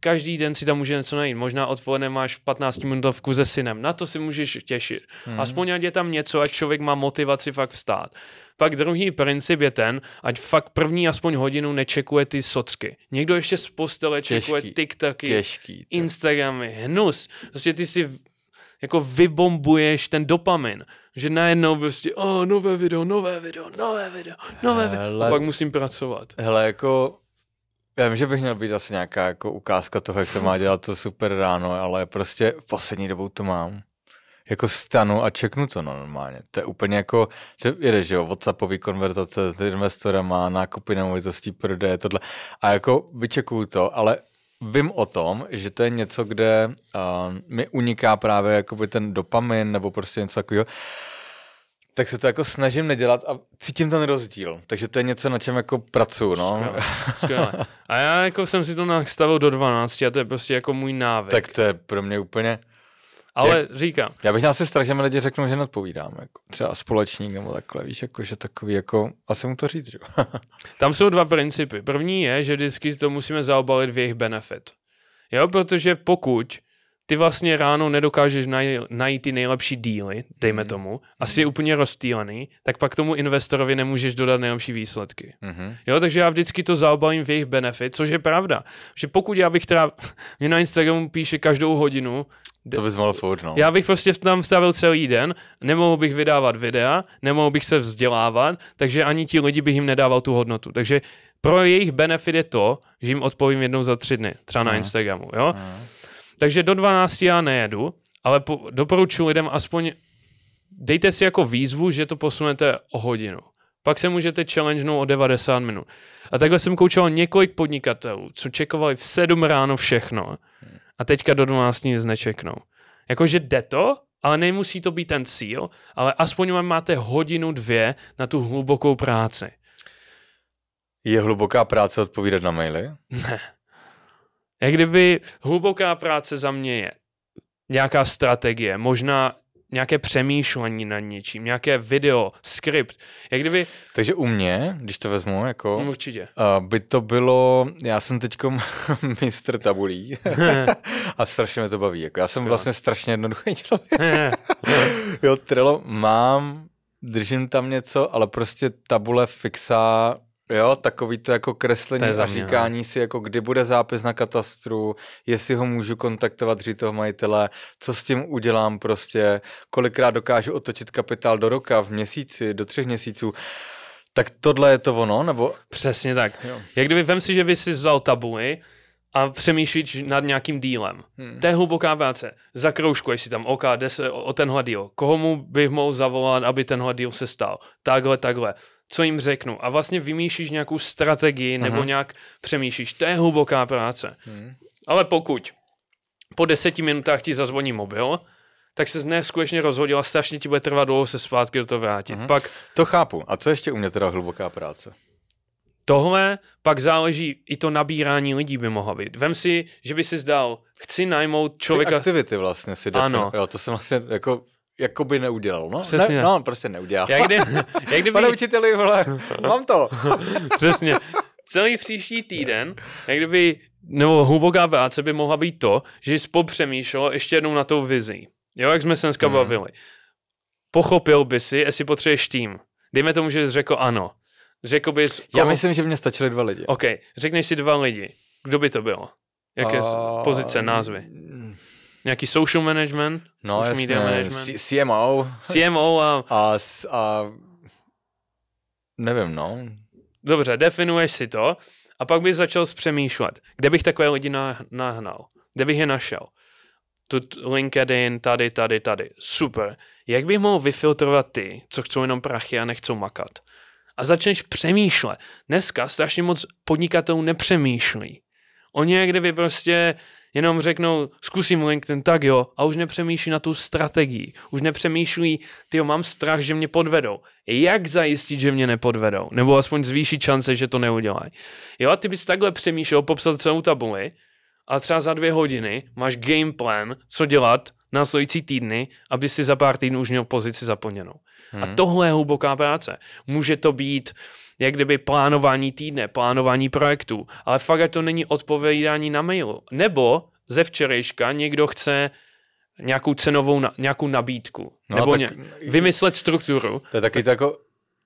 každý den si tam může něco najít. Možná odpoledne máš 15 minutovku se synem. Na to si můžeš těšit. Hmm. Aspoň ať je tam něco, ať člověk má motivaci fakt vstát. Pak druhý princip je ten, ať fakt první aspoň hodinu nečekuje ty socky. Někdo ještě z postele čekuje těžký, TikToky, těžký, tak. Instagramy, hnus. Prostě ty si jako vybombuješ ten dopamin. Že najednou prostě, o, oh, nové video, nové video, nové video, nové video. Hele, a pak musím pracovat. Hele, jako já vím, že bych měl být asi nějaká jako ukázka toho, jak to má dělat to super ráno, ale prostě v poslední dobou to mám. Jako stanu a čeknu to no, normálně. To je úplně jako, že jedeš, že jo, WhatsAppový konverzace s investorama, nákupy nemovitostí, prodeje, tohle. A jako vyčekuju to, ale vím o tom, že to je něco, kde uh, mi uniká právě jakoby ten dopamin nebo prostě něco takového tak se to jako snažím nedělat a cítím ten rozdíl. Takže to je něco, na čem jako pracuju, no. Skvěle, <laughs> skvěle. A já jako jsem si to nastavil do 12 a to je prostě jako můj návyk. Tak to je pro mě úplně... Ale jak, říkám. Já bych měl se strach, že mi lidi řeknou, že nadpovídám. Jako třeba společník nebo takhle, víš, jako, že takový, jako, asi mu to říct, že? <laughs> Tam jsou dva principy. První je, že vždycky to musíme zaobalit v jejich benefit. Jo, protože pokud ty vlastně ráno nedokážeš naj, najít ty nejlepší díly, dejme mm-hmm. tomu, a jsi mm-hmm. úplně rozstýlený, tak pak tomu investorovi nemůžeš dodat nejlepší výsledky. Mm-hmm. Jo, takže já vždycky to zaobalím v jejich benefit, což je pravda. Že pokud já bych teda, <laughs> mě na Instagramu píše každou hodinu, to bys mohl furt, no. Já bych prostě tam stavil celý den, nemohl bych vydávat videa, nemohl bych se vzdělávat, takže ani ti lidi bych jim nedával tu hodnotu. Takže pro jejich benefit je to, že jim odpovím jednou za tři dny, třeba mm. na mhm. Instagramu, jo. Mm. Takže do 12 já nejedu, ale po, doporučuji lidem aspoň dejte si jako výzvu, že to posunete o hodinu. Pak se můžete challengenout o 90 minut. A takhle jsem koučoval několik podnikatelů, co čekovali v 7 ráno všechno a teďka do 12 nic nečeknou. Jakože jde to, ale nemusí to být ten cíl, ale aspoň vám máte hodinu, dvě na tu hlubokou práci. Je hluboká práce odpovídat na maily? Ne jak kdyby hluboká práce za mě je nějaká strategie, možná nějaké přemýšlení nad něčím, nějaké video, skript, jak kdyby... Takže u mě, když to vezmu, jako... No, určitě. Uh, by to bylo, já jsem teď <laughs> mistr tabulí <laughs> <laughs> a strašně mě to baví, jako já jsem vlastně strašně jednoduchý člověk. jo, Trello mám, držím tam něco, ale prostě tabule fixa Jo, takový to jako kreslení to a no. říkání si, jako kdy bude zápis na katastru, jestli ho můžu kontaktovat, říct toho majitele, co s tím udělám prostě, kolikrát dokážu otočit kapitál do roka, v měsíci, do třech měsíců. Tak tohle je to ono, nebo? Přesně tak. Jo. Jak kdyby, vem si, že by si vzal tabuly, a přemýšlíš nad nějakým dílem. Hmm. To je hluboká práce. Zakroužkuješ si tam, OK, jde se o, o tenhle díl. Koho mu bych mohl zavolat, aby tenhle díl se stal? Takhle, takhle. Co jim řeknu? A vlastně vymýšlíš nějakou strategii Aha. nebo nějak přemýšlíš. To je hluboká práce. Hmm. Ale pokud po deseti minutách ti zazvoní mobil, tak se rozhodil a strašně ti bude trvat dlouho se zpátky do toho vrátit. Aha. Pak... To chápu. A co ještě u mě teda hluboká práce? Tohle pak záleží, i to nabírání lidí by mohlo být. Vem si, že by si zdal, chci najmout člověka... Ty aktivity vlastně si definu. Ano. Jo, to jsem vlastně jako jako by neudělal, no. Přesně. Ne, no, prostě neudělal. Jak kdy, <laughs> jak kdyby... Pane učiteli, vole, mám to. <laughs> Přesně. Celý příští týden, jak kdyby, nebo hluboká práce by mohla být to, že jsi popřemýšlel ještě jednou na tou vizi. Jo, jak jsme se dneska mhm. bavili. Pochopil by si, jestli potřebuješ tým. Dejme tomu, že jsi řekl ano. Řekl bys... Koho... Já myslím, že mě stačili dva lidi. OK, řekneš si dva lidi. Kdo by to bylo? Jaké uh, pozice, názvy? Nějaký social management? No, social jasně. media management? C- CMO. CMO a... a... a... Nevím, no. Dobře, definuješ si to a pak bys začal přemýšlet, kde bych takové lidi nahnal, kde bych je našel. Tu LinkedIn, tady, tady, tady. Super. Jak bych mohl vyfiltrovat ty, co chcou jenom prachy a nechcou makat? a začneš přemýšlet. Dneska strašně moc podnikatelů nepřemýšlí. Oni jak kdyby prostě jenom řeknou, zkusím LinkedIn, tak jo, a už nepřemýšlí na tu strategii. Už nepřemýšlí, ty mám strach, že mě podvedou. Jak zajistit, že mě nepodvedou? Nebo aspoň zvýšit šance, že to neudělají. Jo, a ty bys takhle přemýšlel, popsat celou tabuli a třeba za dvě hodiny máš game plan, co dělat, následující týdny, aby si za pár týdnů už měl pozici zaplněnou. Hmm. A tohle je hluboká práce. Může to být jak kdyby plánování týdne, plánování projektů, ale fakt to není odpovídání na mailu. Nebo ze včerejška někdo chce nějakou cenovou, na, nějakou nabídku. No, nebo tak, ně, vymyslet strukturu. To je taky tak, jako,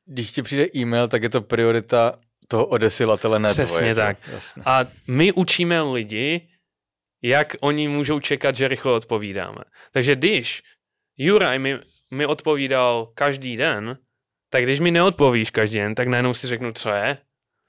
když ti přijde e-mail, tak je to priorita toho odesilatele, ne Přesně tvoje, tak. Jasně. A my učíme lidi, jak oni můžou čekat, že rychle odpovídáme. Takže když Juraj mi, mi odpovídal každý den, tak když mi neodpovíš každý den, tak najednou si řeknu, co je.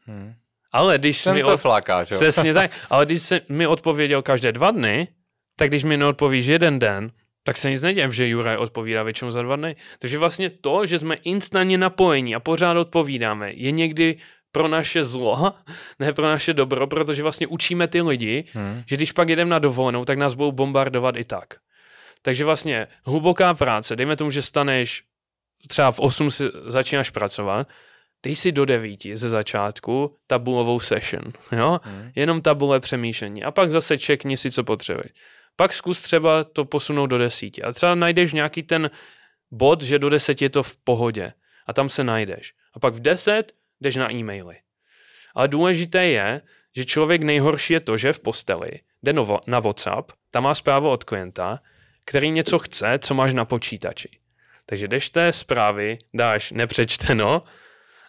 Hmm. Ale když Jsem mi od... fláká, Přesně tak. Ale když se mi odpověděl každé dva dny, tak když mi neodpovíš jeden den, tak se nic neděje, že Juraj odpovídá většinou za dva dny. Takže vlastně to, že jsme instantně napojení a pořád odpovídáme, je někdy pro naše zlo, <laughs> ne pro naše dobro, protože vlastně učíme ty lidi, hmm. že když pak jedeme na dovolenou, tak nás budou bombardovat i tak. Takže vlastně hluboká práce, dejme tomu, že staneš třeba v 8 si začínáš pracovat, dej si do 9 ze začátku tabulovou session, <laughs> jo? Hmm. Jenom tabule přemýšlení a pak zase čekni si, co potřebuješ. Pak zkus třeba to posunout do desíti a třeba najdeš nějaký ten bod, že do deseti je to v pohodě a tam se najdeš. A pak v deset jdeš na e-maily. Ale důležité je, že člověk nejhorší je to, že v posteli jde na WhatsApp, tam má zprávu od klienta, který něco chce, co máš na počítači. Takže jdeš té zprávy, dáš nepřečteno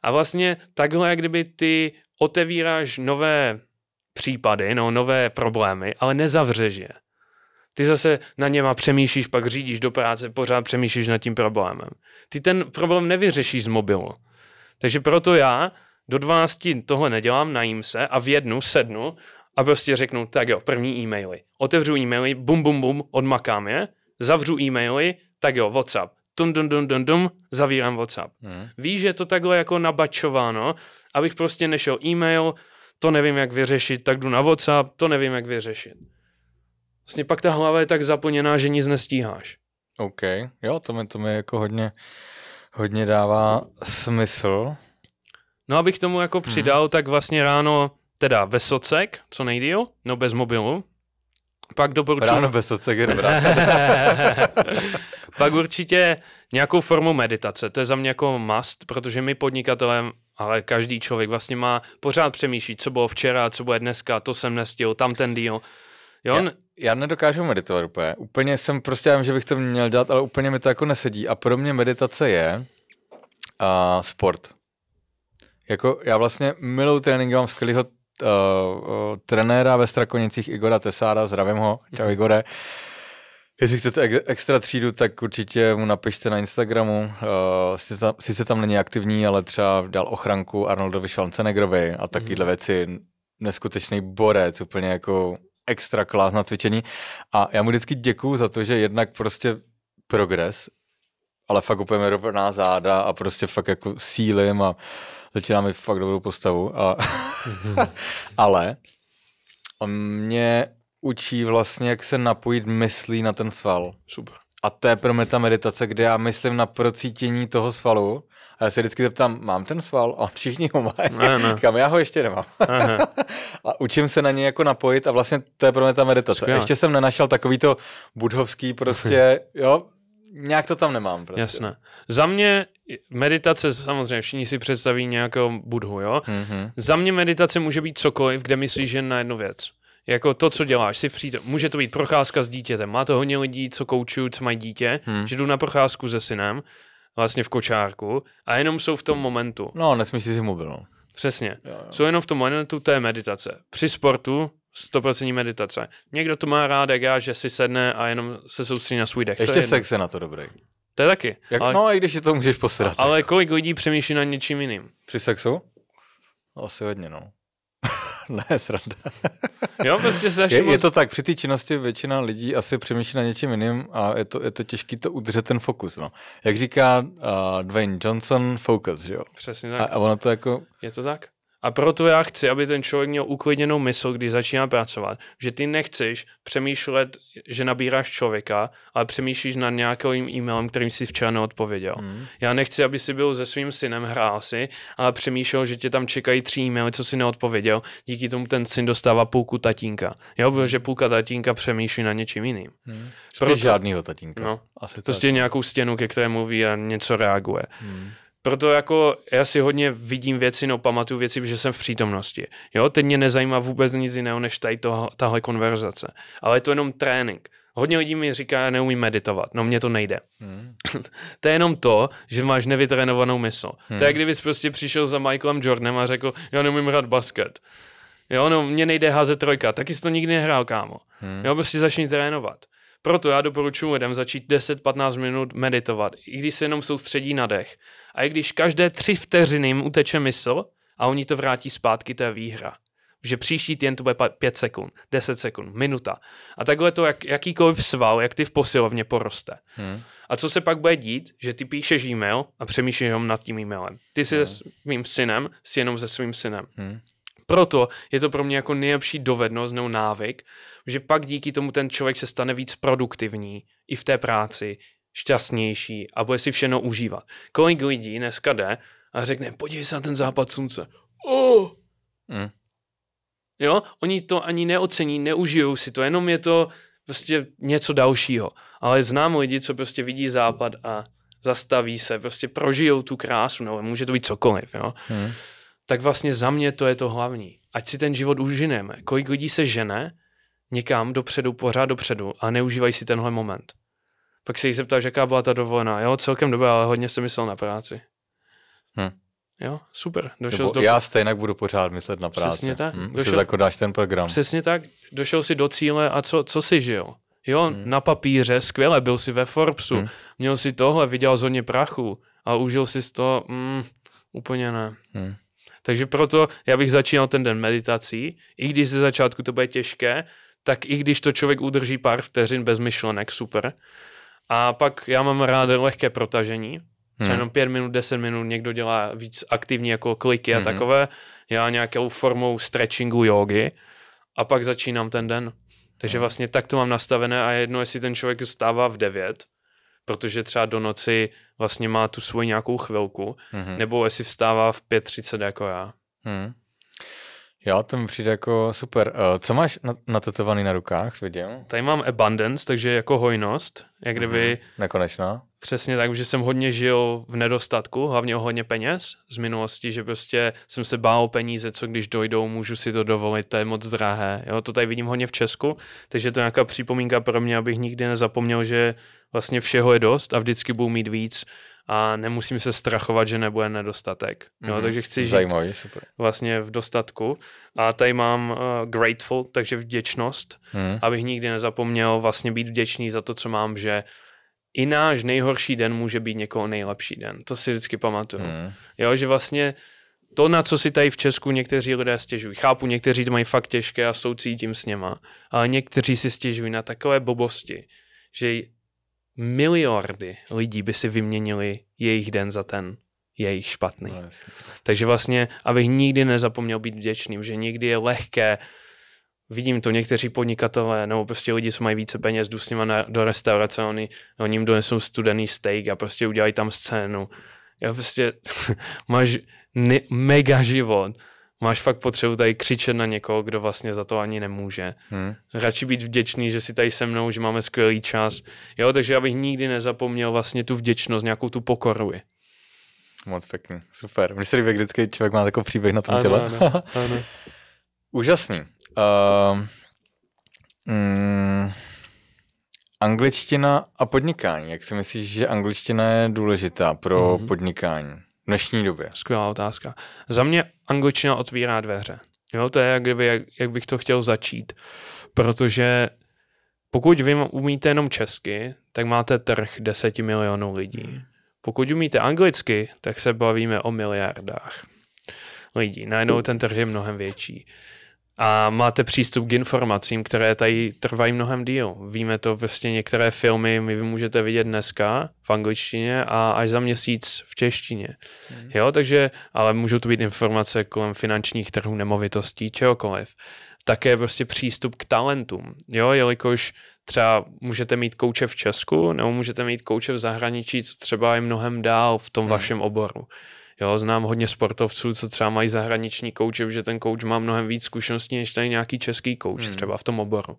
a vlastně takhle, jak kdyby ty otevíráš nové případy, no, nové problémy, ale nezavřeš je. Ty zase na něma přemýšlíš, pak řídíš do práce, pořád přemýšlíš nad tím problémem. Ty ten problém nevyřešíš z mobilu. Takže proto já do 12 tohle nedělám, najím se a v jednu sednu a prostě řeknu, tak jo, první e-maily. Otevřu e-maily, bum, bum, bum, odmakám je, zavřu e-maily, tak jo, WhatsApp. Dum, dum, dum, dum, dum, zavírám WhatsApp. Hmm. Víš, že je to takhle jako nabačováno, abych prostě nešel e-mail, to nevím, jak vyřešit, tak jdu na WhatsApp, to nevím, jak vyřešit. Vlastně pak ta hlava je tak zaplněná, že nic nestíháš. OK, jo, to mi, to mi jako hodně hodně dává smysl. No abych tomu jako mhm. přidal, hmm. tak vlastně ráno, teda ve socek, co nejdýl, no bez mobilu, pak doporučuji... Ráno bez socek je dobrá. <laughs> pak určitě nějakou formu meditace, to je za mě jako must, protože my podnikatelem ale každý člověk vlastně má pořád přemýšlí, co bylo včera, co bude dneska, to jsem nestihl, tam ten díl. Jo? Já, já nedokážu meditovat úplně. Úplně jsem prostě, já vím, že bych to měl dělat, ale úplně mi to jako nesedí. A pro mě meditace je uh, sport. Jako já vlastně miluju trénink, mám skvělého uh, uh, trenéra ve Strakonicích Igora Tesára, zdravím ho, čau mhm. Igore. Jestli chcete ex- extra třídu, tak určitě mu napište na Instagramu. Uh, sice, tam, sice tam není aktivní, ale třeba dal ochranku Arnoldovi Schwarzeneggerovi a takovéhle mm. věci. Neskutečný borec, úplně jako extra klás na cvičení a já mu vždycky děkuju za to, že jednak prostě progres, ale fakt úplně rovná záda a prostě fakt jako sílim a začíná mi fakt dobrou postavu. A <laughs> ale on mě učí vlastně, jak se napojit myslí na ten sval. Super. A to je pro mě ta meditace, kde já myslím na procítění toho svalu a já se vždycky zeptám, mám ten sval? A on všichni ho mají. Ne, ne. Říkám, já ho ještě nemám. a učím se na něj jako napojit a vlastně to je pro mě ta meditace. Skvěle. Ještě jsem nenašel takový to budhovský prostě, <laughs> jo, nějak to tam nemám prostě. Jasné. Za mě meditace, samozřejmě všichni si představí nějakého budhu, jo? Mm-hmm. Za mě meditace může být cokoliv, kde myslíš jen na jednu věc. Jako to, co děláš, si přijde, může to být procházka s dítětem. Má to hodně lidí, co koučují, co mají dítě, hmm. že jdu na procházku se synem vlastně v kočárku a jenom jsou v tom momentu. No, nesmíš si mobil. No. Přesně. Jo, jo. Jsou jenom v tom momentu té meditace. Při sportu 100% meditace. Někdo to má rád, jak já, že si sedne a jenom se soustředí na svůj dech. Ještě je sex je na to dobrý. To je taky. Jak, ale, no, i když si to můžeš posedat. Ale jako. kolik lidí přemýšlí nad něčím jiným? Při sexu? Asi hodně, no ne, <laughs> sranda. jo, prostě se je, moc... je, to tak, při té činnosti většina lidí asi přemýšlí na něčem jiným a je to, je to těžké to udržet ten fokus. No. Jak říká uh, Dwayne Johnson, focus, že jo? Přesně tak. A, a ono to jako... Je to tak? A proto já chci, aby ten člověk měl uklidněnou mysl, když začíná pracovat. Že ty nechceš přemýšlet, že nabíráš člověka, ale přemýšlíš nad nějakým e-mailem, kterým si včera neodpověděl. Hmm. Já nechci, aby si byl se svým synem, hrál si, ale přemýšlel, že tě tam čekají tři e-maily, co si neodpověděl. Díky tomu ten syn dostává půlku tatínka. Jo, že půlka tatínka přemýšlí na něčím jiným. Hmm. Proto, žádnýho tatínka. No, Asi prostě tak. nějakou stěnu, ke které mluví a něco reaguje. Hmm. Proto jako já si hodně vidím věci, no pamatuju věci, že jsem v přítomnosti. Jo, teď mě nezajímá vůbec nic jiného, než tady toho, tahle konverzace. Ale je to jenom trénink. Hodně lidí mi říká, že neumím meditovat. No mně to nejde. Hmm. <laughs> to je jenom to, že máš nevytrénovanou mysl. Hmm. To je, hmm. kdybys prostě přišel za Michaelem Jordanem a řekl, já neumím hrát basket. Jo, no mně nejde házet trojka, taky jsi to nikdy nehrál, kámo. Hmm. Jo, prostě začni trénovat. Proto já doporučuji lidem začít 10-15 minut meditovat, i když se jenom soustředí na dech. A i když každé tři vteřiny jim uteče mysl a oni to vrátí zpátky, to je výhra. Že příští týden to bude 5 sekund, 10 sekund, minuta. A takhle to jak, jakýkoliv sval, jak ty v posilovně poroste. Hmm. A co se pak bude dít, že ty píšeš e-mail a přemýšlíš jenom nad tím e-mailem. Ty jsi hmm. se svým synem, jsi jenom se svým synem. Hmm. Proto je to pro mě jako nejlepší dovednost nebo návyk, že pak díky tomu ten člověk se stane víc produktivní i v té práci, šťastnější a bude si všechno užívat. Kolik lidí dneska jde a řekne, podívej se na ten západ slunce. Oh! Mm. Jo, oni to ani neocení, neužijou si to, jenom je to prostě něco dalšího. Ale znám lidi, co prostě vidí západ a zastaví se, prostě prožijou tu krásu, nebo může to být cokoliv, jo. Hmm tak vlastně za mě to je to hlavní. Ať si ten život užineme. Kolik lidí se žene někam dopředu, pořád dopředu a neužívají si tenhle moment. Pak se jí zeptáš, jaká byla ta dovolená. Jo, celkem dobrá, ale hodně jsem myslel na práci. Hm. Jo, super. Došel do... Já stejně budu pořád myslet na práci. Přesně tak. Hm, došel... Už dáš ten program. Přesně tak. Došel si do cíle a co, co si žil? Jo, hmm. na papíře, skvěle, byl si ve Forbesu, hmm. měl si tohle, viděl zóně prachu a užil si to, mm, hm, úplně ne. Hmm. Takže proto já bych začínal ten den meditací, i když ze začátku to bude těžké, tak i když to člověk udrží pár vteřin bez myšlenek, super. A pak já mám rád lehké protažení, třeba hmm. jenom pět minut, deset minut, někdo dělá víc aktivní jako kliky a hmm. takové, já nějakou formou stretchingu jogy a pak začínám ten den. Takže hmm. vlastně tak to mám nastavené a jedno, jestli ten člověk stává v 9 protože třeba do noci vlastně má tu svoji nějakou chvilku, mm-hmm. nebo jestli vstává v 5.30 jako já. Mm. Jo, to mi přijde jako super. Eh, co máš natetovaný na rukách, viděl? Tady mám abundance, takže jako hojnost, jak mhm, kdyby... Mm-hmm. Nekonečná. Přesně tak, že jsem hodně žil v nedostatku, hlavně o hodně peněz z minulosti, že prostě jsem se bál o peníze, co když dojdou, můžu si to dovolit, to je moc drahé. Jo, to tady vidím hodně v Česku, takže to je nějaká připomínka pro mě, abych nikdy nezapomněl, že vlastně všeho je dost a vždycky budu mít víc a nemusím se strachovat, že nebude nedostatek. Mm-hmm. takže chci žít Zajímavý, super. vlastně v dostatku. A tady mám uh, grateful, takže vděčnost, mm. abych nikdy nezapomněl vlastně být vděčný za to, co mám, že i náš nejhorší den může být někoho nejlepší den. To si vždycky pamatuju. Hmm. Jo, že vlastně to, na co si tady v Česku někteří lidé stěžují. Chápu, někteří to mají fakt těžké a soucítím s něma, ale někteří si stěžují na takové bobosti, že miliardy lidí by si vyměnili jejich den za ten jejich špatný. No, Takže vlastně, abych nikdy nezapomněl být vděčným, že nikdy je lehké vidím to někteří podnikatelé nebo prostě lidi, co mají více peněz, jdu s nimi na, do restaurace, oni, oni jim donesou studený steak a prostě udělají tam scénu. Já prostě <laughs> máš ne, mega život. Máš fakt potřebu tady křičet na někoho, kdo vlastně za to ani nemůže. Hmm. Radši být vděčný, že si tady se mnou, že máme skvělý čas. Jo, takže já bych nikdy nezapomněl vlastně tu vděčnost, nějakou tu pokoru. Moc pěkný, super. Myslím, že vždycky člověk má takový příběh na tom ano, těle. Ano, ano. <laughs> Úžasný. Uh, mm, angličtina a podnikání. Jak si myslíš, že angličtina je důležitá pro mm-hmm. podnikání v dnešní době? Skvělá otázka. Za mě angličtina otvírá dveře. Jo, to je, jak, kdyby, jak, jak bych to chtěl začít. Protože pokud vy umíte jenom česky, tak máte trh 10 milionů lidí. Hmm. Pokud umíte anglicky, tak se bavíme o miliardách lidí. Najednou hmm. ten trh je mnohem větší a máte přístup k informacím, které tady trvají mnohem díl. Víme to, prostě některé filmy my můžete vidět dneska v angličtině a až za měsíc v češtině. Mm. Jo, takže, ale můžou to být informace kolem finančních trhů, nemovitostí, čehokoliv. Také prostě přístup k talentům, jo, jelikož třeba můžete mít kouče v Česku nebo můžete mít kouče v zahraničí, co třeba je mnohem dál v tom mm. vašem oboru. Jo, znám hodně sportovců, co třeba mají zahraniční kouče, že ten kouč má mnohem víc zkušeností než tady nějaký český kouč, hmm. třeba v tom oboru.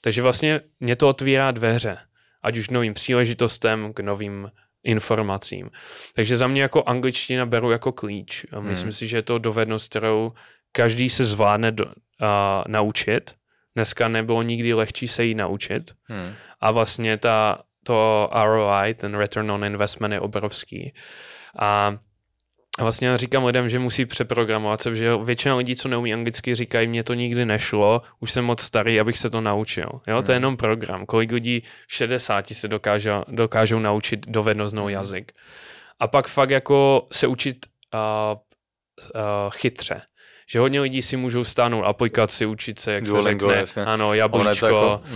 Takže vlastně mě to otvírá dveře, ať už novým příležitostem, k novým informacím. Takže za mě jako angličtina beru jako klíč. A hmm. myslím hmm. si, že je to dovednost, kterou každý se zvládne do, a, naučit. Dneska nebylo nikdy lehčí se jí naučit. Hmm. A vlastně ta, to ROI, ten return on investment je obrovský. A a vlastně já říkám lidem, že musí přeprogramovat se, že většina lidí, co neumí anglicky, říkají, mě to nikdy nešlo, už jsem moc starý, abych se to naučil. Jo, hmm. to je hmm. jenom program. Kolik lidí 60 se dokáže, dokážou naučit dovednostnou hmm. jazyk. A pak fakt jako se učit uh, uh, chytře že hodně lidí si můžou stáhnout aplikaci, učit se, jak Duolingo, se řekne, jasně. ano, jako jablíčko,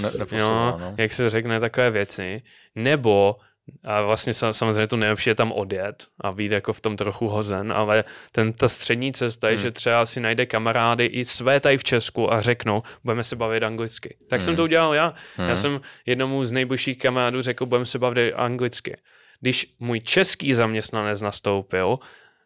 jako ne, jo, no. jak se řekne takové věci, nebo a vlastně samozřejmě to nejlepší je tam odjet a být jako v tom trochu hozen, ale ten, ta střední cesta je, hmm. že třeba si najde kamarády i své tady v Česku a řeknou, budeme se bavit anglicky. Tak hmm. jsem to udělal já. Hmm. Já jsem jednomu z nejbližších kamarádů řekl, budeme se bavit anglicky. Když můj český zaměstnanec nastoupil,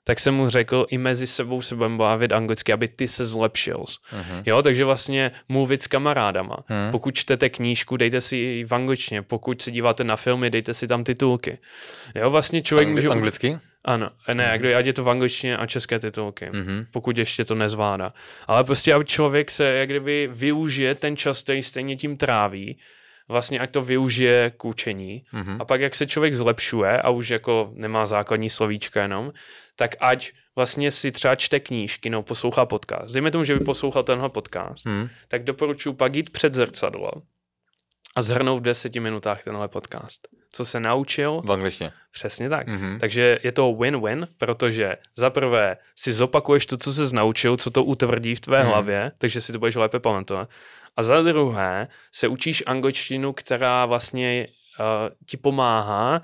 tak jsem mu řekl i mezi sebou se budeme bavit anglicky, aby ty se zlepšil. Uh-huh. Jo, takže vlastně mluvit s kamarádama. Uh-huh. Pokud čtete knížku, dejte si ji v angličtině. Pokud se díváte na filmy, dejte si tam titulky. Jo, vlastně člověk Angli- může... Anglicky? Ano, ne, uh-huh. ať je to v angličtině a české titulky, uh-huh. pokud ještě to nezvládá. Ale prostě, aby člověk se jak kdyby využije ten čas, který stejně tím tráví, vlastně ať to využije k učení. Mm-hmm. A pak, jak se člověk zlepšuje a už jako nemá základní slovíčka jenom, tak ať vlastně si třeba čte knížky nebo poslouchá podcast. Zajímavé tomu, že by poslouchal tenhle podcast, hmm. tak doporučuji pak jít před zrcadlo a zhrnout v deseti minutách tenhle podcast. Co se naučil? V angličtině. Přesně tak. Mm-hmm. Takže je to win-win, protože za prvé si zopakuješ to, co se naučil, co to utvrdí v tvé mm-hmm. hlavě, takže si to budeš lépe pamatovat. A za druhé se učíš angličtinu, která vlastně uh, ti pomáhá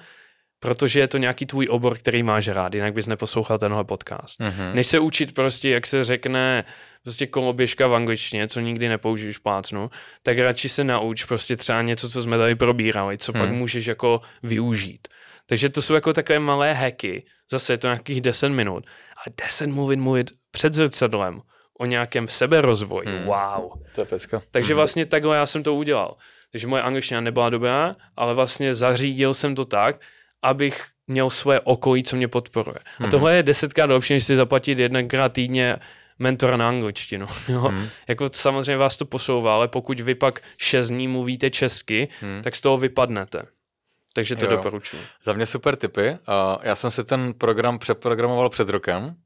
protože je to nějaký tvůj obor, který máš rád, jinak bys neposlouchal tenhle podcast. Mm-hmm. Než se učit prostě, jak se řekne prostě koloběžka v angličtině, co nikdy nepoužiješ plácnu, tak radši se nauč prostě třeba něco, co jsme tady probírali, co mm. pak mhm. můžeš jako využít. Takže to jsou jako takové malé hacky, zase je to nějakých 10 minut. A 10 mluvit, mluvit před zrcadlem o nějakém seberozvoji. mm. Wow. To je pecka. Takže hmm. vlastně takhle já jsem to udělal. Takže moje angličtina nebyla dobrá, ale vlastně zařídil jsem to tak, abych měl svoje okolí, co mě podporuje. A mhm. tohle je desetkrát lepší, než si zaplatit jednakrát týdně mentora na angličtinu. <laughs> Jo? Hmm. Jako samozřejmě vás to posouvá, ale pokud vy pak šest dní mluvíte česky, hmm. tak z toho vypadnete. Takže to jo. doporučuji. Za mě super tipy. Já jsem si ten program přeprogramoval před rokem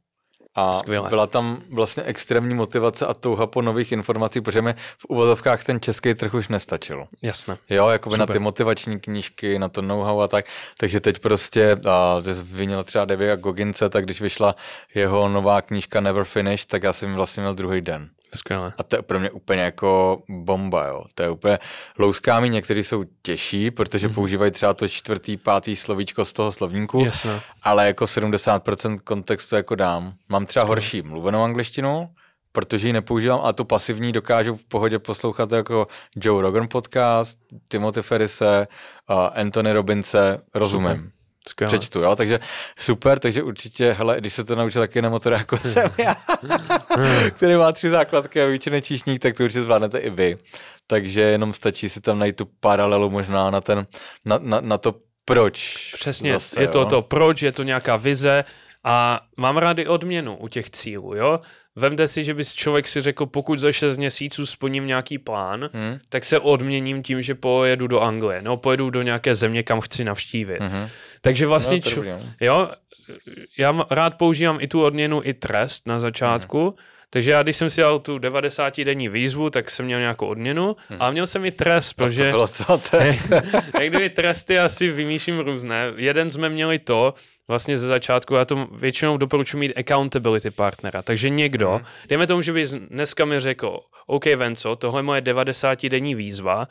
a Skvěle. byla tam vlastně extrémní motivace a touha po nových informací, protože mi v uvozovkách ten český trh už nestačil. Jasné. Jo, jako by na ty motivační knížky, na to know-how a tak. Takže teď prostě, a ty zvinil třeba a Gogince, tak když vyšla jeho nová knížka Never Finish, tak já jsem vlastně měl druhý den. Skvěle. A to je pro mě úplně jako bomba, jo. To je úplně... Louskámi někteří jsou těžší, protože mm používají třeba to čtvrtý, pátý slovíčko z toho slovníku, Jasne. ale jako 70% kontextu jako dám. Mám třeba Skvěle. horší mluvenou angličtinu, protože ji nepoužívám a tu pasivní dokážu v pohodě poslouchat jako Joe Rogan podcast, Timothy Ferrise, uh, eh, Anthony Robince, rozumím. Super. Skvěle. přečtu, jo, takže super, takže určitě, hele, když se to naučil taky na motor, jako hmm. jsem já, <laughs> který má tři základky a výčený číšník, tak to určitě zvládnete i vy. Takže jenom stačí si tam najít tu paralelu možná na, ten, na, na, na to proč. Přesně, zase, je to jo? to proč, je to nějaká vize a mám rádi odměnu u těch cílů, jo. Vemte si, že by člověk si řekl, pokud za 6 měsíců splním nějaký plán, hmm. tak se odměním tím, že pojedu do Anglie, no pojedu do nějaké země, kam chci navštívit. Hmm. Takže no, vlastně, no, jo, já rád používám i tu odměnu, i trest na začátku, mm. takže já když jsem si dal tu 90-denní výzvu, tak jsem měl nějakou odměnu mm. a měl jsem i trest, protože... To bylo <laughs> trest? jak kdyby tresty asi vymýšlím různé. Jeden jsme měli to, vlastně ze začátku, já to většinou doporučuji mít accountability partnera, takže někdo, hmm. dejme tomu, že by dneska mi řekl, OK Venco, tohle je moje 90-denní výzva,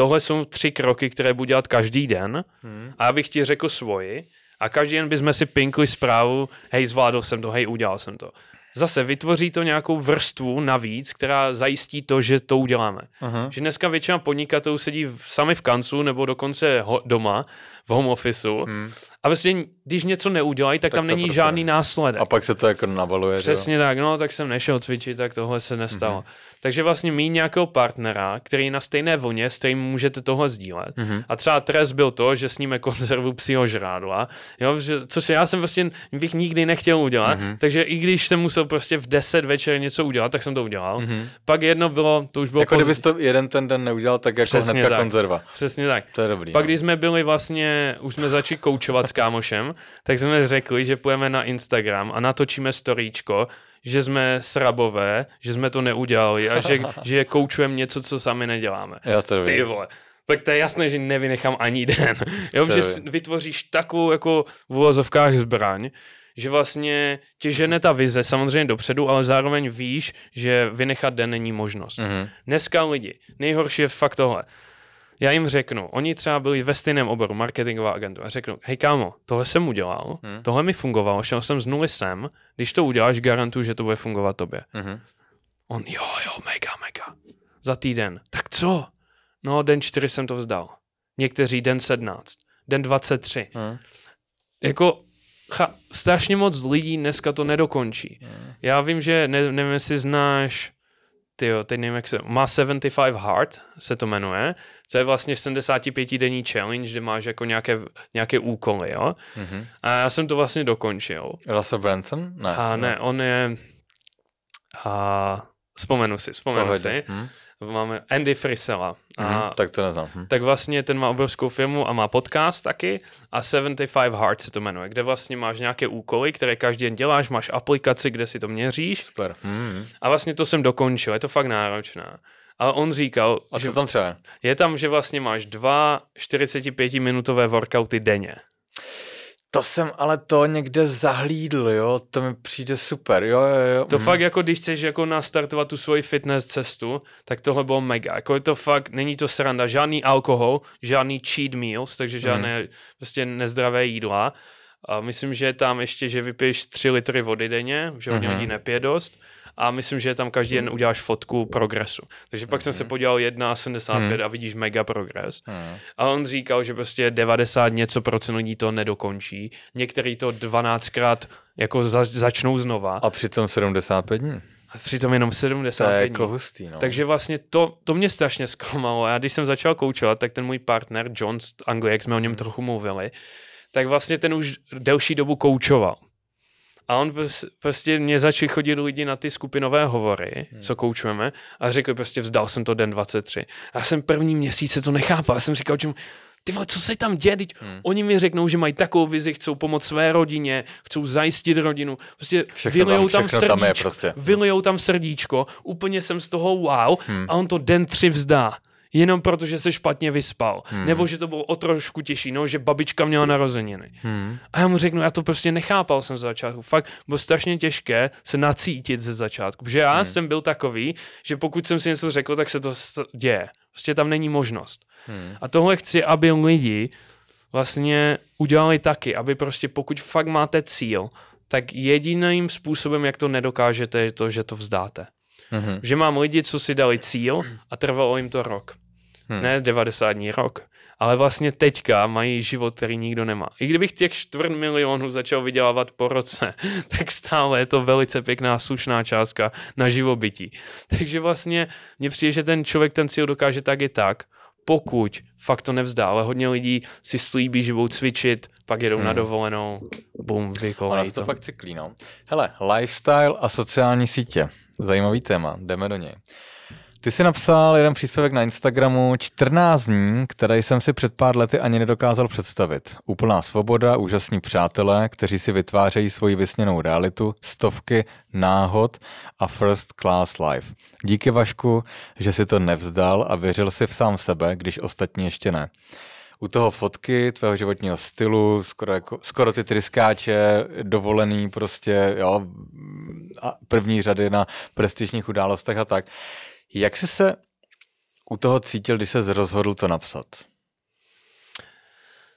Tohle jsou tři kroky, které budu dělat každý den hmm. a já bych ti řekl svoji a každý den bychom si pinkli zprávu, hej, zvládl jsem to, hej, udělal jsem to. Zase vytvoří to nějakou vrstvu navíc, která zajistí to, že to uděláme. Aha. Že dneska většina podnikatelů sedí sami v kanclu nebo dokonce ho- doma v home officeu. Hmm. A vlastně, když něco neudělají, tak, tak tam není prostě... žádný následek. A pak se to jako navaluje. Přesně jo? tak, no, tak jsem nešel cvičit, tak tohle se nestalo. Hmm. Takže vlastně mít nějakého partnera, který je na stejné vlně, s kterým můžete tohle sdílet. Hmm. A třeba trest byl to, že sníme konzervu psího žrádla, jo, že, což já jsem vlastně bych nikdy nechtěl udělat, hmm. takže i když jsem musel prostě v 10 večer něco udělat, tak jsem to udělal. Hmm. Pak jedno bylo, to už bylo... Jako poz... kdybyste to jeden ten den neudělal, tak jako Přesně hnedka tak. konzerva. Přesně tak. To je dobrý. Pak no. když jsme byli vlastně už jsme začali koučovat s kámošem, tak jsme řekli, že půjdeme na Instagram a natočíme storíčko, že jsme srabové, že jsme to neudělali a že, <laughs> že koučujeme něco, co sami neděláme. Já to Ty vole tak to je jasné, že nevynechám ani den. <laughs> Jo, že vytvoříš takovou jako v uvozovkách zbraň, že vlastně tě žene ta vize samozřejmě dopředu, ale zároveň víš, že vynechat den není možnost. Mm-hmm. Dneska lidi, nejhorší je fakt tohle já jim řeknu, oni třeba byli ve stejném oboru, marketingová agentura, řeknu, hej kámo, tohle jsem udělal, hmm. tohle mi fungovalo, šel jsem z nuly sem, když to uděláš, garantuju, že to bude fungovat tobě. Hmm. On, jo, jo, mega, mega. Za týden. Tak co? No, den 4 jsem to vzdal. Někteří den 17, den 23. Hmm. Jako, cha, strašně moc lidí dneska to nedokončí. Hmm. Já vím, že ne, nevím, jestli znáš, Ty, teď nevím, jak se, má 75 Heart, se to jmenuje, co je vlastně 75-denní challenge, kde máš jako nějaké, nějaké úkoly, jo. Mm-hmm. A já jsem to vlastně dokončil. Russell Branson? Ne. A ne, on je... A, vzpomenu si, vzpomenu Pohodě. si. Hmm. Máme Andy Frisella. A, mm-hmm, tak to neznám. Hm. Tak vlastně ten má obrovskou firmu a má podcast taky a 75 Hearts se to jmenuje, kde vlastně máš nějaké úkoly, které každý den děláš, máš aplikaci, kde si to měříš. Super. Mm-hmm. A vlastně to jsem dokončil, je to fakt náročná. A on říkal, a co že tam třeba? Je tam, že vlastně máš dva 45-minutové workouty denně. To jsem ale to někde zahlídl, jo, to mi přijde super, jo, jo, jo. To mm. fakt jako, když chceš jako nastartovat tu svoji fitness cestu, tak tohle bylo mega, jako je to fakt, není to sranda, žádný alkohol, žádný cheat meals, takže mhm. žádné mm. prostě nezdravé jídla. A myslím, že tam ještě, že vypiješ 3 litry vody denně, že hodně mm-hmm. lidí nepije dost a myslím, že tam každý den hmm. uděláš fotku progresu. Takže pak mm-hmm. jsem se hmm. podíval 1,75 mm. a vidíš mega progres. Mm. A on říkal, že prostě 90 něco procent lidí to nedokončí. Některý to 12krát jako za, začnou znova. A přitom 75 dní. A přitom jenom 75 to je jako hustý, no. Takže vlastně to, to mě strašně zklamalo. Já když jsem začal koučovat, tak ten můj partner John z Anglie, jak jsme o něm hmm. trochu mluvili, tak vlastně ten už delší dobu koučoval. A on prostě mě začali chodit lidi na ty skupinové hovory, hmm. co koučujeme, a řekl prostě vzdal jsem to den 23. Já jsem první měsíce to nechápal, já jsem říkal, čemu, ty vole, co se tam děje, teď hmm. oni mi řeknou, že mají takovou vizi, chcou pomoct své rodině, chcou zajistit rodinu, prostě vylijou tam, tam srdíčko, tam je prostě. vylijou tam srdíčko, úplně jsem z toho wow hmm. a on to den tři vzdá jenom proto, že se špatně vyspal. Hmm. Nebo že to bylo o trošku těžší, no, že babička měla narozeniny. Hmm. A já mu řeknu, já to prostě nechápal jsem z začátku. Fakt bylo strašně těžké se nacítit ze začátku. Protože já hmm. jsem byl takový, že pokud jsem si něco řekl, tak se to děje. Prostě tam není možnost. Hmm. A tohle chci, aby lidi vlastně udělali taky, aby prostě pokud fakt máte cíl, tak jediným způsobem, jak to nedokážete, je to, že to vzdáte. Mm-hmm. Že mám lidi, co si dali cíl a trvalo jim to rok hmm. ne 90. rok. Ale vlastně teďka mají život, který nikdo nemá. I kdybych těch čtvrt milionů začal vydělávat po roce, <laughs> tak stále je to velice pěkná, slušná částka na živobytí. Takže vlastně mně přijde, že ten člověk ten cíl dokáže tak i tak, pokud fakt to nevzdá, ale hodně lidí si slíbí, že budou cvičit, pak jedou hmm. na dovolenou, bum, vykolají to. to pak cyklí, no. Hele, lifestyle a sociální sítě. Zajímavý téma, jdeme do něj. Ty jsi napsal jeden příspěvek na Instagramu 14 dní, které jsem si před pár lety ani nedokázal představit. Úplná svoboda, úžasní přátelé, kteří si vytvářejí svoji vysněnou realitu, stovky náhod a first class life. Díky Vašku, že si to nevzdal a věřil si v sám sebe, když ostatní ještě ne u toho fotky tvého životního stylu, skoro, jako, skoro ty tryskáče, dovolený prostě, jo, a první řady na prestižních událostech a tak. Jak jsi se u toho cítil, když se rozhodl to napsat?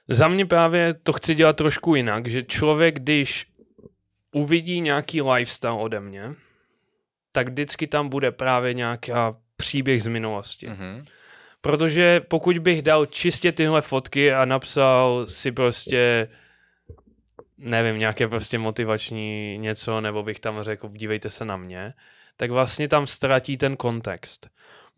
Za mě právě to chci dělat trošku jinak, že člověk, když uvidí nějaký lifestyle ode mě, tak vždycky tam bude právě nějaký příběh z minulosti. Mm-hmm. Protože pokud bych dal čistě tyhle fotky a napsal si prostě nevím, nějaké prostě motivační něco, nebo bych tam řekl, dívejte se na mě, tak vlastně tam ztratí ten kontext.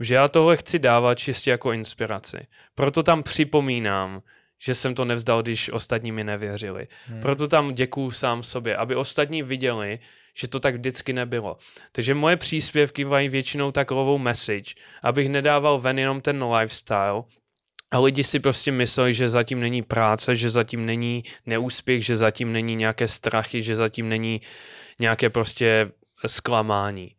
Že já tohle chci dávat čistě jako inspiraci. Proto tam připomínám, že jsem to nevzdal, když ostatní mi nevěřili. Hmm. Proto tam děkuju sám sobě, aby ostatní viděli, že to tak vždycky nebylo. Takže moje příspěvky mají většinou takovou message, abych nedával ven jenom ten lifestyle, a lidi si prostě mysleli, že zatím není práce, že zatím není neúspěch, že zatím není nějaké strachy, že zatím není nějaké prostě zklamání.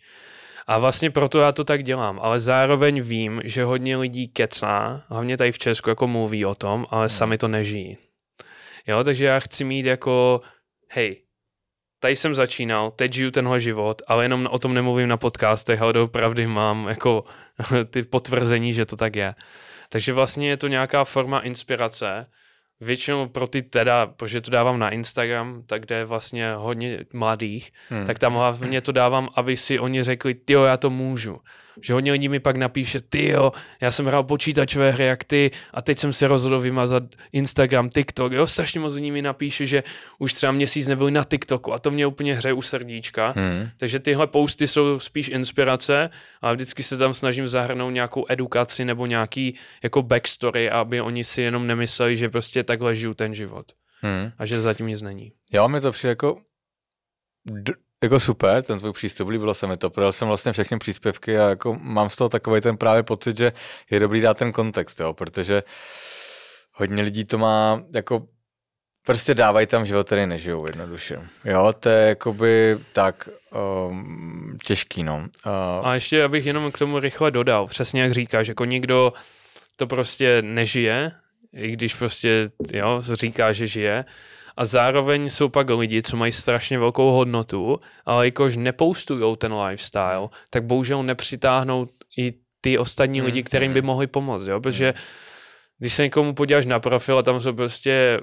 A vlastně proto já to tak dělám, ale zároveň vím, že hodně lidí kecá, hlavně tady v Česku jako mluví o tom, ale hmm. sami to nežijí. Jo, takže já chci mít jako, hej, tady jsem začínal, teď žiju tenhle život, ale jenom o tom nemluvím na podcastech, ale opravdu mám jako <laughs> ty potvrzení, že to tak je. Takže vlastně je to nějaká forma inspirace, většinou pro ty teda, protože to dávám na Instagram, tak kde je vlastně hodně mladých, hmm. tak tam hlavně to dávám, aby si oni řekli, jo, já to můžu. Že hodně lidí mi pak napíše, ty jo, já jsem hrál počítačové hry jak ty a teď jsem se rozhodl vymazat Instagram, TikTok. Jo, strašně moc lidí mi napíše, že už třeba měsíc nebyl na TikToku a to mě úplně hře u srdíčka. Hmm. Takže tyhle posty jsou spíš inspirace, a vždycky se tam snažím zahrnout nějakou edukaci nebo nějaký jako backstory, aby oni si jenom nemysleli, že prostě takhle žiju ten život. Hmm. A že zatím nic není. Já mi to přijde jako jako super, ten tvůj přístup, líbilo se mi to, Projel jsem vlastně všechny příspěvky a jako mám z toho takový ten právě pocit, že je dobrý dát ten kontext, jo, protože hodně lidí to má jako prostě dávají tam život, který nežijou jednoduše. Jo, to je jakoby tak um, těžký, no. Uh, a ještě abych jenom k tomu rychle dodal, přesně jak říkáš, jako někdo to prostě nežije, i když prostě, jo, říká, že žije, a zároveň jsou pak lidi, co mají strašně velkou hodnotu, ale jakož nepoustujou ten lifestyle, tak bohužel nepřitáhnou i ty ostatní lidi, mm, kterým by mm. mohli pomoct, jo? protože mm. když se někomu podíváš na profil a tam jsou prostě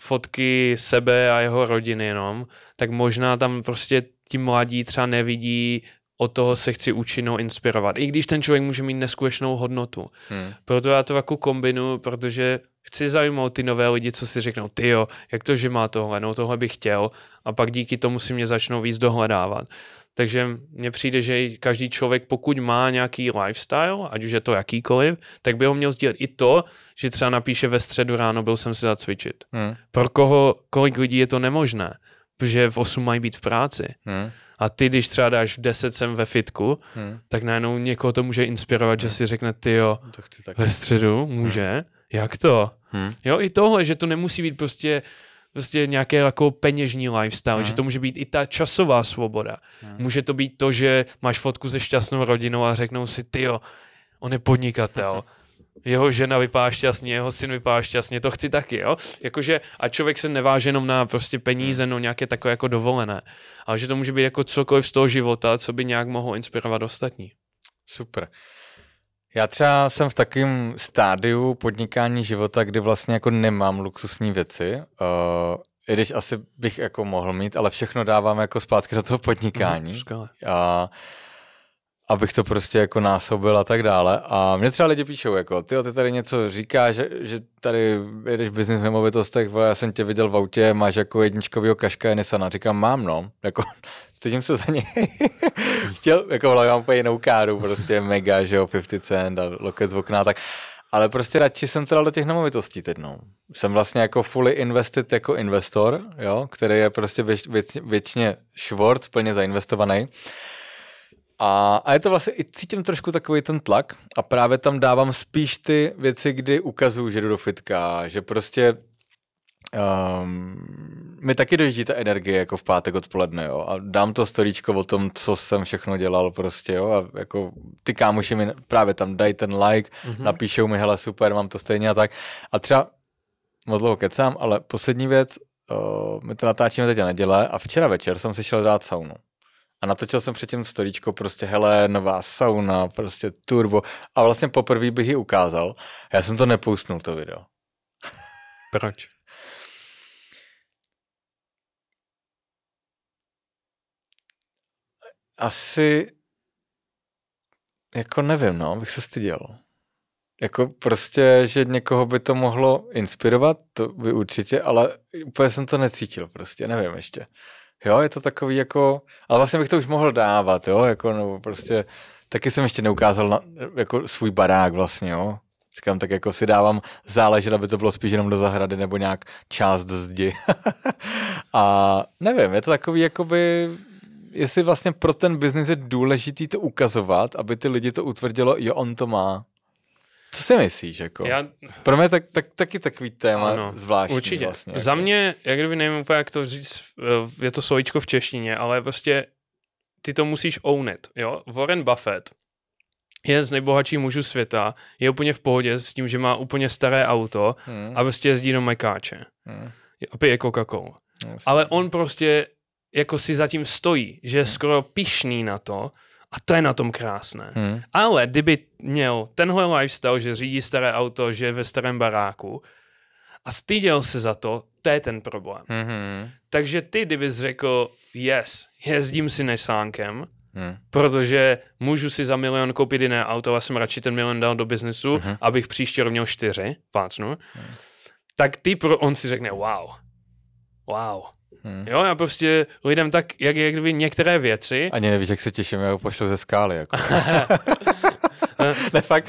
fotky sebe a jeho rodiny jenom, tak možná tam prostě ti mladí třeba nevidí o toho se chci účinnou inspirovat. I když ten člověk může mít neskutečnou hodnotu. Hmm. Proto já to jako kombinu, protože chci zajmout ty nové lidi, co si řeknou, ty jo, jak to, že má tohle, no tohle bych chtěl a pak díky tomu si mě začnou víc dohledávat. Takže mně přijde, že každý člověk, pokud má nějaký lifestyle, ať už je to jakýkoliv, tak by ho měl sdílet i to, že třeba napíše ve středu ráno, byl jsem si zacvičit. Hmm. Pro koho, kolik lidí je to nemožné, protože v 8 mají být v práci. Hmm. A ty, když třeba dáš v 10 sem ve fitku, hmm. tak najednou někoho to může inspirovat, hmm. že si řekne, ty jo, ve středu může. Hmm jak to? Hmm. Jo, i tohle, že to nemusí být prostě prostě nějaké jako peněžní lifestyle, hmm. že to může být i ta časová svoboda. Hmm. Může to být to, že máš fotku se šťastnou rodinou a řeknou si, ty jo, on je podnikatel. <laughs> Jeho žena vypadá šťastně, jeho syn vypadá šťastně, to chci taky, jo? Jakože, a člověk se neváže jenom na prostě peníze, hm. no nějaké takové jako dovolené, ale že to může být jako cokoliv z toho života, co by nějak mohlo inspirovat ostatní. Super. Já třeba jsem v takovém stádiu podnikání života, kdy vlastně jako nemám luxusní věci, uh, i když asi bych jako mohl mít, ale všechno dávám jako zpátky do toho podnikání. Mhm, a, abych to prostě jako násobil a tak dále. A mě třeba lidi píšou jako, ty ty tady něco říkáš, že, že tady jedeš biznis v nemovitostech, já jsem tě viděl v autě, máš jako jedničkovýho kaška Nisana. Říkám, mám no, jako stydím se za něj. <laughs> Chtěl, jako hlavně mám úplně jinou káru, prostě mega, že jo, 50 cent a loket z okna, tak. Ale prostě radši jsem to dal do těch nemovitostí teď, no. Jsem vlastně jako fully invested jako investor, jo, který je prostě věč, věč, věčně švort, plně zainvestovaný. A, a je to vlastně, i cítím trošku takový ten tlak a právě tam dávám spíš ty věci, kdy ukazuju, že jdu do fitka, že prostě um, mi taky dojíždí ta energie jako v pátek odpoledne, jo, a dám to storíčko o tom, co jsem všechno dělal prostě, jo, a jako ty kámoši mi právě tam dají ten like, mm-hmm. napíšou mi, hele, super, mám to stejně a tak. A třeba, moc dlouho kecám, ale poslední věc, uh, my to natáčíme teď na neděle a včera večer jsem si šel dát saunu. A natočil jsem předtím storíčko, prostě hele, nová sauna, prostě turbo. A vlastně poprvé bych ji ukázal. Já jsem to nepoustnul, to video. Proč? asi jako nevím, no, bych se styděl. Jako prostě, že někoho by to mohlo inspirovat, to by určitě, ale úplně jsem to necítil prostě, nevím ještě. Jo, je to takový jako, ale vlastně bych to už mohl dávat, jo, jako nebo prostě, taky jsem ještě neukázal na, jako svůj barák vlastně, jo. Říkám, tak jako si dávám záležet, aby to bylo spíš jenom do zahrady nebo nějak část zdi. <laughs> a nevím, je to takový jakoby jestli vlastně pro ten biznis je důležitý to ukazovat, aby ty lidi to utvrdilo, jo, on to má. Co si myslíš? Jako? Já... Pro mě tak, tak, taky takový téma ano, zvláštní. Určitě. Vlastně, jako. Za mě, jak kdyby nevím úplně, jak to říct, eh, je to slovíčko v češtině, ale prostě ty to musíš ownit. Jo? Warren Buffett je z nejbohatších mužů světa, je úplně v pohodě s tím, že má úplně staré auto hmm. a prostě jezdí do mekáče. Hmm. A pije coca Ale on prostě jako si zatím stojí, že je hmm. skoro pišný na to a to je na tom krásné. Hmm. Ale kdyby měl tenhle lifestyle, že řídí staré auto, že je ve starém baráku a styděl se za to, to je ten problém. Hmm. Takže ty, kdybys řekl, yes, jezdím si nesánkem, Hmm. Protože můžu si za milion koupit jiné auto a jsem radši ten milion dal do biznesu, hmm. abych příště měl čtyři, pácnu. Hmm. Tak ty pro, on si řekne wow, wow, Hmm. Jo, já prostě lidem tak, jak, je, kdyby některé věci... Ani nevíš, jak se těším, já ho pošlu ze skály. Jako. <laughs> ne, fakt,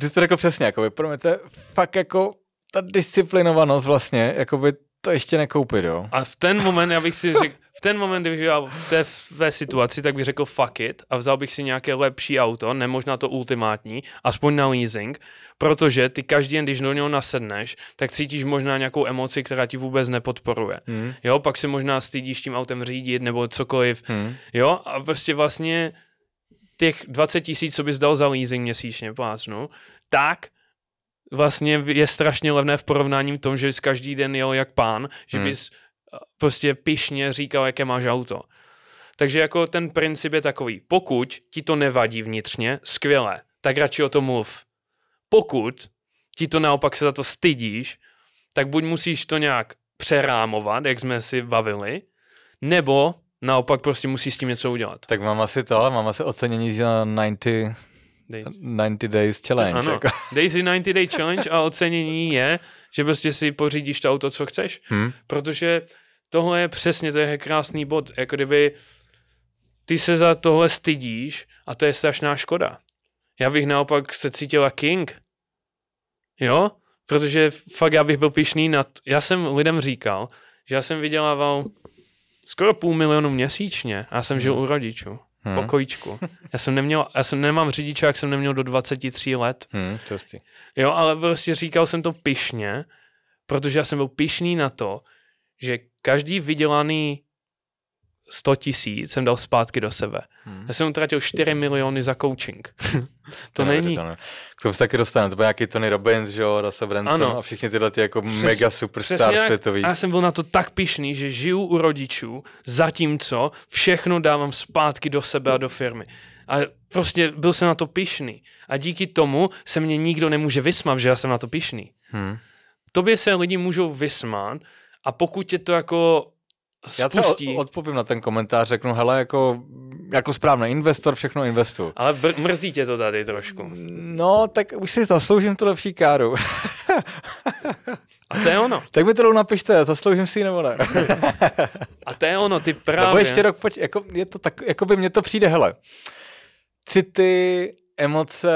ty jsi to řekl přesně, jako, pro mě to je fakt jako ta disciplinovanost vlastně, jako by to ještě nekoupit, jo. A v ten moment, já bych si řekl, v ten moment, kdybych byl v té své situaci, tak bych řekl fuck it a vzal bych si nějaké lepší auto, nemožná to ultimátní, aspoň na leasing, protože ty každý den, když do něho nasedneš, tak cítíš možná nějakou emoci, která ti vůbec nepodporuje. Hmm. Jo, pak si možná stydíš tím autem řídit nebo cokoliv. Hmm. Jo, a prostě vlastně těch 20 tisíc, co bys dal za leasing měsíčně, plácnu, tak vlastně je strašně levné v porovnání v tom, že jsi každý den jel jak pán, že hmm. bys eh, prostě pišně říkal, jaké máš auto. Takže jako ten princip je takový, pokud ti to nevadí vnitřně, skvěle, tak radši o tom mluv. Pokud ti to naopak se za to stydíš, tak buď musíš to nějak přerámovat, jak jsme si bavili, nebo naopak prostě musíš s tím něco udělat. Tak mám asi to, mám asi ocenění za 90 Days. 90 Days Challenge. Ano, jako. <laughs> Daisy 90 Day Challenge a ocenění je, že prostě si pořídíš to auto, co chceš. Hmm. Protože tohle je přesně, to je krásný bod. Jako kdyby ty se za tohle stydíš a to je strašná škoda. Já bych naopak se cítila king. Jo? Protože fakt já bych byl pišný na... já jsem lidem říkal, že já jsem vydělával skoro půl milionu měsíčně a já jsem žil hmm. u rodičů hmm. pokojíčku. Já jsem neměl, já jsem nemám řidiče, jak jsem neměl do 23 let. Hmm, Jo, ale prostě říkal jsem to pišně, protože já jsem byl pišný na to, že každý vydělaný 100 tisíc jsem dal zpátky do sebe. Hmm. Já jsem utratil 4 miliony za coaching. <laughs> to, to není. To ne. K tomu se taky dostane, to byl nějaký Tony Robbins, že jo, Russell Branson ano. a všichni tyhle ty jako Přes, mega superstar nějak, světový. já jsem byl na to tak pišný, že žiju u rodičů, zatímco všechno dávám zpátky do sebe a do firmy. A prostě byl jsem na to pišný. A díky tomu se mě nikdo nemůže vysmát, že já jsem na to pišný. Hmm. Tobě se lidi můžou vysmát a pokud tě to jako spustí. Já odpovím na ten komentář, řeknu, hele, jako, jako správný investor všechno investuju. Ale br- mrzí tě to tady trošku. No, tak už si zasloužím tu lepší káru. A to je ono. Tak mi to napište, zasloužím si ji nebo ne. <laughs> A to je ono, ty právě. Nebo ještě rok, poč- jako, je to tak, jako by mně to přijde, hele, city, emoce,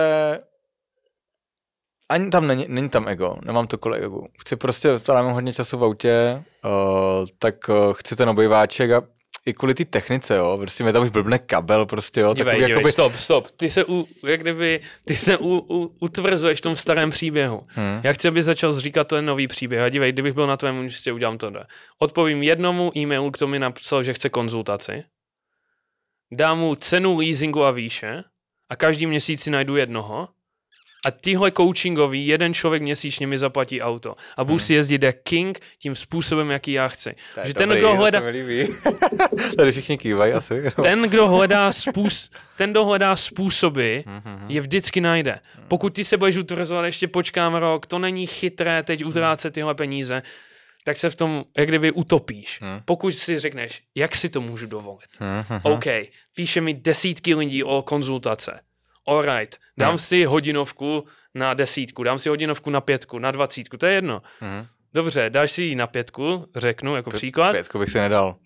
ani tam není, není tam ego, nemám to kolegu. Chci prostě, strávím hodně času v autě, Eh, tak uh, chcete na bojváček a i kvůli té technice, jo, prostě mi tam už blbne kabel, prostě, jo. Dívej, dívej, jakoby... stop, stop, ty se, u, jak kdyby, ty se u, u, utvrzuješ v tom starém příběhu. Hmm. Já chci, aby začal říkat ten nový příběh a dívej, kdybych byl na tvém místě, udělám to. Odpovím jednomu e-mailu, kdo mi napsal, že chce konzultaci, dám mu cenu leasingu a výše a každý měsíc si najdu jednoho a tyhle coachingový jeden člověk měsíčně mi zaplatí auto. A budu hmm. si jezdit jak King tím způsobem, jaký já chci. To že ten, dobrý, kdo hledá... <laughs> Tady všichni kývají asi. ten, kdo hledá, způs... ten, kdo hledá způsoby, mhm. je vždycky najde. Hmm. Pokud ty se budeš utvrzovat, ještě počkám rok, to není chytré teď utrácet tyhle peníze, tak se v tom jak kdyby utopíš. Hmm. Pokud si řekneš, jak si to můžu dovolit. hmm, hmm, hmm. OK, píše mi desítky lidí o konzultace alright, dám ne. Hmm. si hodinovku na desítku, dám si hodinovku na pětku, na dvacítku, to je jedno. Hmm. Dobře, dáš si ji na pětku, řeknu jako P- příklad. Pětku bych si nedal.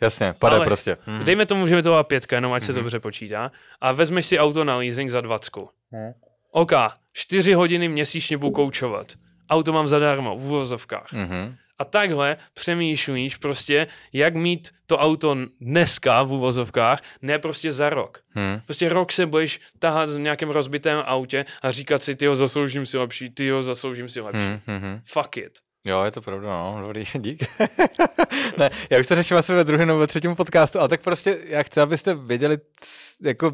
Jasně, pade Ale prostě. Hmm. Dejme tomu, že mi to byla pětka, jenom ať hmm. se dobře počítá. A vezmeš si auto na leasing za dvacku. Hmm. OK, čtyři hodiny měsíčně budu koučovat. Auto mám zadarmo, v úvozovkách. Hmm. A takhle přemýšlíš prostě, jak mít to auto dneska v uvozovkách, ne prostě za rok. Hmm. Prostě rok se budeš tahat v nějakém rozbitém autě a říkat si, tyho zasloužím si lepší, tyho zasloužím si lepší. Hmm, hmm, hmm, Fuck it. Jo, je to pravda, no, dobrý, <laughs> dík. <laughs> ne, já už to řeším asi ve druhém nebo třetím podcastu, ale tak prostě já chci, abyste věděli, jako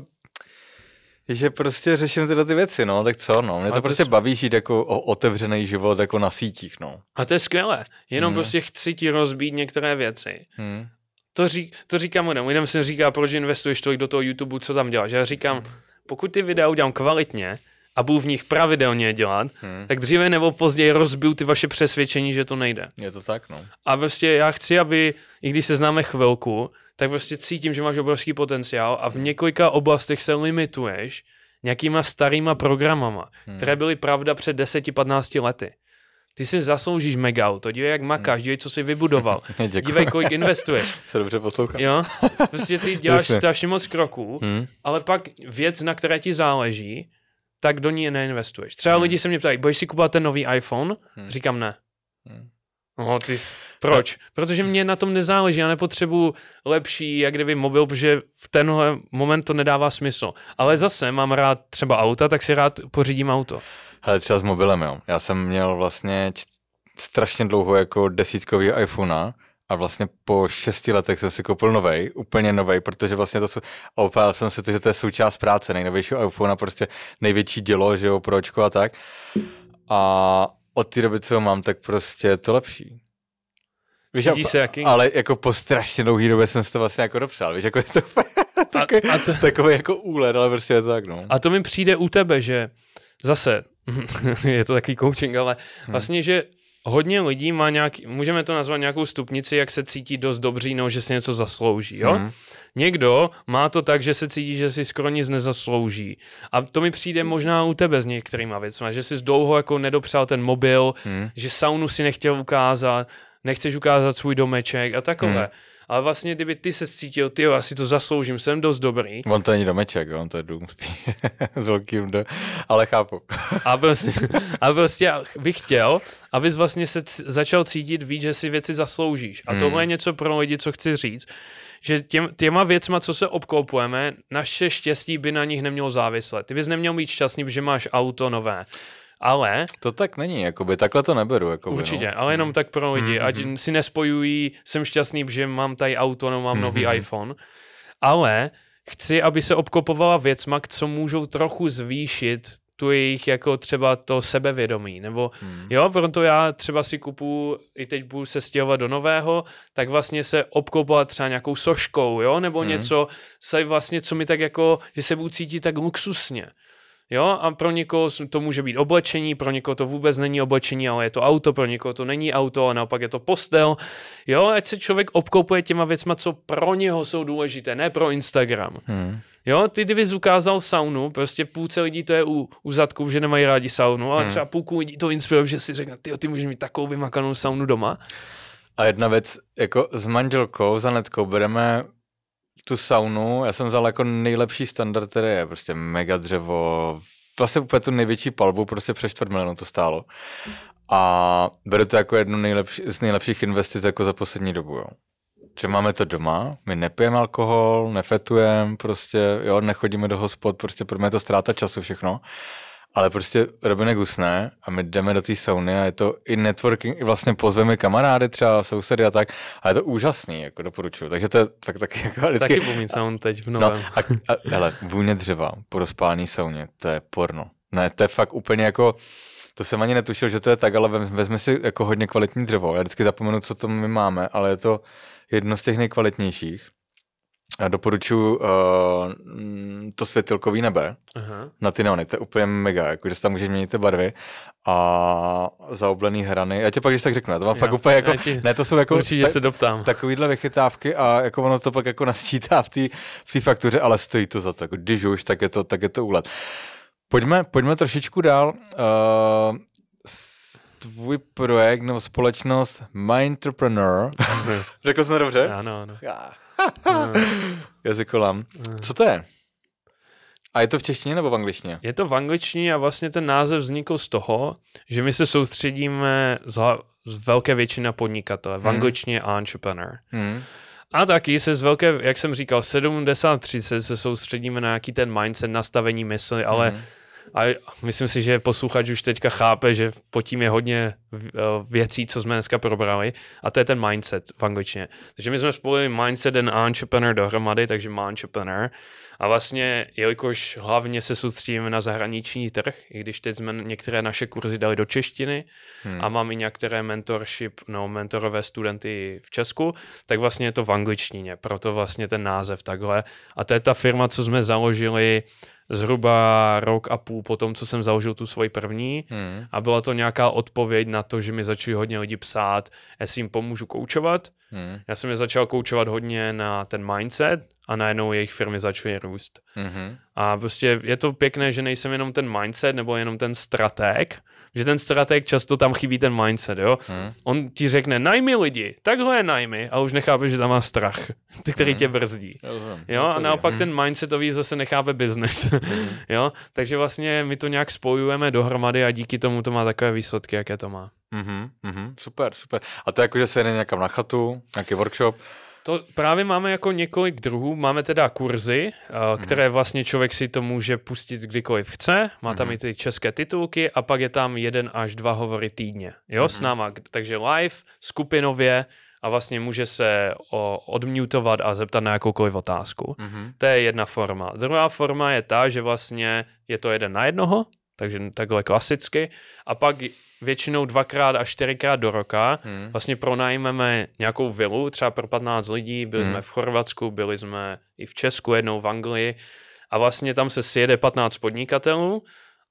že prostě řeším tyhle ty věci, no, tak co, no, mě a to, to prostě jsi... baví žít jako o otevřený život jako na sítích, no. A to je skvělé, jenom hmm. prostě chci ti rozbít některé věci. Hmm. To, řík, to říkám jenom, jenom jsem říká, proč investuješ tolik do toho YouTube, co tam děláš. Já říkám, hmm. pokud ty videa udělám kvalitně, a budu v nich pravidelně dělat, hmm. tak dříve nebo později rozbiju ty vaše přesvědčení, že to nejde. Je to tak, no. A prostě já chci, aby, i když se známe chvilku, tak prostě cítím, že máš obrovský potenciál a v hmm. několika oblastech se limituješ nějakýma starýma programama, hmm. které byly pravda před 10-15 lety. Ty si zasloužíš mega auto, dívej, jak makáš, hmm. dívej, co jsi vybudoval, <laughs> dívej, kolik investuješ. <laughs> se dobře poslouchám. Jo? Prostě ty děláš strašně moc kroků, hmm. ale pak věc, na které ti záleží, tak do ní neinvestuješ. Třeba hmm. lidi se mě ptají, bojíš si kupovat ten nový iPhone? Hmm. Říkám ne. Hmm. No, ty jsi, proč? Protože mě na tom nezáleží, já nepotřebuji lepší, jak kdyby mobil, protože v tenhle moment to nedává smysl. Ale hmm. zase mám rád třeba auta, tak si rád pořídím auto. Hele, třeba s mobilem, jo. Já jsem měl vlastně strašně dlouho jako desítkový iPhone a vlastně po šesti letech jsem si koupil novej, úplně novej, protože vlastně to jsou, opál jsem si to, že to je součást práce, nejnovějšího iPhone a prostě největší dělo, že jo, pročko a tak. A od té doby, co ho mám, tak prostě je to lepší. Víš, Cítí jako- se jaký? Ale jako po strašně dlouhý době jsem si to vlastně jako dopřál, víš, jako je to <laughs> takový, a, a to... takový jako úlet, ale prostě je to tak, no. A to mi přijde u tebe, že zase, <laughs> je to takový coaching, ale hmm. vlastně, že hodně lidí má nějaký, můžeme to nazvat nějakou stupnici, jak se cítí dost dobří, no, že si něco zaslouží, jo? Hmm. Někdo má to tak, že se cítí, že si skoro nic nezaslouží. A to mi přijde možná u tebe s některýma věcmi, že jsi dlouho jako nedopřál ten mobil, hmm. že saunu si nechtěl ukázat, nechceš ukázat svůj domeček a takové. Hmm ale vlastně kdyby ty se cítil, ty já si to zasloužím, jsem dost dobrý. On to není domeček, on to je dům <laughs> s velkým do... ale chápu. a, prostě, a prostě bych chtěl, abys vlastně se c- začal cítit víc, že si věci zasloužíš. A hmm. je něco pro lidi, co chci říct, že těm, těma věcma, co se obkoupujeme, naše štěstí by na nich nemělo záviset. Ty bys neměl být šťastný, že máš auto nové ale... To tak není, jakoby, takhle to neberu. Jakoby, no. určitě, no. ale jenom mhm. tak pro lidi, mm-hmm. ať mhm. si nespojují, jsem šťastný, že mám tady auto, no mám mm-hmm. nový mhm. iPhone, ale chci, aby se obkopovala věcma, co můžou trochu zvýšit tu jejich jako třeba to sebevědomí, nebo hmm. jo, proto já třeba si kupu, i teď budu se stěhovat do nového, tak vlastně se obkopovat třeba nějakou soškou, jo, nebo hmm. něco, se vlastně, co mi tak jako, že se budu cítit tak luxusně. Jo, a pro někoho to může být oblečení, pro někoho to vůbec není oblečení, ale je to auto, pro někoho to není auto, a naopak je to postel. Jo, ať se člověk obkoupuje těma věcma, co pro něho jsou důležité, ne pro Instagram. Hmm. Jo, ty kdyby ukázal saunu, prostě půlce lidí to je u, u zadku, že nemají rádi saunu, ale hmm. třeba půlku lidí to inspiruje, že si řekne, ty, ty můžeš mít takovou vymakanou saunu doma. A jedna věc, jako s manželkou, s Anetkou, bereme tu saunu, já jsem vzal jako nejlepší standard, který je prostě mega dřevo, vlastně úplně tu největší palbu, prostě přes čtvrt milionu to stálo. A beru to jako jednu nejlepši, z nejlepších investic jako za poslední dobu, jo. Že máme to doma, my nepijeme alkohol, nefetujeme, prostě, jo, nechodíme do hospod, prostě pro mě je to ztráta času všechno. Ale prostě Robinek usne a my jdeme do té sauny a je to i networking, i vlastně pozveme kamarády třeba, sousedy a tak. A je to úžasný, jako doporučuju. Takže to je tak, tak jako vždycky... Taky bumí saun teď v no, novém. No, a, a, hele, vůně dřeva po rozpální sauně, to je porno. Ne, to je fakt úplně jako... To jsem ani netušil, že to je tak, ale vezme si jako hodně kvalitní dřevo. Já vždycky zapomenu, co to my máme, ale je to jedno z těch nejkvalitnějších. Já doporučuji uh, to světilkový nebe Aha. na ty neony, to je úplně mega, jako, že tam můžeš měnit ty barvy a zaoblený hrany, já tě pak když tak řeknu, to mám já, fakt úplně jako, ti, ne to jsou jako určitě ta, se doptám. takovýhle vychytávky a jako ono to pak jako nasčítá v té faktuře, ale stojí to za to, jako, když už, tak je to, tak je to úlet. Pojďme, pojďme trošičku dál. Uh, tvůj projekt nebo společnost Mindtrepreneur. Hm. <laughs> Řekl jsem dobře? Ano, ano. Ach. <laughs> Jazykolam. Co to je? A je to v češtině nebo v angličtině? Je to v angličtině a vlastně ten název vznikl z toho, že my se soustředíme z, z velké většina podnikatele. V hmm. angličtině entrepreneur. Hmm. A taky se z velké, jak jsem říkal, 70-30 se soustředíme na nějaký ten mindset, nastavení mysli, ale hmm a myslím si, že posluchač už teďka chápe, že pod tím je hodně eh, věcí, co jsme dneska probrali. A to je ten mindset v angličtině. Takže my jsme spojili mindset and entrepreneur dohromady, takže entrepreneur. A vlastně, jelikož hlavně se soustředíme na zahraniční trh, i když teď jsme některé naše kurzy dali do češtiny hmm. a mám i některé mentorship, no mentorové studenty v Česku, tak vlastně je to v angličtině. Proto vlastně ten název takhle. A to je ta firma, co jsme založili zhruba rok a půl po tom, co jsem založil tu svoji první hmm. a byla to nějaká odpověď na to, že mi začali hodně lidi psát, jestli jim pomůžu koučovat. Hmm. Já jsem je začal koučovat hodně na ten mindset a najednou jejich firmy začaly růst. Hmm. A prostě je to pěkné, že nejsem jenom ten mindset nebo jenom ten strateg, že ten strateg často tam chybí ten mindset, jo. Hmm. On ti řekne, najmi lidi, takhle je najmi a už nechápe, že tam má strach, <laughs> který hmm. tě brzdí. jo, no, a naopak hmm. ten mindsetový zase nechápe business, <laughs> hmm. jo. Takže vlastně my to nějak spojujeme dohromady a díky tomu to má takové výsledky, jaké to má. Mm-hmm, mm-hmm, super, super. A to je jako, že se jde někam na chatu, nějaký workshop, to právě máme jako několik druhů. Máme teda kurzy, eh, mhm. které vlastně člověk si to může pustit kdykoliv chce. Má tam mm-hmm. i ty české titulky a pak je tam jeden až dva hovory týdně. Jo, mm-hmm. s mhm. náma. Takže live, skupinově a vlastně může se o, odmutovat a zeptat na jakoukoliv otázku. Mm-hmm. To je jedna forma. Druhá forma je ta, že vlastně je to jeden na jednoho, takže takhle klasicky. A pak většinou dvakrát až čtyřikrát do roka. Hmm. Vlastně pronajmeme nějakou vilu, třeba pro 15 lidí, byli hmm. jsme v Chorvatsku, byli jsme i v Česku, jednou v Anglii a vlastně tam se sjede 15 podnikatelů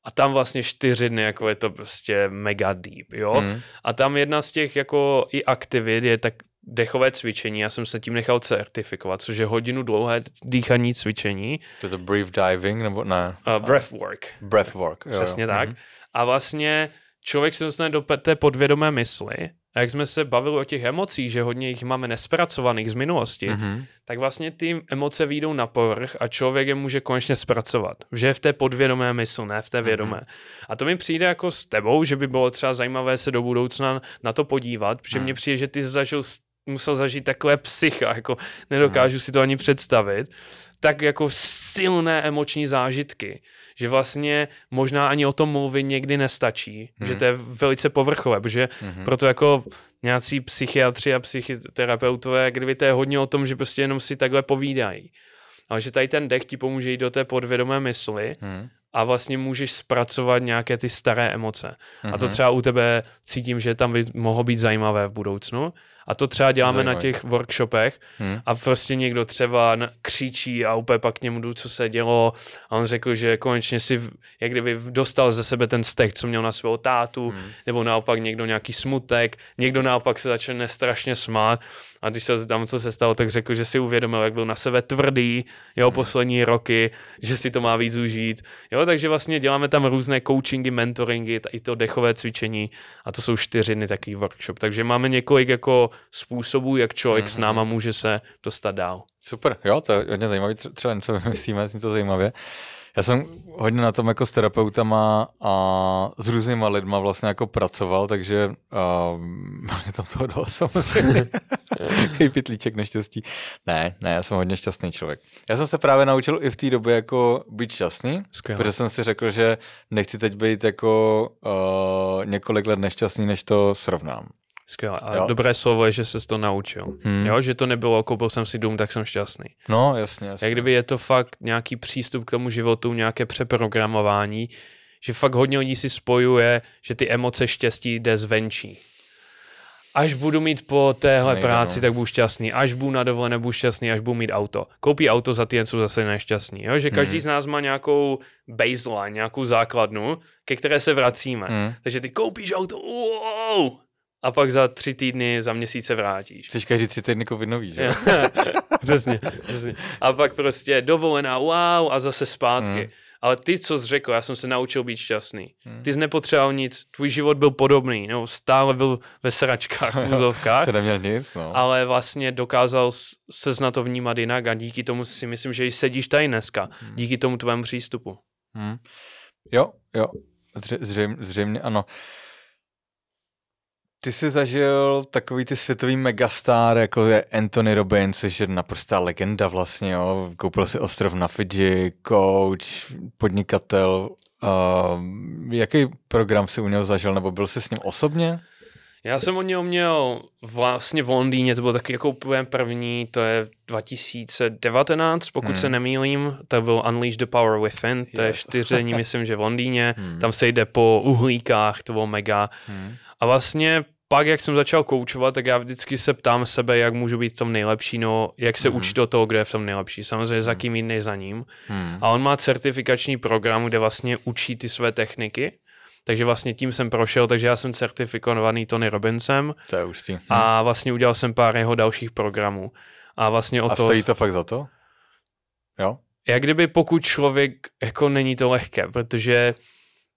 a tam vlastně čtyři dny, jako je to prostě mega deep, jo. Hmm. A tam jedna z těch jako i aktivit je tak dechové cvičení, já jsem se tím nechal certifikovat, což je hodinu dlouhé dýchaní cvičení. To je to brief diving, nebo ne? Uh, Breath work, jo. Přesně jo. tak. Mm-hmm. A vlastně člověk se dostane do té podvědomé mysli a jak jsme se bavili o těch emocích, že hodně jich máme nespracovaných z minulosti, mm-hmm. tak vlastně ty emoce výjdou na povrch a člověk je může konečně zpracovat. Že je v té podvědomé mysli, ne v té mhm. vědomé. Mm-hmm. A to mi přijde jako s tebou, že by bylo třeba zajímavé se do budoucna na to podívat, protože mm-hmm. mně přijde, že ty zažil, musel zažít takové psycha, jako mhm. nedokážu mm-hmm. si to ani představit, tak jako silné emoční zážitky že vlastně možná ani o tom mluvit někdy nestačí, mm-hmm. že mhm. to je velice povrchové, protože mm-hmm. proto jako nějací psychiatři a psychoterapeutové, kdyby to je hodně o tom, že prostě jenom si takhle povídají. Ale že tady ten dech ti pomůže jít do té podvědomé mysli mm-hmm a vlastně můžeš zpracovat nějaké ty staré emoce. Mm-hmm. A to mhm. třeba u tebe cítím, že tam by mohlo být zajímavé v budoucnu. A to třeba děláme Zajímavý. na těch workshopech hmm. a prostě někdo třeba křičí a úplně pak k němu jdu, co se dělo a on řekl, že konečně si jak kdyby dostal ze sebe ten stek, co měl na svého tátu, hmm. nebo naopak někdo nějaký smutek, někdo naopak se začne strašně smát a když se tam, co se stalo, tak řekl, že si uvědomil, jak byl na sebe tvrdý, jeho hmm. poslední roky, že si to má víc užít. Jo, takže vlastně děláme tam různé coachingy, mentoringy, i to dechové cvičení a to jsou čtyři dny takový workshop. Takže máme několik jako způsobů, jak člověk mm-hmm. s mhm. náma může se dostat dál. Super, jo, to je hodně zajímavé, třeba něco <laughs> myslíme, něco zajímavě. Já jsem hodně na tom jako s terapeutama a s různýma lidma vlastně jako pracoval, takže um, je tam toho dost samozřejmě. <laughs> Kej pitlíček neštěstí. Ne, ne, já jsem hodně šťastný člověk. Já jsem se právě naučil i v té době jako být šťastný, Skvěle. protože jsem si řekl, že nechci teď být jako uh, několik let nešťastný, než to srovnám. Skvělé. A jo. dobré slovo je, že se to naučil. Hmm. Jo, že to nebylo, koupil jsem si dům, tak jsem šťastný. No, jasně, jasně. Jak kdyby je to fakt nějaký přístup k tomu životu, nějaké přeprogramování, že fakt hodně lidí si spojuje, že ty emoce štěstí jde zvenčí. Až budu mít po téhle Nejde, práci, no. tak budu šťastný. Až budu na dovolené, budu šťastný. Až budu mít auto. Koupí auto, za týden jsou zase nešťastný. Jo? Že každý mm. z nás má nějakou baseline, nějakou základnu, ke které se vracíme. Mm. Takže ty koupíš auto, wow, a pak za tři týdny, za měsíce vrátíš. Chceš každý tři týdny koupit nový, že? <laughs> přesně, přesně. A pak prostě dovolená, wow, a zase zpátky. Mm. Ale ty, co jsi řekl, já jsem se naučil být šťastný. Hmm. Ty jsi nepotřeboval nic, tvůj život byl podobný, no, stále byl ve sračkách, v <laughs> úzovkách. neměl nic, no. Ale vlastně dokázal se na to vnímat jinak a díky tomu si myslím, že i sedíš tady dneska, hmm. díky tomu tvému přístupu. Hmm. Jo, jo, zřejmě, zřejmě ano. Uh, ty jsi zažil takový ty světový megastar, jako je Anthony Robbins, což je naprostá legenda vlastně, jo. Koupil si ostrov na Fidži, coach, podnikatel. Uh, jaký program si u něho zažil, nebo byl jsi s ním osobně? Já jsem o něho měl vlastně v Londýně, to bylo taky jako první, to je 2019, pokud hmm. se nemýlím, To byl Unleash the Power Within, to yes. je čtyření, myslím, že v Londýně, <laughs> hmm. tam se jde po uhlíkách, to bylo mega. Hmm. A vlastně pak, jak jsem začal koučovat, tak já vždycky se ptám sebe, jak můžu být v tom nejlepší, no jak se mm. učit do toho, kde je v tom nejlepší. Samozřejmě za mhm. kým jiným za ním. Mm. A on má certifikační program, kde vlastně učí ty své techniky. Takže vlastně tím jsem prošel, takže já jsem certifikovaný Tony Robinsem. To je hustý. A vlastně udělal jsem pár jeho dalších programů. A vlastně o to... A stojí to fakt za to? Jo? Jak kdyby pokud člověk, jako není to lehké, protože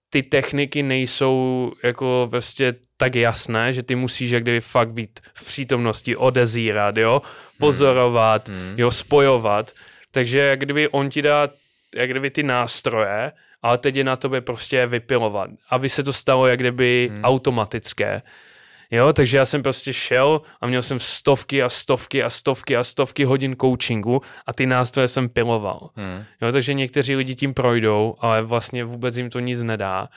ty techniky nejsou jako prostě tak jasné, že ty musíš jak kdyby fakt být v přítomnosti, odezírat, jo, hmm. pozorovat, hmm. jo, spojovat. Takže jak kdyby on ti dá jak kdyby ty nástroje, ale teď je na tobě prostě vypilovat, aby se to stalo jak kdyby hmm. automatické. Jo, takže já jsem prostě šel a měl jsem stovky a stovky a stovky a stovky hodin coachingu a ty nástroje jsem piloval. Hmm. Jo, takže někteří lidi tím projdou, ale vlastně vůbec jim to nic nedá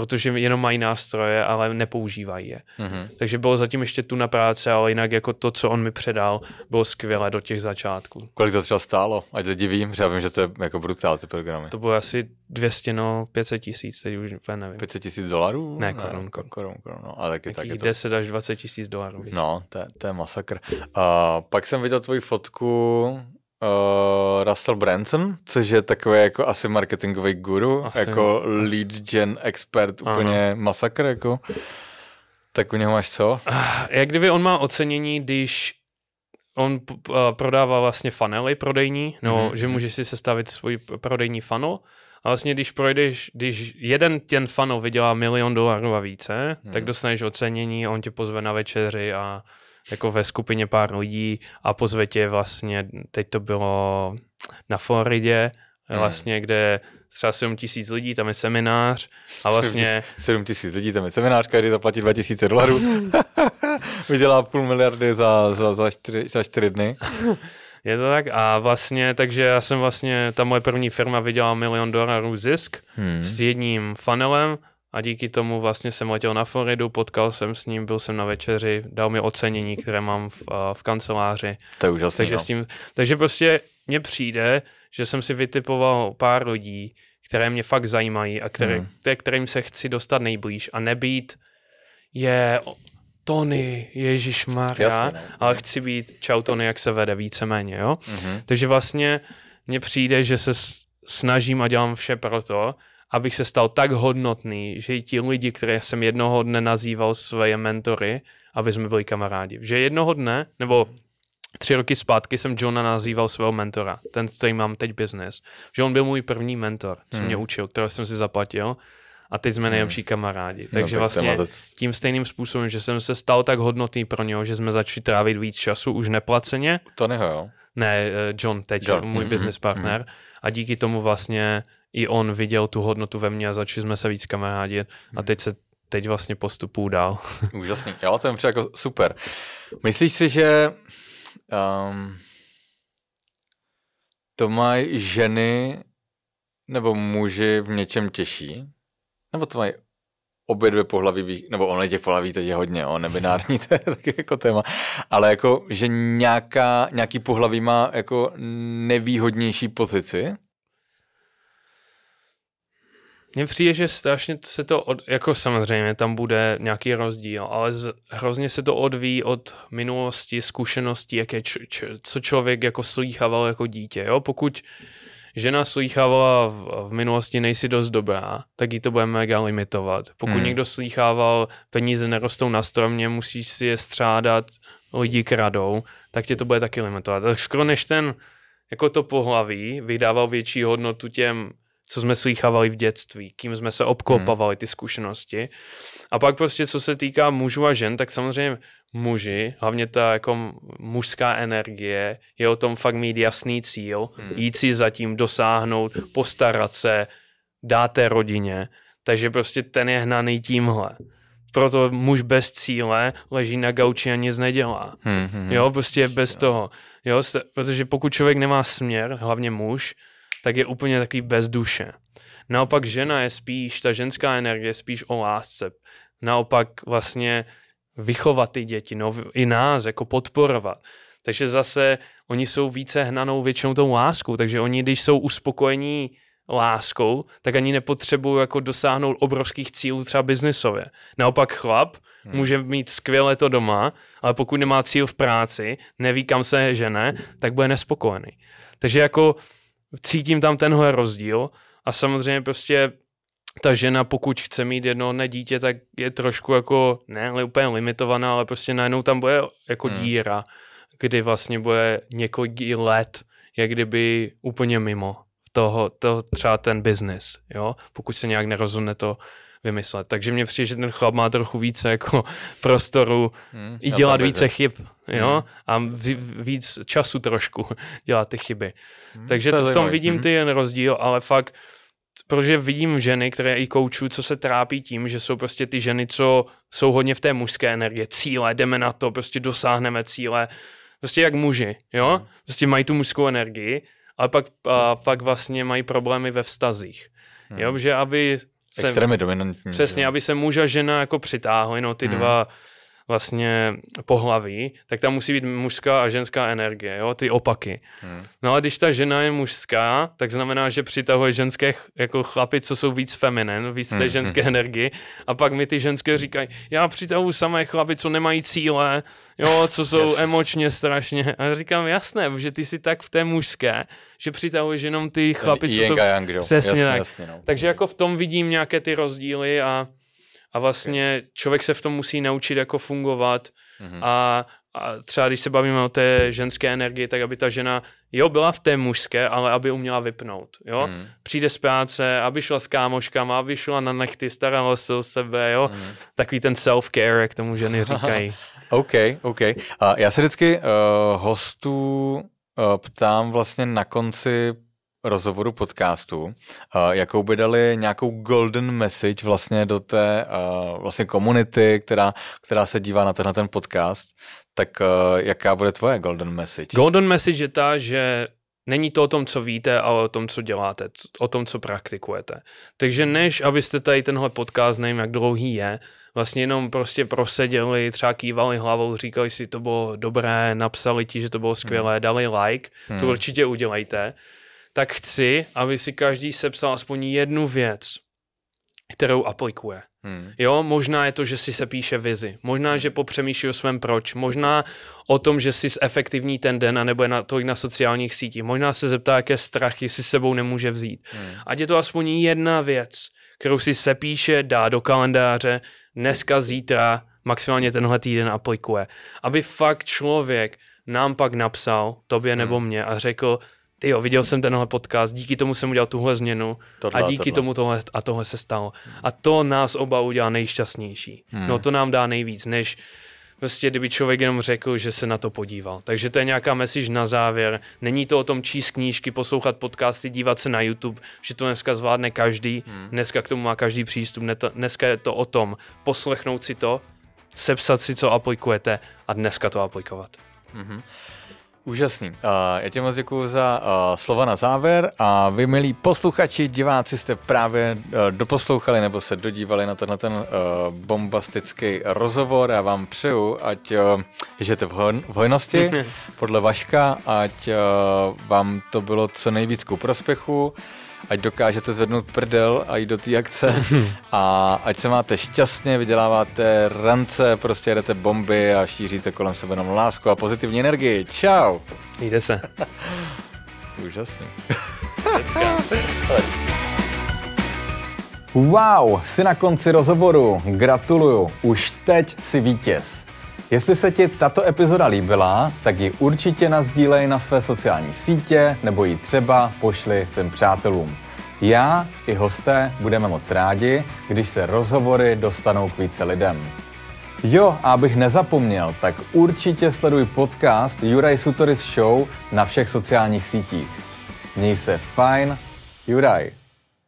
protože jenom mají nástroje, ale nepoužívají je. Mm-hmm. Takže bylo zatím ještě tu na práce, ale jinak jako to, co on mi předal, bylo skvělé do těch začátků. Kolik to třeba stálo? Ať to divím, že já vím, že to je jako brutál ty programy. To bylo asi 200, no 500 tisíc, teď už úplně nevím. 500 tisíc dolarů? Ne, korun, korun. Jako korun, korun no, ale taky, taky 10 to... až 20 tisíc dolarů. No, to, to je masakr. Uh, pak jsem viděl tvoji fotku, uh, Russell Branson, což je takový jako asi marketingový guru, asi, jako asi. No. lead gen expert, úplně ano. masakr, jako. Tak u něho máš co? Eh, jak kdyby on má ocenění, když on eh, prodává vlastně fanely prodejní, no, mm-hmm. že mhm. můžeš si sestavit svůj prodejní funnel a vlastně když projdeš, když jeden ten fanou vydělá milion dolarů a více, mm-hmm. tak dostaneš ocenění, on tě pozve na večeři a jako ve skupině pár lidí a pozve tě vlastně, teď to bylo na Floridě, mhm. vlastně, kde třeba 7 tisíc lidí, tam je seminář a vlastně... 7 tisíc lidí, tam je seminář, každý zaplatí 2 tisíce dolarů, mhm. <laughs> vydělá půl miliardy za, za, za, čtyři, za čtyři dny. je to tak a vlastně, takže já jsem vlastně, ta moje první firma vydělala milion dolarů zisk hmm. s jedním funnelem a díky tomu vlastně jsem letěl na Floridu, potkal jsem s ním, byl jsem na večeři, dal mi ocenění, které mám v, v kanceláři. To je úžasný, takže, no. s tím, takže prostě mně přijde, že jsem si vytipoval pár lidí, které mě fakt zajímají a které, mm. kterým se chci dostat nejblíž a nebýt je Tony, Ježíš Maria, no. ale chci být čau Tony, jak se vede, víceméně, jo. Mm-hmm. Takže vlastně mně přijde, že se snažím a dělám vše pro to, abych se stal tak hodnotný, že i ti lidi, které jsem jednoho dne nazýval svoje mentory, aby jsme byli kamarádi. Že jednoho dne, nebo tři roky zpátky jsem Johna nazýval svého mentora, ten, kterým mám teď business. Že on byl můj první mentor, co hmm. mě učil, kterého jsem si zaplatil a teď jsme hmm. nejlepší kamarádi. No, Takže no, tak vlastně to... tím stejným způsobem, že jsem se stal tak hodnotný pro něho, že jsme začali trávit víc času už neplaceně. To neho, jo? Ne, eh, John teď, John. můj mhm, business mhm, mhm. partner. Hmm. A díky tomu vlastně i on viděl tu hodnotu ve mně a začali jsme se víc kamarádit a hmm. teď se teď vlastně postupů dál. <laughs> Úžasný, Já to je jako super. Myslíš si, že um, to mají ženy nebo muži v něčem těžší? Nebo to mají obě dvě pohlaví, nebo ono těch pohlaví teď je hodně, o nebinární, <laughs> to je taky jako téma, ale jako, že nějaká, nějaký pohlaví má jako nevýhodnější pozici, mně přijde, že strašně se to, od, jako samozřejmě tam bude nějaký rozdíl, ale z, hrozně se to odvíjí od minulosti, zkušeností, jaké č, č, co člověk jako slýchával jako dítě. Jo? Pokud žena slýchávala v, v minulosti nejsi dost dobrá, tak ji to bude mega limitovat. Pokud hmm. někdo slýchával peníze nerostou na stromě, musíš si je střádat, lidi kradou, tak tě to bude taky limitovat. Tak skoro než ten, jako to pohlaví, vydával větší hodnotu těm co jsme slýchávali v dětství, kým jsme se obklopovali hmm. ty zkušenosti. A pak prostě, co se týká mužů a žen, tak samozřejmě muži, hlavně ta jako mužská energie, je o tom fakt mít jasný cíl, hmm. jít si zatím, dosáhnout, postarat se, dát té rodině. Takže prostě ten je hnaný tímhle. Proto muž bez cíle leží na gauči a nic nedělá. Hmm, hmm, hmm. jo, prostě bez jo. toho. Jo, protože pokud člověk nemá směr, hlavně muž, tak je úplně takový bez duše. Naopak žena je spíš, ta ženská energie je spíš o lásce. Naopak vlastně vychovat ty děti, no, i nás, jako podporovat. Takže zase oni jsou více hnanou většinou tou láskou, takže oni, když jsou uspokojení láskou, tak ani nepotřebují jako dosáhnout obrovských cílů třeba biznisově. Naopak chlap hmm. může mít skvěle to doma, ale pokud nemá cíl v práci, neví kam se žene, tak bude nespokojený. Takže jako cítím tam tenhle rozdíl a samozřejmě prostě ta žena, pokud chce mít jednohodné dítě, tak je trošku jako, ne úplně limitovaná, ale prostě najednou tam bude jako hmm. díra, kdy vlastně bude několik let, jak kdyby úplně mimo toho, to třeba ten biznis, jo, pokud se nějak nerozhodne to vymyslet. Takže mě přijde, že ten chlap má trochu více jako <laughs> prostoru hmm, i dělat více chyb, jo, hmm. a víc času trošku <laughs> dělat ty chyby. Hmm, Takže to v tom vidím hmm. ty jen rozdíl, ale fakt, protože vidím ženy, které i koučů, co se trápí tím, že jsou prostě ty ženy, co jsou hodně v té mužské energie, cíle, jdeme na to, prostě dosáhneme cíle, prostě jak muži, jo, hmm. prostě mají tu mužskou energii, ale pak, a pak vlastně mají problémy ve vztazích. Hmm. Jo, že aby se, extrémně dominantní. Přesně, jo. aby se muž a žena jako přitáhli, no ty hmm. dva vlastně pohlaví, tak tam musí být mužská a ženská energie, jo, ty opaky. Hmm. No a když ta žena je mužská, tak znamená, že přitahuje ženské jako chlapy, co jsou víc feminen, víc té hmm. ženské hmm. energie a pak mi ty ženské říkají, já přitahuji samé chlapy, co nemají cíle, jo, co jsou yes. emočně strašně. A říkám, jasné, že ty jsi tak v té mužské, že přitahuješ jenom ty chlapy, co jsou... Yang, Přesně jasně, tak. Jasně, no. Takže jako v tom vidím nějaké ty rozdíly a a vlastně okay. člověk se v tom musí naučit jako fungovat mm-hmm. a, a třeba když se bavíme o té ženské energii, tak aby ta žena, jo, byla v té mužské, ale aby uměla vypnout, jo. Mm-hmm. Přijde z práce, aby šla s kámoškama, aby šla na nechty, starala se o sebe, jo. Mm-hmm. Takový ten self-care, jak tomu ženy říkají. <laughs> OK, OK. Uh, já se vždycky uh, eh, hostů uh, eh, ptám vlastně na konci rozhovoru podcastu, eh, jakou by dali nějakou golden message vlastně do té eh, vlastně komunity, která, která se dívá na tenhle ten podcast, tak eh, jaká bude tvoje golden message? Golden message je ta, že Není to o tom, co víte, ale o tom, co děláte, o tom, co praktikujete. Takže než abyste tady tenhle podcast, nevím, jak dlouhý je, vlastně jenom prostě proseděli, třeba kývali hlavou, říkali si, to bylo dobré, napsali ti, že to bylo hmm. skvělé, hmm. dali like, hmm. to určitě udělejte tak chci, aby si každý sepsal aspoň jednu věc, kterou aplikuje. Hmm. Jo, možná je to, že si se píše vizi, možná, že popřemýšlí o svém proč, možná o tom, že si zefektivní ten den, nebo je na to i na sociálních sítích, možná se zeptá, jaké strachy si sebou nemůže vzít. Hmm. Ať je to aspoň jedna věc, kterou si se píše, dá do kalendáře, dneska, zítra, maximálně tenhle týden aplikuje. Aby fakt člověk nám pak napsal, tobě hmm. nebo mě, a řekl, ty jo, viděl jsem tenhle podcast, díky tomu jsem udělal tuhle změnu tohle, a díky tohle. tomu tohle a tohle se stalo. A to nás oba udělá nejšťastnější. Hmm. No to nám dá nejvíc, než prostě kdyby člověk jenom řekl, že se na to podíval. Takže to je nějaká message na závěr. Není to o tom číst knížky, poslouchat podcasty, dívat se na YouTube, že to dneska zvládne každý, hmm. dneska k tomu má každý přístup. Dneska je to o tom poslechnout si to, sepsat si, co aplikujete a dneska to aplikovat. hmm Úžasný. Uh, já ti moc děkuji za uh, slova na závěr a vy, milí posluchači, diváci, jste právě uh, doposlouchali nebo se dodívali na tenhle ten uh, bombastický rozhovor. Já vám přeju, ať uh, žijete v, hoj- v hojnosti mhm. podle Vaška, ať uh, vám to bylo co nejvíc ku prospěchu ať dokážete zvednout prdel a jít do té akce <laughs> a ať se máte šťastně, vyděláváte rance, prostě jedete bomby a šíříte kolem sebe jenom lásku a pozitivní energii. Čau! Jde se. <laughs> Úžasný. <laughs> Wow, jsi na konci rozhovoru. Gratuluju. Už teď si vítěz. Jestli se ti tato epizoda líbila, tak ji určitě nazdílej na své sociální sítě nebo ji třeba pošli svým přátelům. Já i hosté budeme moc rádi, když se rozhovory dostanou k více lidem. Jo, a abych nezapomněl, tak určitě sleduj podcast Juraj Sutoris Show na všech sociálních sítích. Měj se fajn, Juraj.